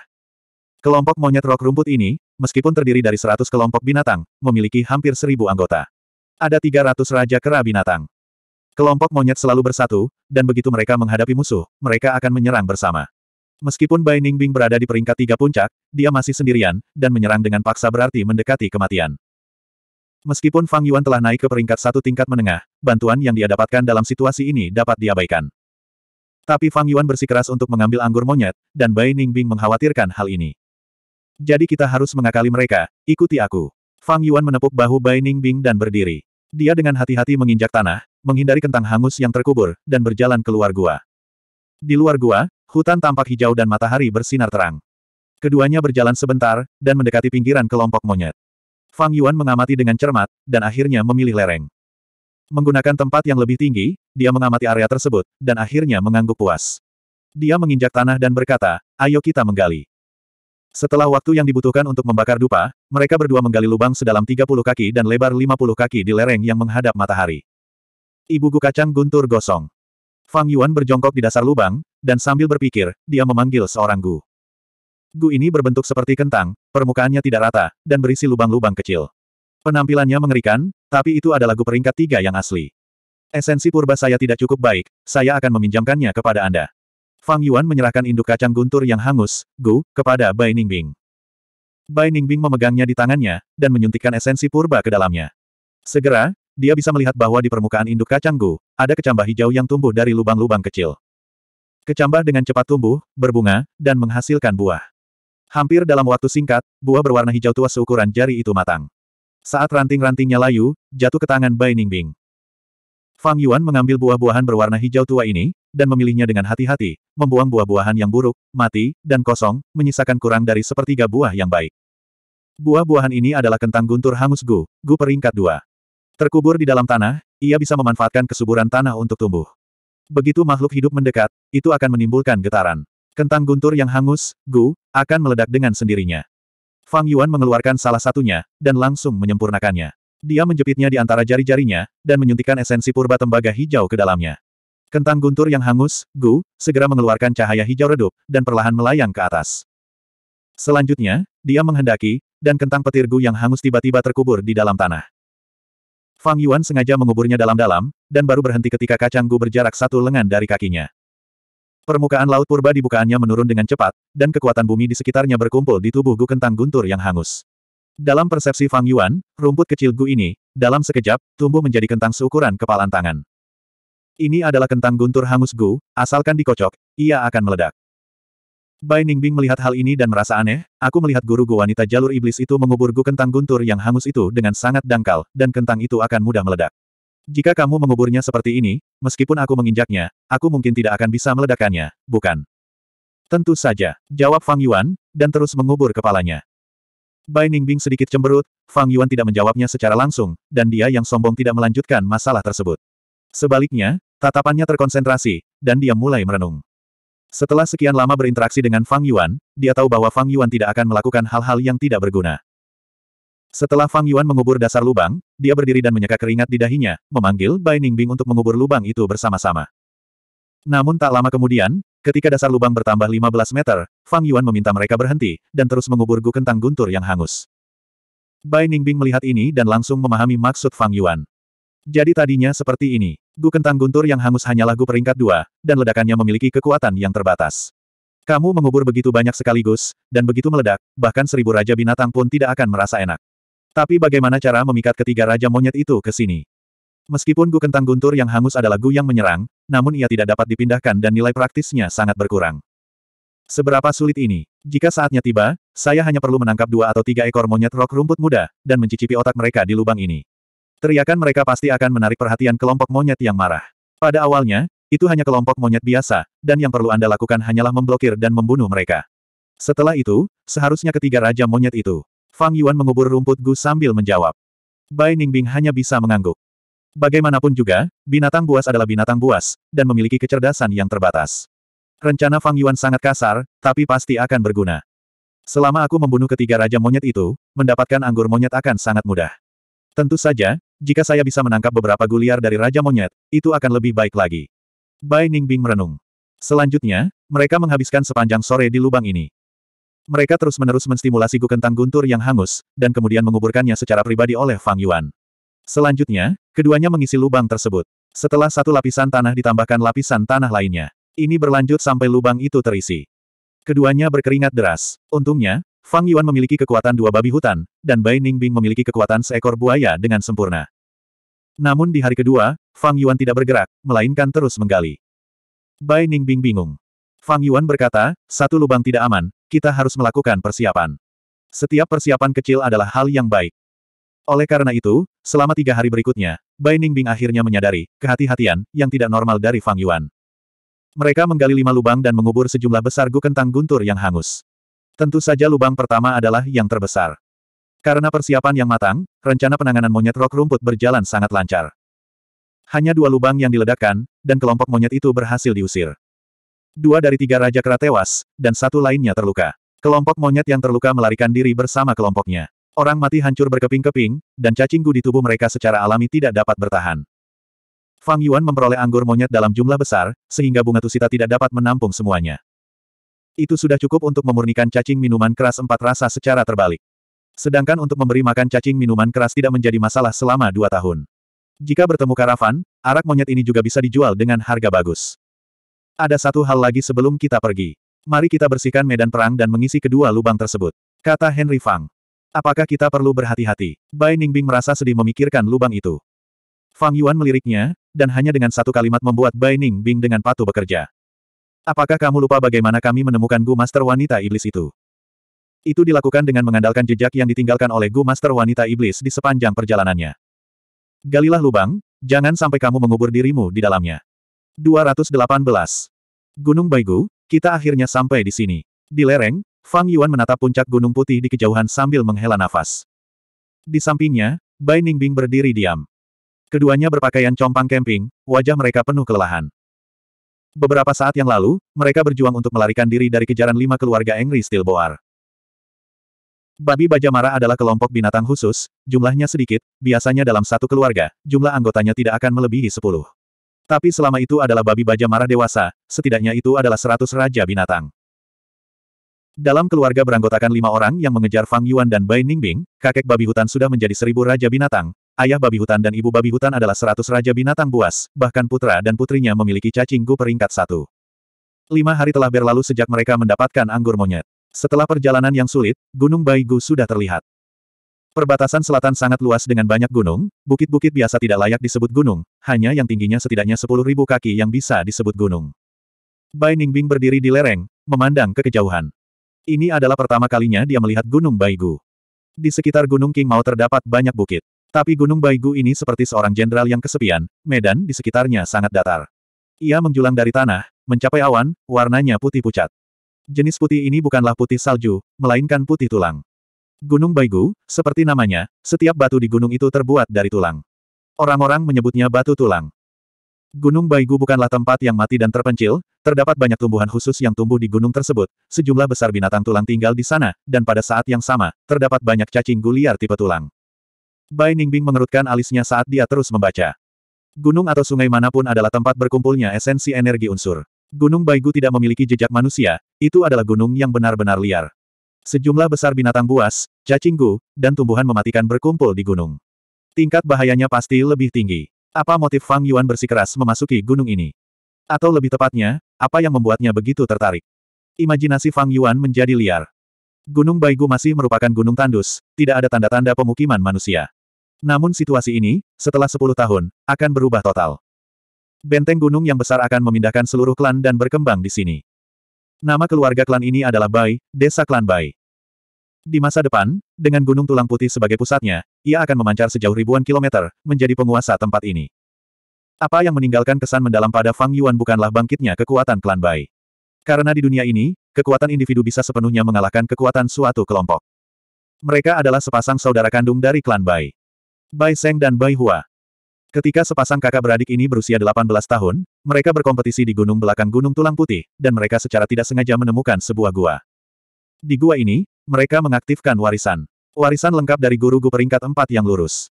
Kelompok monyet rok rumput ini, meskipun terdiri dari seratus kelompok binatang, memiliki hampir seribu anggota. Ada tiga ratus raja kera binatang. Kelompok monyet selalu bersatu, dan begitu mereka menghadapi musuh, mereka akan menyerang bersama. Meskipun Bai Ningbing berada di peringkat tiga puncak, dia masih sendirian, dan menyerang dengan paksa berarti mendekati kematian. Meskipun Fang Yuan telah naik ke peringkat satu tingkat menengah, bantuan yang dia dapatkan dalam situasi ini dapat diabaikan. Tapi Fang Yuan bersikeras untuk mengambil anggur monyet, dan Bai Ningbing mengkhawatirkan hal ini. Jadi kita harus mengakali mereka, ikuti aku. Fang Yuan menepuk bahu Bai Ningbing dan berdiri. Dia dengan hati-hati menginjak tanah, menghindari kentang hangus yang terkubur, dan berjalan keluar gua. Di luar gua, Hutan tampak hijau dan matahari bersinar terang. Keduanya berjalan sebentar, dan mendekati pinggiran kelompok monyet. Fang Yuan mengamati dengan cermat, dan akhirnya memilih lereng. Menggunakan tempat yang lebih tinggi, dia mengamati area tersebut, dan akhirnya mengangguk puas. Dia menginjak tanah dan berkata, ayo kita menggali. Setelah waktu yang dibutuhkan untuk membakar dupa, mereka berdua menggali lubang sedalam 30 kaki dan lebar 50 kaki di lereng yang menghadap matahari. Ibu gu kacang guntur gosong. Fang Yuan berjongkok di dasar lubang, dan sambil berpikir, dia memanggil seorang Gu. Gu ini berbentuk seperti kentang, permukaannya tidak rata, dan berisi lubang-lubang kecil. Penampilannya mengerikan, tapi itu adalah Gu peringkat tiga yang asli. Esensi purba saya tidak cukup baik, saya akan meminjamkannya kepada Anda. Fang Yuan menyerahkan induk kacang guntur yang hangus, Gu, kepada Bai Ningbing. Bai Ningbing memegangnya di tangannya, dan menyuntikkan esensi purba ke dalamnya. Segera, dia bisa melihat bahwa di permukaan induk kacang Gu, ada kecambah hijau yang tumbuh dari lubang-lubang kecil. Kecambah dengan cepat tumbuh, berbunga, dan menghasilkan buah. Hampir dalam waktu singkat, buah berwarna hijau tua seukuran jari itu matang. Saat ranting-rantingnya layu, jatuh ke tangan Bai Ningbing. Fang Yuan mengambil buah-buahan berwarna hijau tua ini, dan memilihnya dengan hati-hati, membuang buah-buahan yang buruk, mati, dan kosong, menyisakan kurang dari sepertiga buah yang baik. Buah-buahan ini adalah kentang guntur hangus Gu, Gu peringkat dua. Terkubur di dalam tanah, ia bisa memanfaatkan kesuburan tanah untuk tumbuh. Begitu makhluk hidup mendekat, itu akan menimbulkan getaran. Kentang guntur yang hangus, gu, akan meledak dengan sendirinya. Fang Yuan mengeluarkan salah satunya, dan langsung menyempurnakannya. Dia menjepitnya di antara jari-jarinya, dan menyuntikkan esensi purba tembaga hijau ke dalamnya. Kentang guntur yang hangus, Gu, segera mengeluarkan cahaya hijau redup, dan perlahan melayang ke atas. Selanjutnya, dia menghendaki, dan kentang petir Gu yang hangus tiba-tiba terkubur di dalam tanah. Fang Yuan sengaja menguburnya dalam-dalam, dan baru berhenti ketika kacang gu berjarak satu lengan dari kakinya. Permukaan laut purba di bukaannya menurun dengan cepat, dan kekuatan bumi di sekitarnya berkumpul di tubuh gu kentang guntur yang hangus. Dalam persepsi Fang Yuan, rumput kecil gu ini, dalam sekejap, tumbuh menjadi kentang seukuran kepalan tangan. Ini adalah kentang guntur hangus gu, asalkan dikocok, ia akan meledak. Bai Ningbing melihat hal ini dan merasa aneh, aku melihat guru gua wanita jalur iblis itu mengubur Gu kentang guntur yang hangus itu dengan sangat dangkal, dan kentang itu akan mudah meledak. Jika kamu menguburnya seperti ini, meskipun aku menginjaknya, aku mungkin tidak akan bisa meledakannya, bukan? Tentu saja, jawab Fang Yuan, dan terus mengubur kepalanya. Bai Ningbing sedikit cemberut, Fang Yuan tidak menjawabnya secara langsung, dan dia yang sombong tidak melanjutkan masalah tersebut. Sebaliknya, tatapannya terkonsentrasi, dan dia mulai merenung. Setelah sekian lama berinteraksi dengan Fang Yuan, dia tahu bahwa Fang Yuan tidak akan melakukan hal-hal yang tidak berguna. Setelah Fang Yuan mengubur dasar lubang, dia berdiri dan menyeka keringat di dahinya, memanggil Bai Ningbing untuk mengubur lubang itu bersama-sama. Namun tak lama kemudian, ketika dasar lubang bertambah 15 meter, Fang Yuan meminta mereka berhenti, dan terus mengubur gu kentang guntur yang hangus. Bai Ningbing melihat ini dan langsung memahami maksud Fang Yuan. Jadi tadinya seperti ini. Gu kentang guntur yang hangus hanyalah gu peringkat dua, dan ledakannya memiliki kekuatan yang terbatas. Kamu mengubur begitu banyak sekaligus, dan begitu meledak, bahkan seribu raja binatang pun tidak akan merasa enak. Tapi bagaimana cara memikat ketiga raja monyet itu ke sini? Meskipun gu kentang guntur yang hangus adalah gu yang menyerang, namun ia tidak dapat dipindahkan dan nilai praktisnya sangat berkurang. Seberapa sulit ini? Jika saatnya tiba, saya hanya perlu menangkap dua atau tiga ekor monyet rok rumput muda, dan mencicipi otak mereka di lubang ini. Teriakan mereka pasti akan menarik perhatian kelompok monyet yang marah. Pada awalnya, itu hanya kelompok monyet biasa, dan yang perlu Anda lakukan hanyalah memblokir dan membunuh mereka. Setelah itu, seharusnya ketiga raja monyet itu. Fang Yuan mengubur rumput Gu sambil menjawab. Bai Ningbing hanya bisa mengangguk. Bagaimanapun juga, binatang buas adalah binatang buas, dan memiliki kecerdasan yang terbatas. Rencana Fang Yuan sangat kasar, tapi pasti akan berguna. Selama aku membunuh ketiga raja monyet itu, mendapatkan anggur monyet akan sangat mudah. Tentu saja, jika saya bisa menangkap beberapa guliar dari Raja Monyet, itu akan lebih baik lagi. Bai Ningbing merenung. Selanjutnya, mereka menghabiskan sepanjang sore di lubang ini. Mereka terus-menerus menstimulasi kentang guntur yang hangus, dan kemudian menguburkannya secara pribadi oleh Fang Yuan. Selanjutnya, keduanya mengisi lubang tersebut. Setelah satu lapisan tanah ditambahkan lapisan tanah lainnya. Ini berlanjut sampai lubang itu terisi. Keduanya berkeringat deras. Untungnya, Fang Yuan memiliki kekuatan dua babi hutan, dan Bai Ningbing memiliki kekuatan seekor buaya dengan sempurna. Namun di hari kedua, Fang Yuan tidak bergerak, melainkan terus menggali. Bai Ningbing bingung. Fang Yuan berkata, satu lubang tidak aman, kita harus melakukan persiapan. Setiap persiapan kecil adalah hal yang baik. Oleh karena itu, selama tiga hari berikutnya, Bai Ningbing akhirnya menyadari kehati-hatian yang tidak normal dari Fang Yuan. Mereka menggali lima lubang dan mengubur sejumlah besar gu kentang guntur yang hangus. Tentu saja lubang pertama adalah yang terbesar. Karena persiapan yang matang, rencana penanganan monyet rok rumput berjalan sangat lancar. Hanya dua lubang yang diledakkan, dan kelompok monyet itu berhasil diusir. Dua dari tiga Raja Kera tewas, dan satu lainnya terluka. Kelompok monyet yang terluka melarikan diri bersama kelompoknya. Orang mati hancur berkeping-keping, dan cacing gu di tubuh mereka secara alami tidak dapat bertahan. Fang Yuan memperoleh anggur monyet dalam jumlah besar, sehingga bunga tusita tidak dapat menampung semuanya. Itu sudah cukup untuk memurnikan cacing minuman keras empat rasa secara terbalik. Sedangkan untuk memberi makan cacing minuman keras tidak menjadi masalah selama dua tahun. Jika bertemu karavan, arak monyet ini juga bisa dijual dengan harga bagus. Ada satu hal lagi sebelum kita pergi. Mari kita bersihkan medan perang dan mengisi kedua lubang tersebut. Kata Henry Fang. Apakah kita perlu berhati-hati? Bai Ningbing merasa sedih memikirkan lubang itu. Fang Yuan meliriknya, dan hanya dengan satu kalimat membuat Bai Ningbing dengan patuh bekerja. Apakah kamu lupa bagaimana kami menemukan Gu Master Wanita Iblis itu? Itu dilakukan dengan mengandalkan jejak yang ditinggalkan oleh Gu Master Wanita Iblis di sepanjang perjalanannya. Galilah lubang, jangan sampai kamu mengubur dirimu di dalamnya. 218. Gunung Baigu, kita akhirnya sampai di sini. Di lereng, Fang Yuan menatap puncak gunung putih di kejauhan sambil menghela nafas. Di sampingnya, Bai Ningbing berdiri diam. Keduanya berpakaian compang camping, wajah mereka penuh kelelahan. Beberapa saat yang lalu, mereka berjuang untuk melarikan diri dari kejaran lima keluarga Engri Stilboar. Babi baja mara adalah kelompok binatang khusus, jumlahnya sedikit, biasanya dalam satu keluarga, jumlah anggotanya tidak akan melebihi sepuluh. Tapi selama itu adalah babi baja mara dewasa, setidaknya itu adalah seratus raja binatang. Dalam keluarga beranggotakan lima orang yang mengejar Fang Yuan dan Bai Ningbing, kakek babi hutan sudah menjadi seribu raja binatang, ayah babi hutan dan ibu babi hutan adalah seratus raja binatang buas, bahkan putra dan putrinya memiliki cacing gu peringkat satu. Lima hari telah berlalu sejak mereka mendapatkan anggur monyet. Setelah perjalanan yang sulit, Gunung Baigu sudah terlihat. Perbatasan selatan sangat luas dengan banyak gunung, bukit-bukit biasa tidak layak disebut gunung, hanya yang tingginya setidaknya sepuluh ribu kaki yang bisa disebut gunung. Bai Ningbing berdiri di lereng, memandang ke kejauhan. Ini adalah pertama kalinya dia melihat Gunung Baigu. Di sekitar Gunung King Mao terdapat banyak bukit. Tapi Gunung Baigu ini seperti seorang jenderal yang kesepian, medan di sekitarnya sangat datar. Ia menjulang dari tanah, mencapai awan, warnanya putih pucat. Jenis putih ini bukanlah putih salju, melainkan putih tulang. Gunung Baigu, seperti namanya, setiap batu di gunung itu terbuat dari tulang. Orang-orang menyebutnya batu tulang. Gunung Baigu bukanlah tempat yang mati dan terpencil, terdapat banyak tumbuhan khusus yang tumbuh di gunung tersebut, sejumlah besar binatang tulang tinggal di sana, dan pada saat yang sama, terdapat banyak cacing guliar tipe tulang. Bai Ningbing mengerutkan alisnya saat dia terus membaca. Gunung atau sungai manapun adalah tempat berkumpulnya esensi energi unsur. Gunung Baigu tidak memiliki jejak manusia, itu adalah gunung yang benar-benar liar. Sejumlah besar binatang buas, cacing gu, dan tumbuhan mematikan berkumpul di gunung. Tingkat bahayanya pasti lebih tinggi. Apa motif Fang Yuan bersikeras memasuki gunung ini? Atau lebih tepatnya, apa yang membuatnya begitu tertarik? Imajinasi Fang Yuan menjadi liar. Gunung Baigu masih merupakan gunung tandus, tidak ada tanda-tanda pemukiman manusia. Namun situasi ini, setelah 10 tahun, akan berubah total. Benteng gunung yang besar akan memindahkan seluruh klan dan berkembang di sini. Nama keluarga klan ini adalah Bai, desa klan Bai. Di masa depan, dengan gunung tulang putih sebagai pusatnya, ia akan memancar sejauh ribuan kilometer, menjadi penguasa tempat ini. Apa yang meninggalkan kesan mendalam pada Fang Yuan bukanlah bangkitnya kekuatan klan Bai. Karena di dunia ini, kekuatan individu bisa sepenuhnya mengalahkan kekuatan suatu kelompok. Mereka adalah sepasang saudara kandung dari klan Bai. Bai Seng dan Bai Hua. Ketika sepasang kakak beradik ini berusia 18 tahun, mereka berkompetisi di gunung belakang Gunung Tulang Putih, dan mereka secara tidak sengaja menemukan sebuah gua. Di gua ini, mereka mengaktifkan warisan. Warisan lengkap dari guru Gu peringkat 4 yang lurus.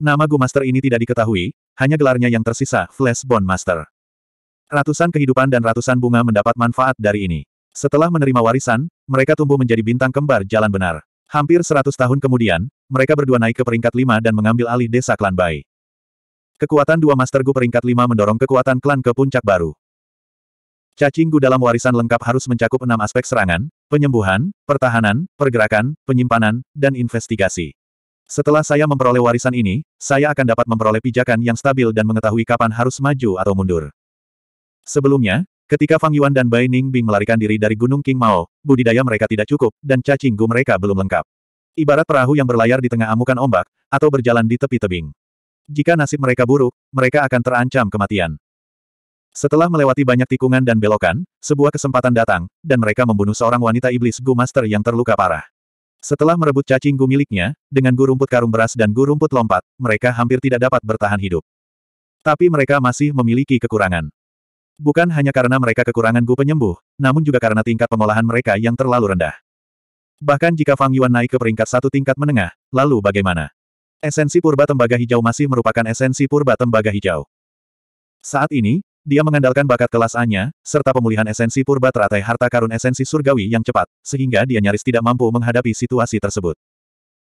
Nama Gu Master ini tidak diketahui, hanya gelarnya yang tersisa, Flash Bone Master. Ratusan kehidupan dan ratusan bunga mendapat manfaat dari ini. Setelah menerima warisan, mereka tumbuh menjadi bintang kembar jalan benar. Hampir 100 tahun kemudian, mereka berdua naik ke peringkat lima dan mengambil alih desa klan Bai. Kekuatan dua Master Gu peringkat lima mendorong kekuatan klan ke puncak baru. Cacing Gu dalam warisan lengkap harus mencakup enam aspek serangan, penyembuhan, pertahanan, pergerakan, penyimpanan, dan investigasi. Setelah saya memperoleh warisan ini, saya akan dapat memperoleh pijakan yang stabil dan mengetahui kapan harus maju atau mundur. Sebelumnya, ketika Fang Yuan dan Bai Ningbing melarikan diri dari Gunung King Mao, budidaya mereka tidak cukup, dan cacing Gu mereka belum lengkap. Ibarat perahu yang berlayar di tengah amukan ombak, atau berjalan di tepi tebing. Jika nasib mereka buruk, mereka akan terancam kematian. Setelah melewati banyak tikungan dan belokan, sebuah kesempatan datang, dan mereka membunuh seorang wanita iblis Gu Master yang terluka parah. Setelah merebut cacing Gu miliknya, dengan Gu rumput karung beras dan Gu rumput lompat, mereka hampir tidak dapat bertahan hidup. Tapi mereka masih memiliki kekurangan. Bukan hanya karena mereka kekurangan Gu penyembuh, namun juga karena tingkat pengolahan mereka yang terlalu rendah. Bahkan jika Fang Yuan naik ke peringkat satu tingkat menengah, lalu bagaimana? Esensi purba tembaga hijau masih merupakan esensi purba tembaga hijau. Saat ini, dia mengandalkan bakat kelas A-nya, serta pemulihan esensi purba teratai harta karun esensi surgawi yang cepat, sehingga dia nyaris tidak mampu menghadapi situasi tersebut.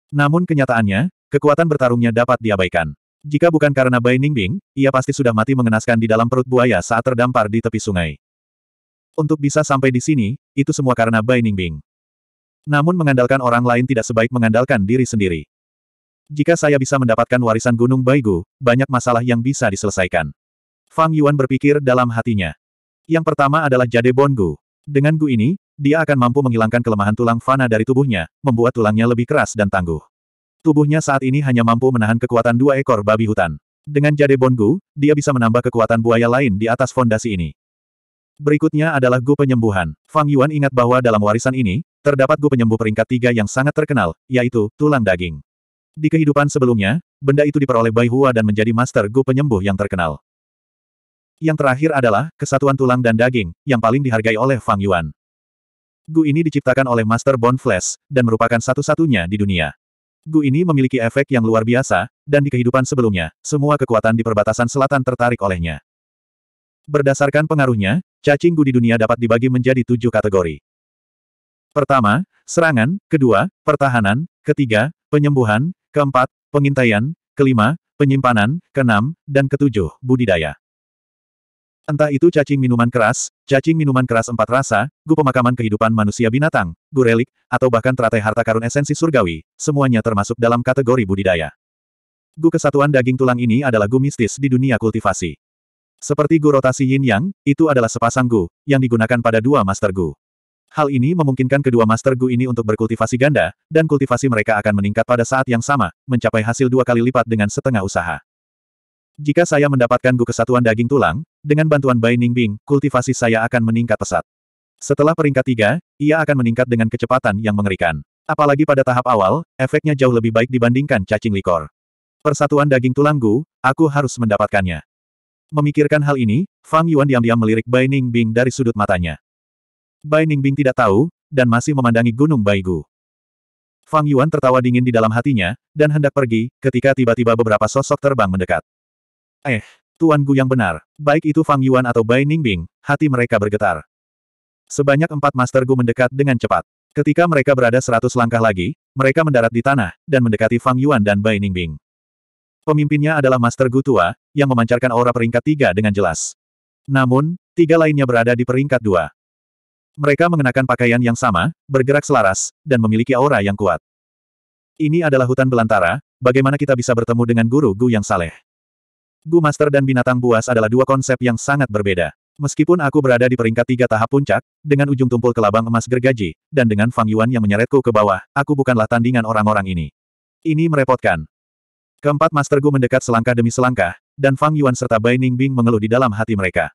Namun kenyataannya, kekuatan bertarungnya dapat diabaikan. Jika bukan karena Bai Ningbing, ia pasti sudah mati mengenaskan di dalam perut buaya saat terdampar di tepi sungai. Untuk bisa sampai di sini, itu semua karena Bai Ningbing. Namun mengandalkan orang lain tidak sebaik mengandalkan diri sendiri. Jika saya bisa mendapatkan warisan Gunung Baigu, banyak masalah yang bisa diselesaikan. Fang Yuan berpikir dalam hatinya. Yang pertama adalah Jade Bongu. Dengan Gu ini, dia akan mampu menghilangkan kelemahan tulang fana dari tubuhnya, membuat tulangnya lebih keras dan tangguh. Tubuhnya saat ini hanya mampu menahan kekuatan dua ekor babi hutan. Dengan Jade Bongu, dia bisa menambah kekuatan buaya lain di atas fondasi ini. Berikutnya adalah Gu penyembuhan. Fang Yuan ingat bahwa dalam warisan ini, Terdapat Gu penyembuh peringkat tiga yang sangat terkenal, yaitu tulang daging. Di kehidupan sebelumnya, benda itu diperoleh Bai Hua dan menjadi master Gu penyembuh yang terkenal. Yang terakhir adalah kesatuan tulang dan daging, yang paling dihargai oleh Fang Yuan. Gu ini diciptakan oleh Master Bone Flash, dan merupakan satu-satunya di dunia. Gu ini memiliki efek yang luar biasa, dan di kehidupan sebelumnya, semua kekuatan di perbatasan selatan tertarik olehnya. Berdasarkan pengaruhnya, cacing Gu di dunia dapat dibagi menjadi tujuh kategori. Pertama, serangan, kedua, pertahanan, ketiga, penyembuhan, keempat, pengintaian, kelima, penyimpanan, keenam, dan ketujuh, budidaya. Entah itu cacing minuman keras, cacing minuman keras empat rasa, gu pemakaman kehidupan manusia binatang, gu relik, atau bahkan teratai harta karun esensi surgawi, semuanya termasuk dalam kategori budidaya. Gu kesatuan daging tulang ini adalah gu mistis di dunia kultivasi. Seperti gu rotasi yin yang, itu adalah sepasang gu, yang digunakan pada dua master gu. Hal ini memungkinkan kedua Master Gu ini untuk berkultivasi ganda, dan kultivasi mereka akan meningkat pada saat yang sama, mencapai hasil dua kali lipat dengan setengah usaha. Jika saya mendapatkan Gu Kesatuan Daging Tulang, dengan bantuan Bai Ningbing, kultivasi saya akan meningkat pesat. Setelah peringkat tiga, ia akan meningkat dengan kecepatan yang mengerikan. Apalagi pada tahap awal, efeknya jauh lebih baik dibandingkan cacing likor. Persatuan daging tulang Gu, aku harus mendapatkannya. Memikirkan hal ini, Fang Yuan diam-diam melirik Bai Ningbing dari sudut matanya. Bai Ningbing tidak tahu, dan masih memandangi Gunung Baigu. Fang Yuan tertawa dingin di dalam hatinya, dan hendak pergi, ketika tiba-tiba beberapa sosok terbang mendekat. Eh, Tuan Gu yang benar, baik itu Fang Yuan atau Bai Ningbing, hati mereka bergetar. Sebanyak empat Master Gu mendekat dengan cepat. Ketika mereka berada seratus langkah lagi, mereka mendarat di tanah, dan mendekati Fang Yuan dan Bai Ningbing. Pemimpinnya adalah Master Gu tua, yang memancarkan aura peringkat tiga dengan jelas. Namun, tiga lainnya berada di peringkat dua. Mereka mengenakan pakaian yang sama, bergerak selaras, dan memiliki aura yang kuat. Ini adalah hutan belantara, bagaimana kita bisa bertemu dengan guru Gu yang saleh? Gu Master dan binatang buas adalah dua konsep yang sangat berbeda. Meskipun aku berada di peringkat tiga tahap puncak, dengan ujung tumpul kelabang emas gergaji, dan dengan Fang Yuan yang menyeretku ke bawah, aku bukanlah tandingan orang-orang ini. Ini merepotkan. Keempat Master Gu mendekat selangkah demi selangkah, dan Fang Yuan serta Bai Ningbing mengeluh di dalam hati mereka.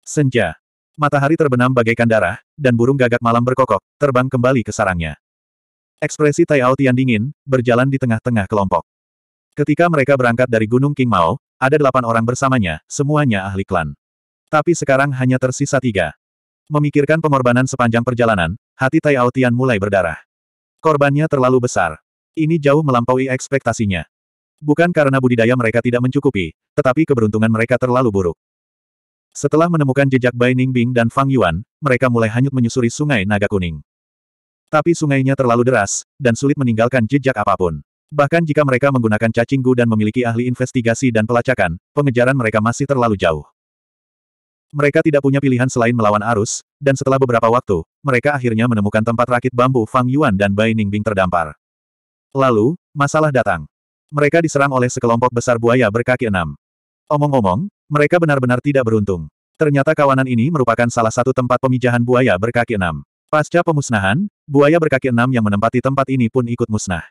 Senja. Matahari terbenam bagaikan darah, dan burung gagak malam berkokok, terbang kembali ke sarangnya. Ekspresi Tai Ao Tian dingin, berjalan di tengah-tengah kelompok. Ketika mereka berangkat dari Gunung King Mao, ada delapan orang bersamanya, semuanya ahli klan. Tapi sekarang hanya tersisa tiga. Memikirkan pengorbanan sepanjang perjalanan, hati Tai Ao Tian mulai berdarah. Korbannya terlalu besar. Ini jauh melampaui ekspektasinya. Bukan karena budidaya mereka tidak mencukupi, tetapi keberuntungan mereka terlalu buruk. Setelah menemukan jejak Bai Ningbing dan Fang Yuan, mereka mulai hanyut menyusuri sungai Naga Kuning. Tapi sungainya terlalu deras, dan sulit meninggalkan jejak apapun. Bahkan jika mereka menggunakan cacing dan memiliki ahli investigasi dan pelacakan, pengejaran mereka masih terlalu jauh. Mereka tidak punya pilihan selain melawan arus, dan setelah beberapa waktu, mereka akhirnya menemukan tempat rakit bambu Fang Yuan dan Bai Ningbing terdampar. Lalu, masalah datang. Mereka diserang oleh sekelompok besar buaya berkaki enam. Omong-omong, mereka benar-benar tidak beruntung. Ternyata kawanan ini merupakan salah satu tempat pemijahan buaya berkaki enam. Pasca pemusnahan, buaya berkaki enam yang menempati tempat ini pun ikut musnah.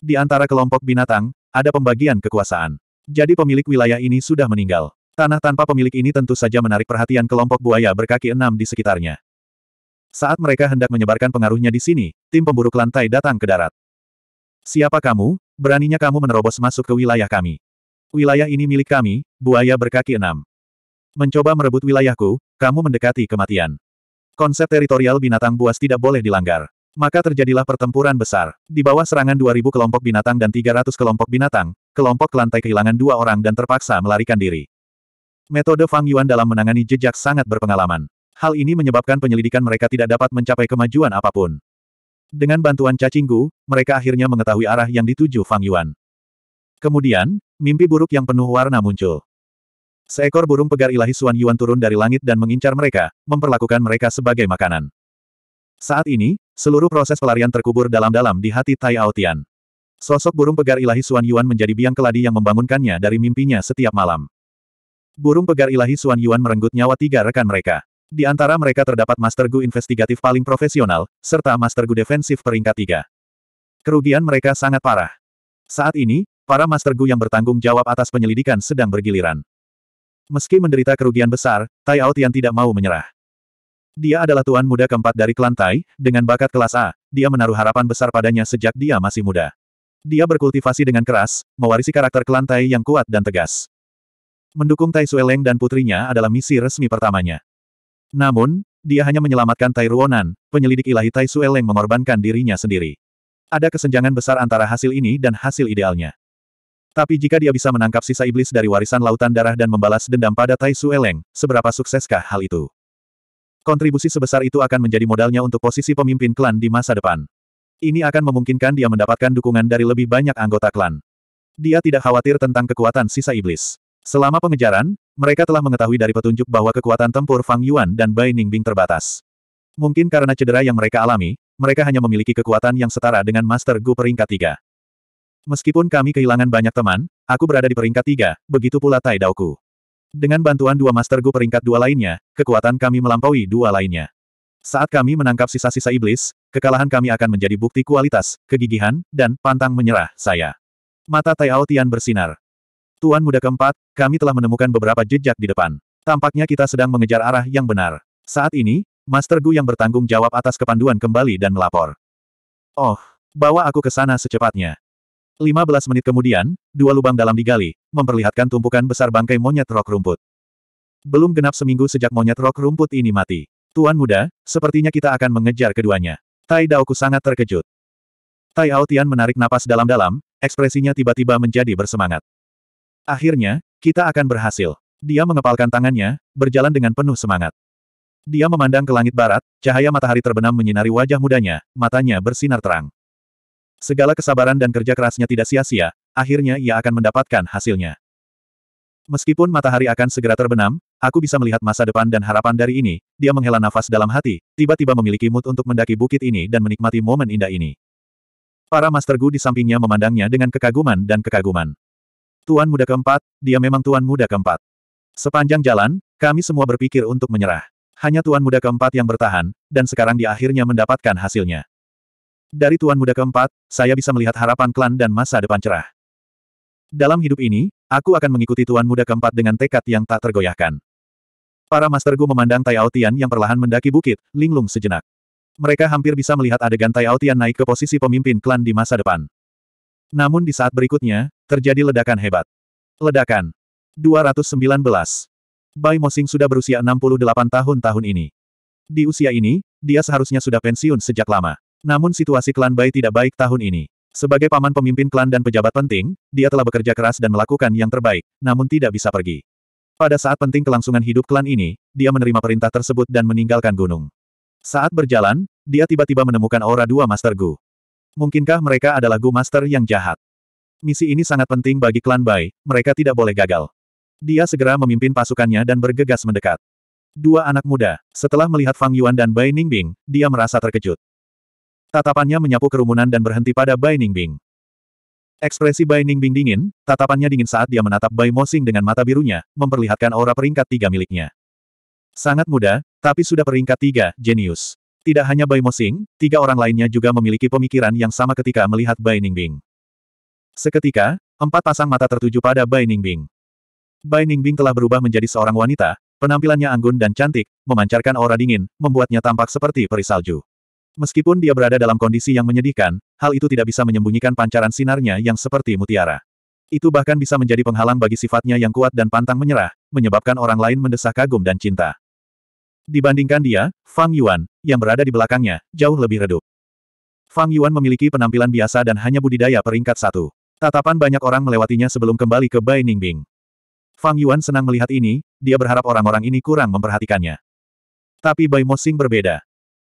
Di antara kelompok binatang, ada pembagian kekuasaan. Jadi pemilik wilayah ini sudah meninggal. Tanah tanpa pemilik ini tentu saja menarik perhatian kelompok buaya berkaki enam di sekitarnya. Saat mereka hendak menyebarkan pengaruhnya di sini, tim pemburu lantai datang ke darat. Siapa kamu? Beraninya kamu menerobos masuk ke wilayah kami. Wilayah ini milik kami, buaya berkaki enam. Mencoba merebut wilayahku, kamu mendekati kematian. Konsep teritorial binatang buas tidak boleh dilanggar. Maka terjadilah pertempuran besar. Di bawah serangan 2000 kelompok binatang dan 300 kelompok binatang, kelompok lantai kehilangan dua orang dan terpaksa melarikan diri. Metode Fang Yuan dalam menangani jejak sangat berpengalaman. Hal ini menyebabkan penyelidikan mereka tidak dapat mencapai kemajuan apapun. Dengan bantuan cacinggu, mereka akhirnya mengetahui arah yang dituju Fang Yuan. Kemudian, mimpi buruk yang penuh warna muncul. Seekor burung pegar ilahi Suan Yuan turun dari langit dan mengincar mereka, memperlakukan mereka sebagai makanan. Saat ini, seluruh proses pelarian terkubur dalam-dalam di hati Tai Aotian. Sosok burung pegar ilahi Suan Yuan menjadi biang keladi yang membangunkannya dari mimpinya setiap malam. Burung pegar ilahi Suan Yuan merenggut nyawa tiga rekan mereka. Di antara mereka terdapat Master Gu investigatif paling profesional, serta Master Gu defensif peringkat tiga. Kerugian mereka sangat parah. Saat ini, Para Master Gu yang bertanggung jawab atas penyelidikan sedang bergiliran. Meski menderita kerugian besar, Tai Aotian tidak mau menyerah. Dia adalah tuan muda keempat dari klan Tai, dengan bakat kelas A, dia menaruh harapan besar padanya sejak dia masih muda. Dia berkultivasi dengan keras, mewarisi karakter klan Tai yang kuat dan tegas. Mendukung Tai Sueleng dan putrinya adalah misi resmi pertamanya. Namun, dia hanya menyelamatkan Tai Ruonan, penyelidik ilahi Tai Sueleng mengorbankan dirinya sendiri. Ada kesenjangan besar antara hasil ini dan hasil idealnya. Tapi jika dia bisa menangkap sisa iblis dari warisan lautan darah dan membalas dendam pada Tai Su Eleng, seberapa sukseskah hal itu? Kontribusi sebesar itu akan menjadi modalnya untuk posisi pemimpin klan di masa depan. Ini akan memungkinkan dia mendapatkan dukungan dari lebih banyak anggota klan. Dia tidak khawatir tentang kekuatan sisa iblis. Selama pengejaran, mereka telah mengetahui dari petunjuk bahwa kekuatan tempur Fang Yuan dan Bai Ningbing terbatas. Mungkin karena cedera yang mereka alami, mereka hanya memiliki kekuatan yang setara dengan Master Gu peringkat 3. Meskipun kami kehilangan banyak teman, aku berada di peringkat tiga, begitu pula Tai Daoku. Dengan bantuan dua master gu peringkat dua lainnya, kekuatan kami melampaui dua lainnya. Saat kami menangkap sisa-sisa iblis, kekalahan kami akan menjadi bukti kualitas, kegigihan, dan pantang menyerah, saya. Mata Tai Ao bersinar. Tuan muda keempat, kami telah menemukan beberapa jejak di depan. Tampaknya kita sedang mengejar arah yang benar. Saat ini, Master Gu yang bertanggung jawab atas kepanduan kembali dan melapor. Oh, bawa aku ke sana secepatnya. 15 menit kemudian, dua lubang dalam digali, memperlihatkan tumpukan besar bangkai monyet rok rumput. Belum genap seminggu sejak monyet rok rumput ini mati. Tuan muda, sepertinya kita akan mengejar keduanya. Tai Daoku sangat terkejut. Tai Aotian menarik napas dalam-dalam, ekspresinya tiba-tiba menjadi bersemangat. Akhirnya, kita akan berhasil. Dia mengepalkan tangannya, berjalan dengan penuh semangat. Dia memandang ke langit barat, cahaya matahari terbenam menyinari wajah mudanya, matanya bersinar terang. Segala kesabaran dan kerja kerasnya tidak sia-sia, akhirnya ia akan mendapatkan hasilnya. Meskipun matahari akan segera terbenam, aku bisa melihat masa depan dan harapan dari ini, dia menghela nafas dalam hati, tiba-tiba memiliki mood untuk mendaki bukit ini dan menikmati momen indah ini. Para Master Gu di sampingnya memandangnya dengan kekaguman dan kekaguman. Tuan muda keempat, dia memang tuan muda keempat. Sepanjang jalan, kami semua berpikir untuk menyerah. Hanya tuan muda keempat yang bertahan, dan sekarang dia akhirnya mendapatkan hasilnya. Dari Tuan Muda keempat, saya bisa melihat harapan klan dan masa depan cerah. Dalam hidup ini, aku akan mengikuti Tuan Muda keempat dengan tekad yang tak tergoyahkan. Para Master Gu memandang Tai Aotian yang perlahan mendaki bukit, linglung sejenak. Mereka hampir bisa melihat adegan Tai Aotian naik ke posisi pemimpin klan di masa depan. Namun di saat berikutnya, terjadi ledakan hebat. Ledakan. 219. Bai Mosing sudah berusia 68 tahun tahun ini. Di usia ini, dia seharusnya sudah pensiun sejak lama. Namun situasi klan Bai tidak baik tahun ini. Sebagai paman pemimpin klan dan pejabat penting, dia telah bekerja keras dan melakukan yang terbaik, namun tidak bisa pergi. Pada saat penting kelangsungan hidup klan ini, dia menerima perintah tersebut dan meninggalkan gunung. Saat berjalan, dia tiba-tiba menemukan aura dua Master Gu. Mungkinkah mereka adalah Gu Master yang jahat? Misi ini sangat penting bagi klan Bai, mereka tidak boleh gagal. Dia segera memimpin pasukannya dan bergegas mendekat. Dua anak muda, setelah melihat Fang Yuan dan Bai Ningbing, dia merasa terkejut. Tatapannya menyapu kerumunan dan berhenti pada Bai Ningbing. Ekspresi Bai Ningbing dingin, tatapannya dingin saat dia menatap Bai Mosing dengan mata birunya, memperlihatkan aura peringkat tiga miliknya. Sangat muda, tapi sudah peringkat tiga, jenius. Tidak hanya Bai Mosing, tiga orang lainnya juga memiliki pemikiran yang sama ketika melihat Bai Ningbing. Seketika, empat pasang mata tertuju pada Bai Ningbing. Bai Ningbing telah berubah menjadi seorang wanita, penampilannya anggun dan cantik, memancarkan aura dingin, membuatnya tampak seperti peri salju. Meskipun dia berada dalam kondisi yang menyedihkan, hal itu tidak bisa menyembunyikan pancaran sinarnya yang seperti mutiara. Itu bahkan bisa menjadi penghalang bagi sifatnya yang kuat dan pantang menyerah, menyebabkan orang lain mendesah kagum dan cinta. Dibandingkan dia, Fang Yuan, yang berada di belakangnya, jauh lebih redup. Fang Yuan memiliki penampilan biasa dan hanya budidaya peringkat satu. Tatapan banyak orang melewatinya sebelum kembali ke Bai Ningbing. Fang Yuan senang melihat ini, dia berharap orang-orang ini kurang memperhatikannya. Tapi Bai Mo Xing berbeda.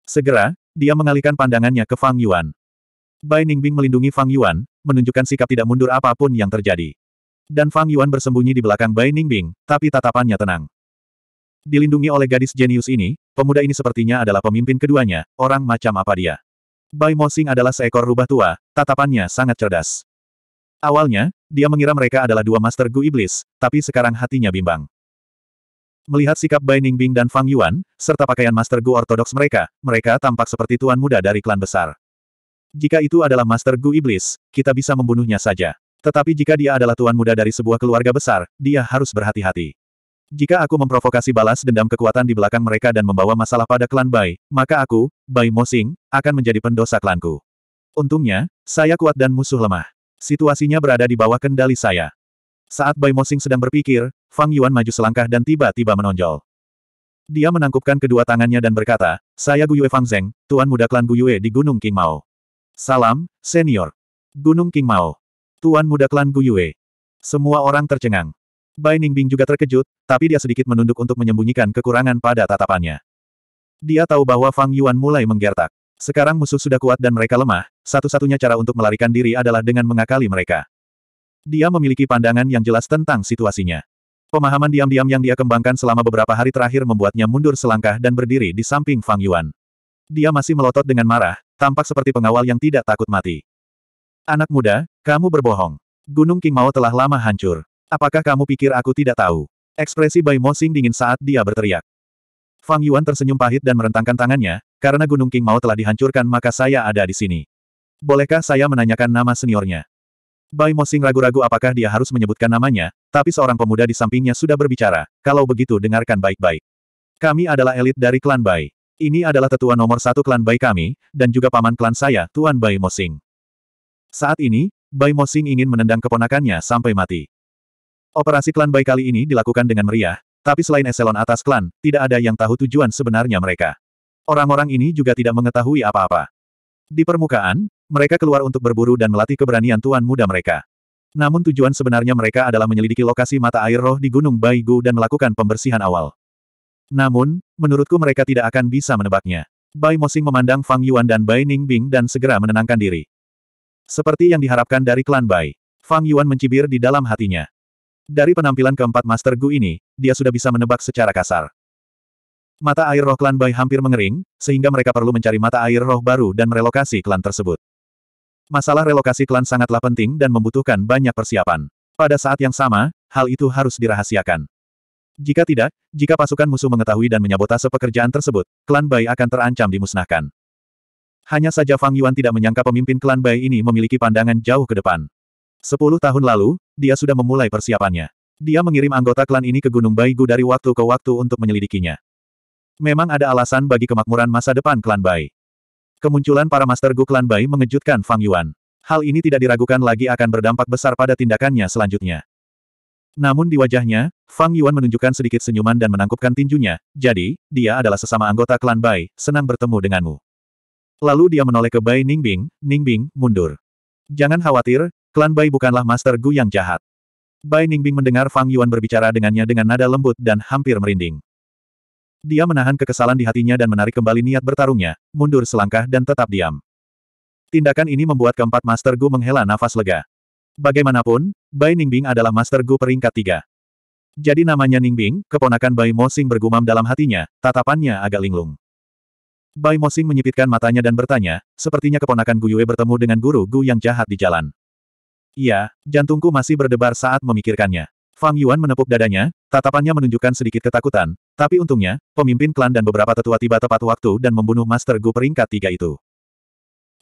Segera, dia mengalihkan pandangannya ke Fang Yuan. Bai Ningbing melindungi Fang Yuan, menunjukkan sikap tidak mundur apapun yang terjadi. Dan Fang Yuan bersembunyi di belakang Bai Ningbing, tapi tatapannya tenang. Dilindungi oleh gadis jenius ini, pemuda ini sepertinya adalah pemimpin keduanya, orang macam apa dia. Bai Mosing adalah seekor rubah tua, tatapannya sangat cerdas. Awalnya, dia mengira mereka adalah dua master Gu Iblis, tapi sekarang hatinya bimbang. Melihat sikap Bai Ningbing dan Fang Yuan, serta pakaian Master Gu ortodoks mereka, mereka tampak seperti tuan muda dari klan besar. Jika itu adalah Master Gu Iblis, kita bisa membunuhnya saja. Tetapi jika dia adalah tuan muda dari sebuah keluarga besar, dia harus berhati-hati. Jika aku memprovokasi balas dendam kekuatan di belakang mereka dan membawa masalah pada klan Bai, maka aku, Bai Mosing, akan menjadi pendosa klanku. Untungnya, saya kuat dan musuh lemah. Situasinya berada di bawah kendali saya. Saat Bai Mosing sedang berpikir, Fang Yuan maju selangkah dan tiba-tiba menonjol. Dia menangkupkan kedua tangannya dan berkata, Saya Guyue Fang Zeng, Tuan Muda Klan Guyue di Gunung King Mao. Salam, senior. Gunung King Mao. Tuan Muda Klan Guyue. Semua orang tercengang. Bai Ningbing juga terkejut, tapi dia sedikit menunduk untuk menyembunyikan kekurangan pada tatapannya. Dia tahu bahwa Fang Yuan mulai menggertak. Sekarang musuh sudah kuat dan mereka lemah, satu-satunya cara untuk melarikan diri adalah dengan mengakali mereka. Dia memiliki pandangan yang jelas tentang situasinya. Pemahaman diam-diam yang dia kembangkan selama beberapa hari terakhir membuatnya mundur selangkah dan berdiri di samping Fang Yuan. Dia masih melotot dengan marah, tampak seperti pengawal yang tidak takut mati. Anak muda, kamu berbohong. Gunung King Mao telah lama hancur. Apakah kamu pikir aku tidak tahu? Ekspresi Bai Mo Xing dingin saat dia berteriak. Fang Yuan tersenyum pahit dan merentangkan tangannya, karena Gunung King Mao telah dihancurkan maka saya ada di sini. Bolehkah saya menanyakan nama seniornya? Bai Mosing ragu-ragu apakah dia harus menyebutkan namanya, tapi seorang pemuda di sampingnya sudah berbicara, kalau begitu dengarkan baik-baik. Kami adalah elit dari klan Bai. Ini adalah tetua nomor satu klan Bai kami, dan juga paman klan saya, Tuan Bai Mosing. Saat ini, Bai Mosing ingin menendang keponakannya sampai mati. Operasi klan Bai kali ini dilakukan dengan meriah, tapi selain eselon atas klan, tidak ada yang tahu tujuan sebenarnya mereka. Orang-orang ini juga tidak mengetahui apa-apa. Di permukaan, mereka keluar untuk berburu dan melatih keberanian tuan muda mereka. Namun tujuan sebenarnya mereka adalah menyelidiki lokasi mata air roh di Gunung Baigu dan melakukan pembersihan awal. Namun, menurutku mereka tidak akan bisa menebaknya. Bai Mosing memandang Fang Yuan dan Bai Ningbing dan segera menenangkan diri. Seperti yang diharapkan dari klan Bai, Fang Yuan mencibir di dalam hatinya. Dari penampilan keempat Master Gu ini, dia sudah bisa menebak secara kasar. Mata air roh klan Bai hampir mengering, sehingga mereka perlu mencari mata air roh baru dan merelokasi klan tersebut. Masalah relokasi klan sangatlah penting dan membutuhkan banyak persiapan. Pada saat yang sama, hal itu harus dirahasiakan. Jika tidak, jika pasukan musuh mengetahui dan menyabotase pekerjaan tersebut, klan Bai akan terancam dimusnahkan. Hanya saja Fang Yuan tidak menyangka pemimpin klan Bai ini memiliki pandangan jauh ke depan. Sepuluh tahun lalu, dia sudah memulai persiapannya. Dia mengirim anggota klan ini ke Gunung Bai Gu dari waktu ke waktu untuk menyelidikinya. Memang ada alasan bagi kemakmuran masa depan klan Bai. Kemunculan para Master Gu Klan Bai mengejutkan Fang Yuan. Hal ini tidak diragukan lagi akan berdampak besar pada tindakannya selanjutnya. Namun di wajahnya, Fang Yuan menunjukkan sedikit senyuman dan menangkupkan tinjunya, jadi, dia adalah sesama anggota klan Bai, senang bertemu denganmu. Lalu dia menoleh ke Bai Ningbing, Ningbing, mundur. Jangan khawatir, klan Bai bukanlah Master Gu yang jahat. Bai Ningbing mendengar Fang Yuan berbicara dengannya dengan nada lembut dan hampir merinding. Dia menahan kekesalan di hatinya dan menarik kembali niat bertarungnya, mundur selangkah dan tetap diam. Tindakan ini membuat keempat Master Gu menghela nafas lega. Bagaimanapun, Bai Ningbing adalah Master Gu peringkat tiga. Jadi namanya Ningbing, keponakan Bai Mosing bergumam dalam hatinya, tatapannya agak linglung. Bai Mosing menyipitkan matanya dan bertanya, sepertinya keponakan Gu Yue bertemu dengan guru Gu yang jahat di jalan. Iya, jantungku masih berdebar saat memikirkannya. Fang Yuan menepuk dadanya, tatapannya menunjukkan sedikit ketakutan, tapi untungnya, pemimpin klan dan beberapa tetua tiba tepat waktu dan membunuh Master Gu peringkat tiga itu.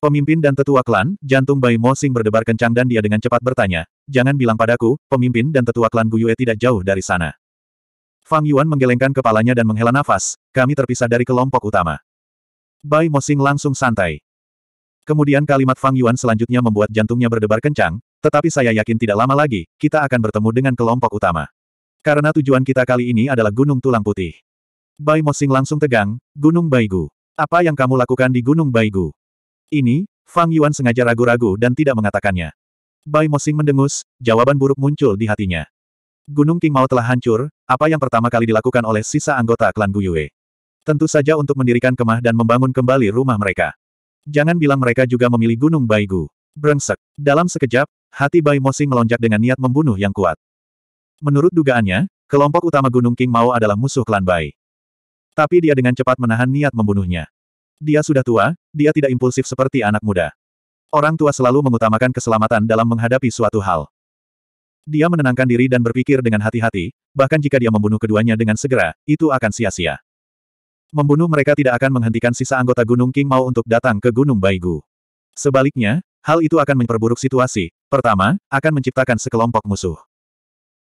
Pemimpin dan tetua klan, jantung Bai Mo Xing berdebar kencang dan dia dengan cepat bertanya, jangan bilang padaku, pemimpin dan tetua klan Gu Yue tidak jauh dari sana. Fang Yuan menggelengkan kepalanya dan menghela nafas, kami terpisah dari kelompok utama. Bai Mo Xing langsung santai. Kemudian kalimat Fang Yuan selanjutnya membuat jantungnya berdebar kencang, tetapi saya yakin tidak lama lagi, kita akan bertemu dengan kelompok utama. Karena tujuan kita kali ini adalah Gunung Tulang Putih. Bai Mosing langsung tegang, Gunung Baigu. Apa yang kamu lakukan di Gunung Baigu? Ini, Fang Yuan sengaja ragu-ragu dan tidak mengatakannya. Bai Mosing mendengus, jawaban buruk muncul di hatinya. Gunung King Mao telah hancur, apa yang pertama kali dilakukan oleh sisa anggota klan Guyue? Tentu saja untuk mendirikan kemah dan membangun kembali rumah mereka. Jangan bilang mereka juga memilih Gunung Baigu. Brengsek. Dalam sekejap, Hati Bai Mo Mosing melonjak dengan niat membunuh yang kuat. Menurut dugaannya, kelompok utama Gunung King Mao adalah musuh klan Bai. Tapi dia dengan cepat menahan niat membunuhnya. Dia sudah tua, dia tidak impulsif seperti anak muda. Orang tua selalu mengutamakan keselamatan dalam menghadapi suatu hal. Dia menenangkan diri dan berpikir dengan hati-hati, bahkan jika dia membunuh keduanya dengan segera, itu akan sia-sia. Membunuh mereka tidak akan menghentikan sisa anggota Gunung King Mao untuk datang ke Gunung Baigu. Sebaliknya, hal itu akan memperburuk situasi. Pertama, akan menciptakan sekelompok musuh.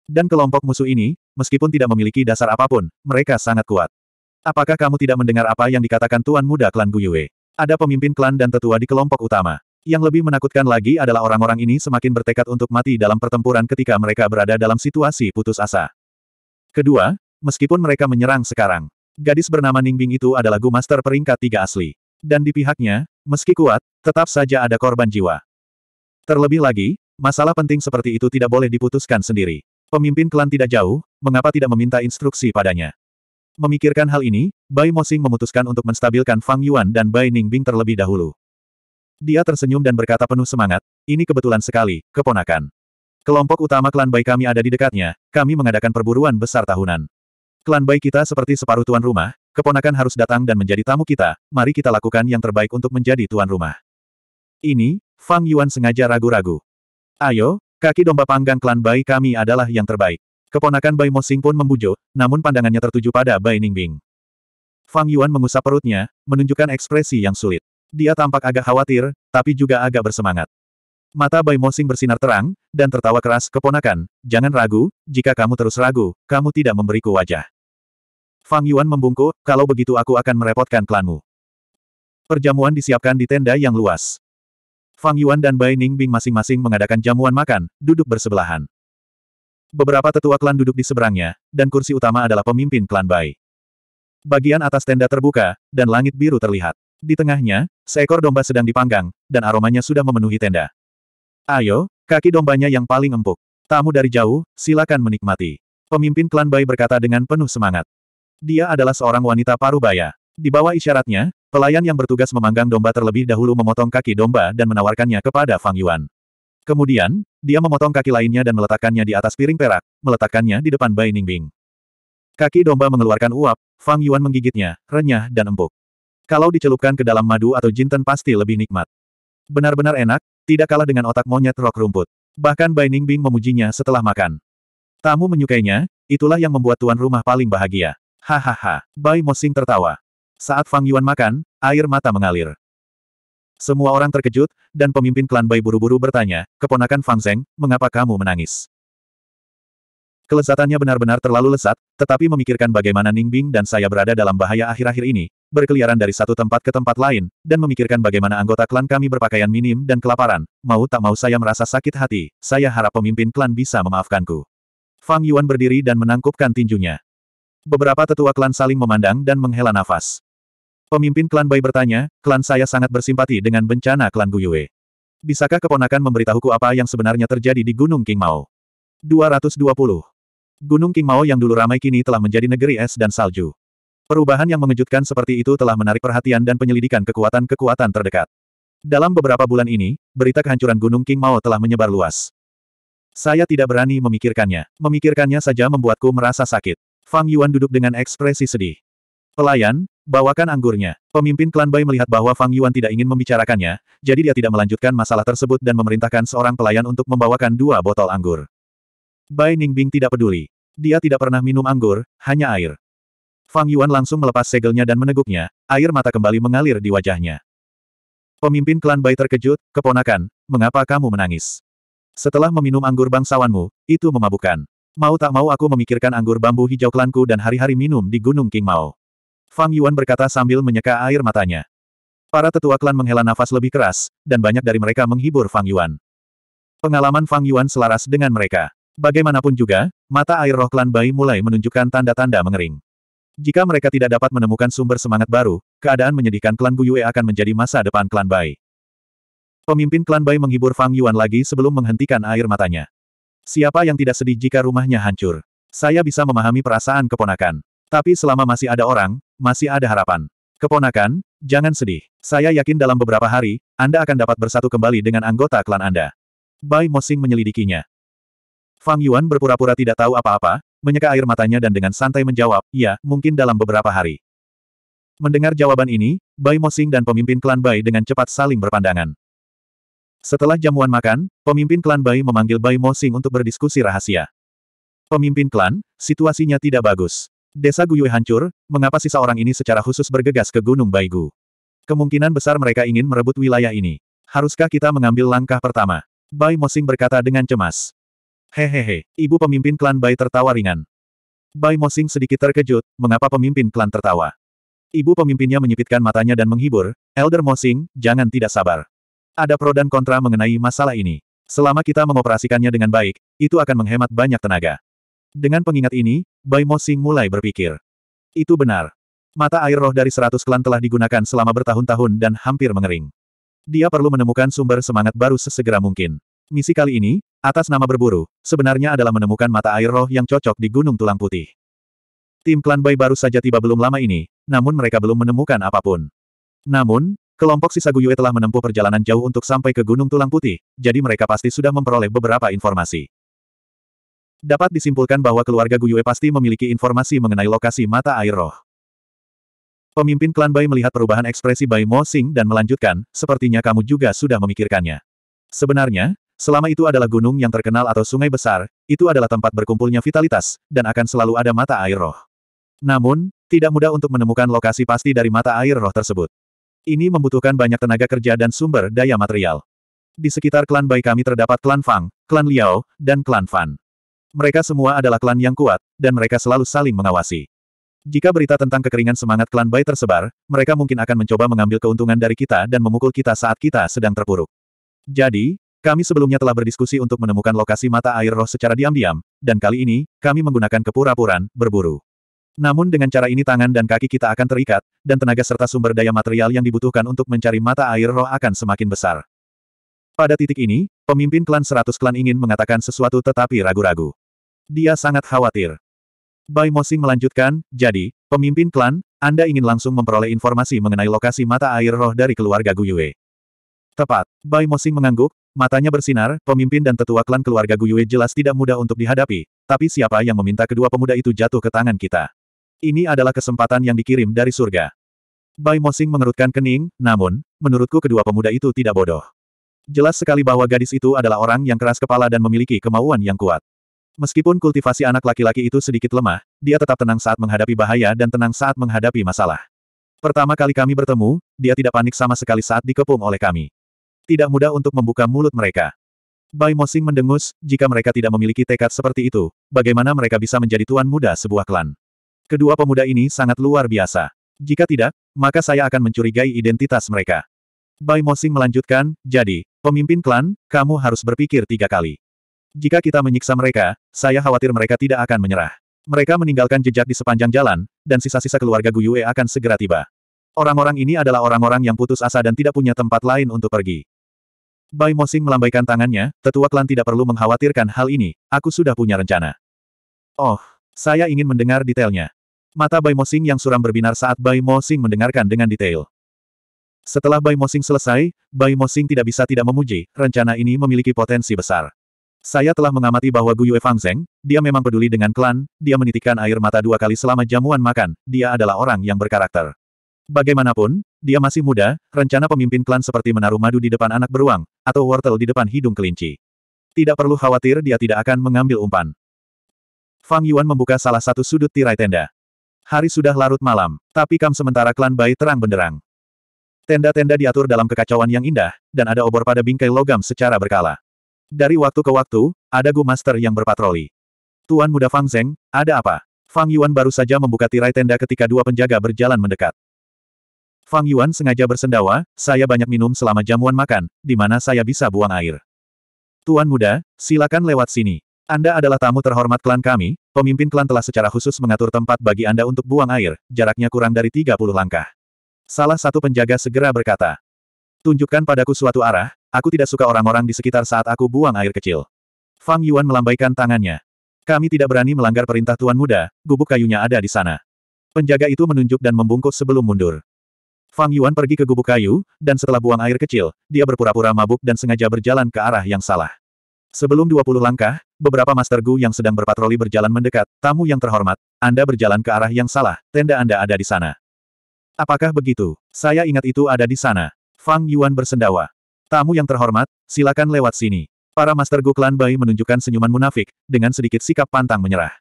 Dan kelompok musuh ini, meskipun tidak memiliki dasar apapun, mereka sangat kuat. Apakah kamu tidak mendengar apa yang dikatakan Tuan Muda Klan Guyue? Ada pemimpin klan dan tetua di kelompok utama. Yang lebih menakutkan lagi adalah orang-orang ini semakin bertekad untuk mati dalam pertempuran ketika mereka berada dalam situasi putus asa. Kedua, meskipun mereka menyerang sekarang, gadis bernama Ningbing itu adalah Gu Master peringkat tiga asli. Dan di pihaknya, Meski kuat, tetap saja ada korban jiwa. Terlebih lagi, masalah penting seperti itu tidak boleh diputuskan sendiri. Pemimpin klan tidak jauh, mengapa tidak meminta instruksi padanya? Memikirkan hal ini, Bai Mosing memutuskan untuk menstabilkan Fang Yuan dan Bai Ningbing terlebih dahulu. Dia tersenyum dan berkata penuh semangat, ini kebetulan sekali, keponakan. Kelompok utama klan Bai kami ada di dekatnya, kami mengadakan perburuan besar tahunan. Klan Bai kita seperti separuh tuan rumah, keponakan harus datang dan menjadi tamu kita, mari kita lakukan yang terbaik untuk menjadi tuan rumah. Ini, Fang Yuan sengaja ragu-ragu. Ayo, kaki domba panggang klan Bai kami adalah yang terbaik. Keponakan Bai Mosing pun membujuk, namun pandangannya tertuju pada Bai Ningbing. Fang Yuan mengusap perutnya, menunjukkan ekspresi yang sulit. Dia tampak agak khawatir, tapi juga agak bersemangat. Mata Bai Mosing bersinar terang, dan tertawa keras, keponakan, jangan ragu, jika kamu terus ragu, kamu tidak memberiku wajah. Fang Yuan membungkuk, kalau begitu aku akan merepotkan klanmu. Perjamuan disiapkan di tenda yang luas. Fang Yuan dan Bai Ning Bing masing-masing mengadakan jamuan makan, duduk bersebelahan. Beberapa tetua klan duduk di seberangnya, dan kursi utama adalah pemimpin klan Bai. Bagian atas tenda terbuka, dan langit biru terlihat. Di tengahnya, seekor domba sedang dipanggang, dan aromanya sudah memenuhi tenda. Ayo, kaki dombanya yang paling empuk. Tamu dari jauh, silakan menikmati. Pemimpin klan Bai berkata dengan penuh semangat. Dia adalah seorang wanita parubaya. Di bawah isyaratnya, pelayan yang bertugas memanggang domba terlebih dahulu memotong kaki domba dan menawarkannya kepada Fang Yuan. Kemudian, dia memotong kaki lainnya dan meletakkannya di atas piring perak, meletakkannya di depan Bai Ningbing. Kaki domba mengeluarkan uap, Fang Yuan menggigitnya, renyah dan empuk. Kalau dicelupkan ke dalam madu atau jinten pasti lebih nikmat. Benar-benar enak, tidak kalah dengan otak monyet rok rumput. Bahkan Bai Ningbing memujinya setelah makan. Tamu menyukainya, itulah yang membuat tuan rumah paling bahagia. Hahaha, Bai Mosing tertawa. Saat Fang Yuan makan, air mata mengalir. Semua orang terkejut, dan pemimpin klan Bai buru-buru bertanya, keponakan Fang Zeng, mengapa kamu menangis? Kelezatannya benar-benar terlalu lesat, tetapi memikirkan bagaimana Ningbing dan saya berada dalam bahaya akhir-akhir ini, berkeliaran dari satu tempat ke tempat lain, dan memikirkan bagaimana anggota klan kami berpakaian minim dan kelaparan. Mau tak mau saya merasa sakit hati, saya harap pemimpin klan bisa memaafkanku. Fang Yuan berdiri dan menangkupkan tinjunya. Beberapa tetua klan saling memandang dan menghela nafas. Pemimpin klan Bai bertanya, klan saya sangat bersimpati dengan bencana klan Guyue. Bisakah keponakan memberitahuku apa yang sebenarnya terjadi di Gunung King Mao? 220. Gunung King Mao yang dulu ramai kini telah menjadi negeri es dan salju. Perubahan yang mengejutkan seperti itu telah menarik perhatian dan penyelidikan kekuatan-kekuatan terdekat. Dalam beberapa bulan ini, berita kehancuran Gunung King Mao telah menyebar luas. Saya tidak berani memikirkannya. Memikirkannya saja membuatku merasa sakit. Fang Yuan duduk dengan ekspresi sedih. Pelayan, bawakan anggurnya. Pemimpin klan Bai melihat bahwa Fang Yuan tidak ingin membicarakannya, jadi dia tidak melanjutkan masalah tersebut dan memerintahkan seorang pelayan untuk membawakan dua botol anggur. Bai Ningbing tidak peduli. Dia tidak pernah minum anggur, hanya air. Fang Yuan langsung melepas segelnya dan meneguknya, air mata kembali mengalir di wajahnya. Pemimpin klan Bai terkejut, keponakan, mengapa kamu menangis? Setelah meminum anggur bangsawanmu, itu memabukkan. Mau tak mau aku memikirkan anggur bambu hijau klanku dan hari-hari minum di Gunung King Mao. Fang Yuan berkata sambil menyeka air matanya. Para tetua klan menghela nafas lebih keras, dan banyak dari mereka menghibur Fang Yuan. Pengalaman Fang Yuan selaras dengan mereka. Bagaimanapun juga, mata air roh klan Bai mulai menunjukkan tanda-tanda mengering. Jika mereka tidak dapat menemukan sumber semangat baru, keadaan menyedihkan klan Guyue akan menjadi masa depan klan Bai. Pemimpin klan Bai menghibur Fang Yuan lagi sebelum menghentikan air matanya. Siapa yang tidak sedih jika rumahnya hancur? Saya bisa memahami perasaan keponakan. Tapi selama masih ada orang, masih ada harapan. Keponakan, jangan sedih. Saya yakin dalam beberapa hari, Anda akan dapat bersatu kembali dengan anggota klan Anda. Bai Mosing menyelidikinya. Fang Yuan berpura-pura tidak tahu apa-apa, menyeka air matanya dan dengan santai menjawab, ya, mungkin dalam beberapa hari. Mendengar jawaban ini, Bai Mosing dan pemimpin klan Bai dengan cepat saling berpandangan. Setelah jamuan makan, pemimpin klan Bai memanggil Bai Mosing untuk berdiskusi rahasia. Pemimpin klan, situasinya tidak bagus. Desa Guyue hancur, mengapa sisa orang ini secara khusus bergegas ke Gunung Baigu? Kemungkinan besar mereka ingin merebut wilayah ini. Haruskah kita mengambil langkah pertama? Bai Mosing berkata dengan cemas. Hehehe, ibu pemimpin klan Bai tertawa ringan. Bai Mosing sedikit terkejut, mengapa pemimpin klan tertawa. Ibu pemimpinnya menyipitkan matanya dan menghibur, Elder Mosing, jangan tidak sabar. Ada pro dan kontra mengenai masalah ini. Selama kita mengoperasikannya dengan baik, itu akan menghemat banyak tenaga. Dengan pengingat ini, Bai Mosing mulai berpikir. Itu benar. Mata air roh dari seratus klan telah digunakan selama bertahun-tahun dan hampir mengering. Dia perlu menemukan sumber semangat baru sesegera mungkin. Misi kali ini, atas nama berburu, sebenarnya adalah menemukan mata air roh yang cocok di Gunung Tulang Putih. Tim klan Bai baru saja tiba belum lama ini, namun mereka belum menemukan apapun. Namun, kelompok sisa Guyue telah menempuh perjalanan jauh untuk sampai ke Gunung Tulang Putih, jadi mereka pasti sudah memperoleh beberapa informasi. Dapat disimpulkan bahwa keluarga Guyue pasti memiliki informasi mengenai lokasi mata air roh. Pemimpin klan Bai melihat perubahan ekspresi Bai Mo Sing dan melanjutkan, sepertinya kamu juga sudah memikirkannya. Sebenarnya, Selama itu adalah gunung yang terkenal atau sungai besar, itu adalah tempat berkumpulnya vitalitas, dan akan selalu ada mata air roh. Namun, tidak mudah untuk menemukan lokasi pasti dari mata air roh tersebut. Ini membutuhkan banyak tenaga kerja dan sumber daya material. Di sekitar klan Bai kami terdapat klan Fang, klan Liao, dan klan Fan. Mereka semua adalah klan yang kuat, dan mereka selalu saling mengawasi. Jika berita tentang kekeringan semangat klan Bai tersebar, mereka mungkin akan mencoba mengambil keuntungan dari kita dan memukul kita saat kita sedang terpuruk. Jadi, kami sebelumnya telah berdiskusi untuk menemukan lokasi mata air roh secara diam-diam, dan kali ini, kami menggunakan kepura-puran, berburu. Namun dengan cara ini tangan dan kaki kita akan terikat, dan tenaga serta sumber daya material yang dibutuhkan untuk mencari mata air roh akan semakin besar. Pada titik ini, pemimpin klan seratus klan ingin mengatakan sesuatu tetapi ragu-ragu. Dia sangat khawatir. Bai Mosing melanjutkan, jadi, pemimpin klan, Anda ingin langsung memperoleh informasi mengenai lokasi mata air roh dari keluarga Guyue. Tepat. Bai Mosing mengangguk, Matanya bersinar, pemimpin dan tetua klan keluarga Guyue jelas tidak mudah untuk dihadapi, tapi siapa yang meminta kedua pemuda itu jatuh ke tangan kita? Ini adalah kesempatan yang dikirim dari surga. Bai Mosing mengerutkan kening, namun, menurutku kedua pemuda itu tidak bodoh. Jelas sekali bahwa gadis itu adalah orang yang keras kepala dan memiliki kemauan yang kuat. Meskipun kultivasi anak laki-laki itu sedikit lemah, dia tetap tenang saat menghadapi bahaya dan tenang saat menghadapi masalah. Pertama kali kami bertemu, dia tidak panik sama sekali saat dikepung oleh kami tidak mudah untuk membuka mulut mereka. Bai Mosing mendengus, jika mereka tidak memiliki tekad seperti itu, bagaimana mereka bisa menjadi tuan muda sebuah klan? Kedua pemuda ini sangat luar biasa. Jika tidak, maka saya akan mencurigai identitas mereka. Bai Mosing melanjutkan, jadi, pemimpin klan, kamu harus berpikir tiga kali. Jika kita menyiksa mereka, saya khawatir mereka tidak akan menyerah. Mereka meninggalkan jejak di sepanjang jalan, dan sisa-sisa keluarga Guyue akan segera tiba. Orang-orang ini adalah orang-orang yang putus asa dan tidak punya tempat lain untuk pergi. Bai Mosing melambaikan tangannya, tetua klan tidak perlu mengkhawatirkan hal ini, aku sudah punya rencana. Oh, saya ingin mendengar detailnya. Mata Bai Mosing yang suram berbinar saat Bai Mosing mendengarkan dengan detail. Setelah Bai Mosing selesai, Bai Mosing tidak bisa tidak memuji, rencana ini memiliki potensi besar. Saya telah mengamati bahwa Yue Fang Zeng, dia memang peduli dengan klan, dia menitikkan air mata dua kali selama jamuan makan, dia adalah orang yang berkarakter. Bagaimanapun, dia masih muda, rencana pemimpin klan seperti menaruh madu di depan anak beruang, atau wortel di depan hidung kelinci. Tidak perlu khawatir dia tidak akan mengambil umpan. Fang Yuan membuka salah satu sudut tirai tenda. Hari sudah larut malam, tapi kam sementara klan Bai terang benderang. Tenda-tenda diatur dalam kekacauan yang indah, dan ada obor pada bingkai logam secara berkala. Dari waktu ke waktu, ada Gu Master yang berpatroli. Tuan muda Fang Zeng, ada apa? Fang Yuan baru saja membuka tirai tenda ketika dua penjaga berjalan mendekat. Fang Yuan sengaja bersendawa, saya banyak minum selama jamuan makan, di mana saya bisa buang air. Tuan muda, silakan lewat sini. Anda adalah tamu terhormat klan kami, pemimpin klan telah secara khusus mengatur tempat bagi Anda untuk buang air, jaraknya kurang dari 30 langkah. Salah satu penjaga segera berkata, Tunjukkan padaku suatu arah, aku tidak suka orang-orang di sekitar saat aku buang air kecil. Fang Yuan melambaikan tangannya. Kami tidak berani melanggar perintah Tuan Muda, gubuk kayunya ada di sana. Penjaga itu menunjuk dan membungkuk sebelum mundur. Fang Yuan pergi ke gubuk kayu, dan setelah buang air kecil, dia berpura-pura mabuk dan sengaja berjalan ke arah yang salah. Sebelum 20 langkah, beberapa Master Gu yang sedang berpatroli berjalan mendekat. Tamu yang terhormat, Anda berjalan ke arah yang salah, tenda Anda ada di sana. Apakah begitu? Saya ingat itu ada di sana. Fang Yuan bersendawa. Tamu yang terhormat, silakan lewat sini. Para Master Gu Klan Bai menunjukkan senyuman munafik, dengan sedikit sikap pantang menyerah.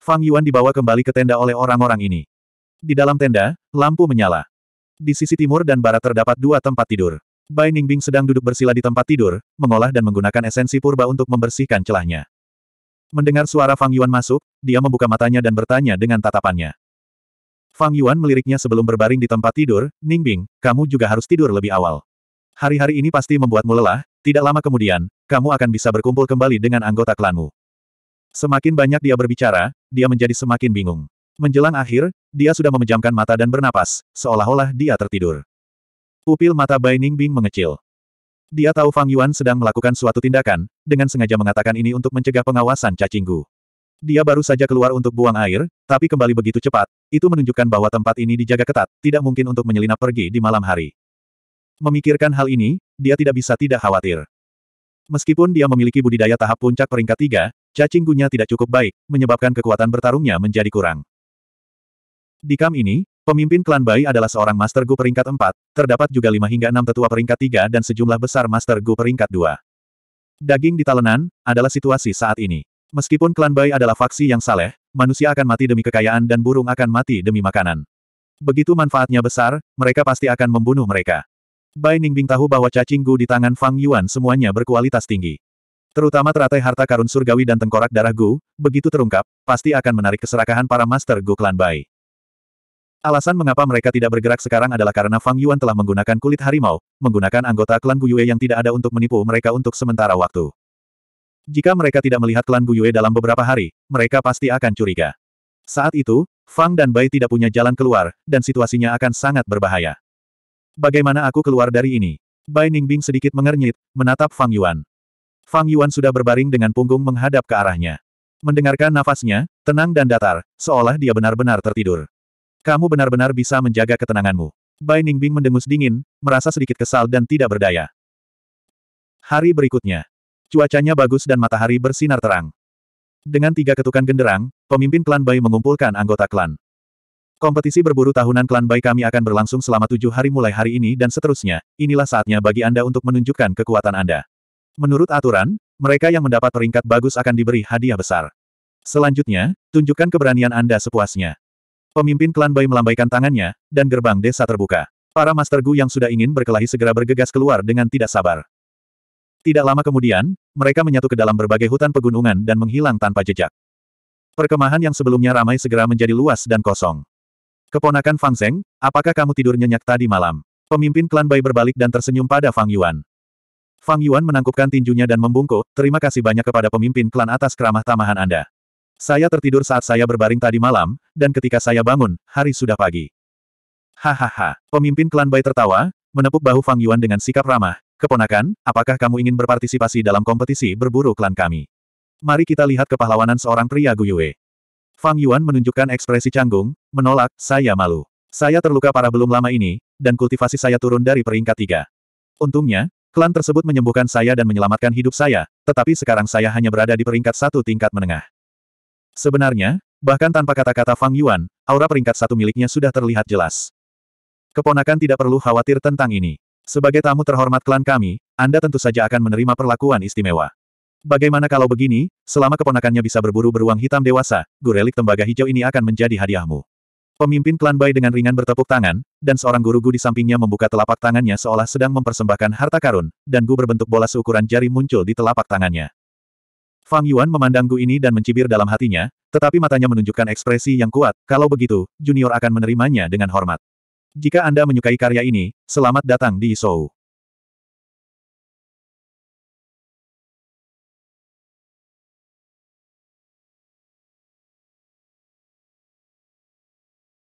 Fang Yuan dibawa kembali ke tenda oleh orang-orang ini. Di dalam tenda, lampu menyala. Di sisi timur dan barat terdapat dua tempat tidur. Bai Ningbing sedang duduk bersila di tempat tidur, mengolah dan menggunakan esensi purba untuk membersihkan celahnya. Mendengar suara Fang Yuan masuk, dia membuka matanya dan bertanya dengan tatapannya. Fang Yuan meliriknya sebelum berbaring di tempat tidur, Ningbing, kamu juga harus tidur lebih awal. Hari-hari ini pasti membuatmu lelah, tidak lama kemudian, kamu akan bisa berkumpul kembali dengan anggota klanmu. Semakin banyak dia berbicara, dia menjadi semakin bingung. Menjelang akhir, dia sudah memejamkan mata dan bernapas, seolah-olah dia tertidur. Pupil mata Bai Ningbing mengecil. Dia tahu Fang Yuan sedang melakukan suatu tindakan, dengan sengaja mengatakan ini untuk mencegah pengawasan cacing Gu. Dia baru saja keluar untuk buang air, tapi kembali begitu cepat, itu menunjukkan bahwa tempat ini dijaga ketat, tidak mungkin untuk menyelinap pergi di malam hari. Memikirkan hal ini, dia tidak bisa tidak khawatir. Meskipun dia memiliki budidaya tahap puncak peringkat tiga, cacing gunya tidak cukup baik, menyebabkan kekuatan bertarungnya menjadi kurang. Di kam ini, pemimpin klan Bai adalah seorang Master Gu peringkat 4, terdapat juga 5 hingga 6 tetua peringkat 3 dan sejumlah besar Master Gu peringkat 2. Daging di talenan, adalah situasi saat ini. Meskipun klan Bai adalah faksi yang saleh, manusia akan mati demi kekayaan dan burung akan mati demi makanan. Begitu manfaatnya besar, mereka pasti akan membunuh mereka. Bai Ningbing tahu bahwa cacing gu di tangan Fang Yuan semuanya berkualitas tinggi. Terutama teratai harta karun surgawi dan tengkorak darah gu, begitu terungkap, pasti akan menarik keserakahan para master gu klan Bai. Alasan mengapa mereka tidak bergerak sekarang adalah karena Fang Yuan telah menggunakan kulit harimau, menggunakan anggota klan Buyue yang tidak ada untuk menipu mereka untuk sementara waktu. Jika mereka tidak melihat klan Buyue dalam beberapa hari, mereka pasti akan curiga. Saat itu, Fang dan Bai tidak punya jalan keluar, dan situasinya akan sangat berbahaya. Bagaimana aku keluar dari ini? Bai Ningbing sedikit mengernyit, menatap Fang Yuan. Fang Yuan sudah berbaring dengan punggung menghadap ke arahnya. Mendengarkan nafasnya, tenang dan datar, seolah dia benar-benar tertidur. Kamu benar-benar bisa menjaga ketenanganmu. Bai Ningbing mendengus dingin, merasa sedikit kesal dan tidak berdaya. Hari berikutnya. Cuacanya bagus dan matahari bersinar terang. Dengan tiga ketukan genderang, pemimpin klan Bai mengumpulkan anggota klan. Kompetisi berburu tahunan klan Bai kami akan berlangsung selama tujuh hari mulai hari ini dan seterusnya, inilah saatnya bagi Anda untuk menunjukkan kekuatan Anda. Menurut aturan, mereka yang mendapat peringkat bagus akan diberi hadiah besar. Selanjutnya, tunjukkan keberanian Anda sepuasnya. Pemimpin klan Bai melambaikan tangannya, dan gerbang desa terbuka. Para Master Gu yang sudah ingin berkelahi segera bergegas keluar dengan tidak sabar. Tidak lama kemudian, mereka menyatu ke dalam berbagai hutan pegunungan dan menghilang tanpa jejak. Perkemahan yang sebelumnya ramai segera menjadi luas dan kosong. Keponakan Fang Zeng, apakah kamu tidur nyenyak tadi malam? Pemimpin klan Bai berbalik dan tersenyum pada Fang Yuan. Fang Yuan menangkupkan tinjunya dan membungkuk, terima kasih banyak kepada pemimpin klan atas keramah tamahan Anda. Saya tertidur saat saya berbaring tadi malam, dan ketika saya bangun, hari sudah pagi. Hahaha, pemimpin klan Bai tertawa, menepuk bahu Fang Yuan dengan sikap ramah. Keponakan, apakah kamu ingin berpartisipasi dalam kompetisi berburu klan kami? Mari kita lihat kepahlawanan seorang pria Guyue. Fang Yuan menunjukkan ekspresi canggung, menolak, saya malu. Saya terluka parah belum lama ini, dan kultivasi saya turun dari peringkat tiga. Untungnya, klan tersebut menyembuhkan saya dan menyelamatkan hidup saya, tetapi sekarang saya hanya berada di peringkat satu tingkat menengah. Sebenarnya, bahkan tanpa kata-kata Fang Yuan, aura peringkat satu miliknya sudah terlihat jelas. Keponakan tidak perlu khawatir tentang ini. Sebagai tamu terhormat klan kami, Anda tentu saja akan menerima perlakuan istimewa. Bagaimana kalau begini, selama keponakannya bisa berburu beruang hitam dewasa, gurelik tembaga hijau ini akan menjadi hadiahmu. Pemimpin klan Bai dengan ringan bertepuk tangan, dan seorang guru-gu di sampingnya membuka telapak tangannya seolah sedang mempersembahkan harta karun, dan gu berbentuk bola seukuran jari muncul di telapak tangannya. Fang Yuan memandang Gu ini dan mencibir dalam hatinya, tetapi matanya menunjukkan ekspresi yang kuat, kalau begitu, Junior akan menerimanya dengan hormat. Jika Anda menyukai karya ini, selamat datang di Isou.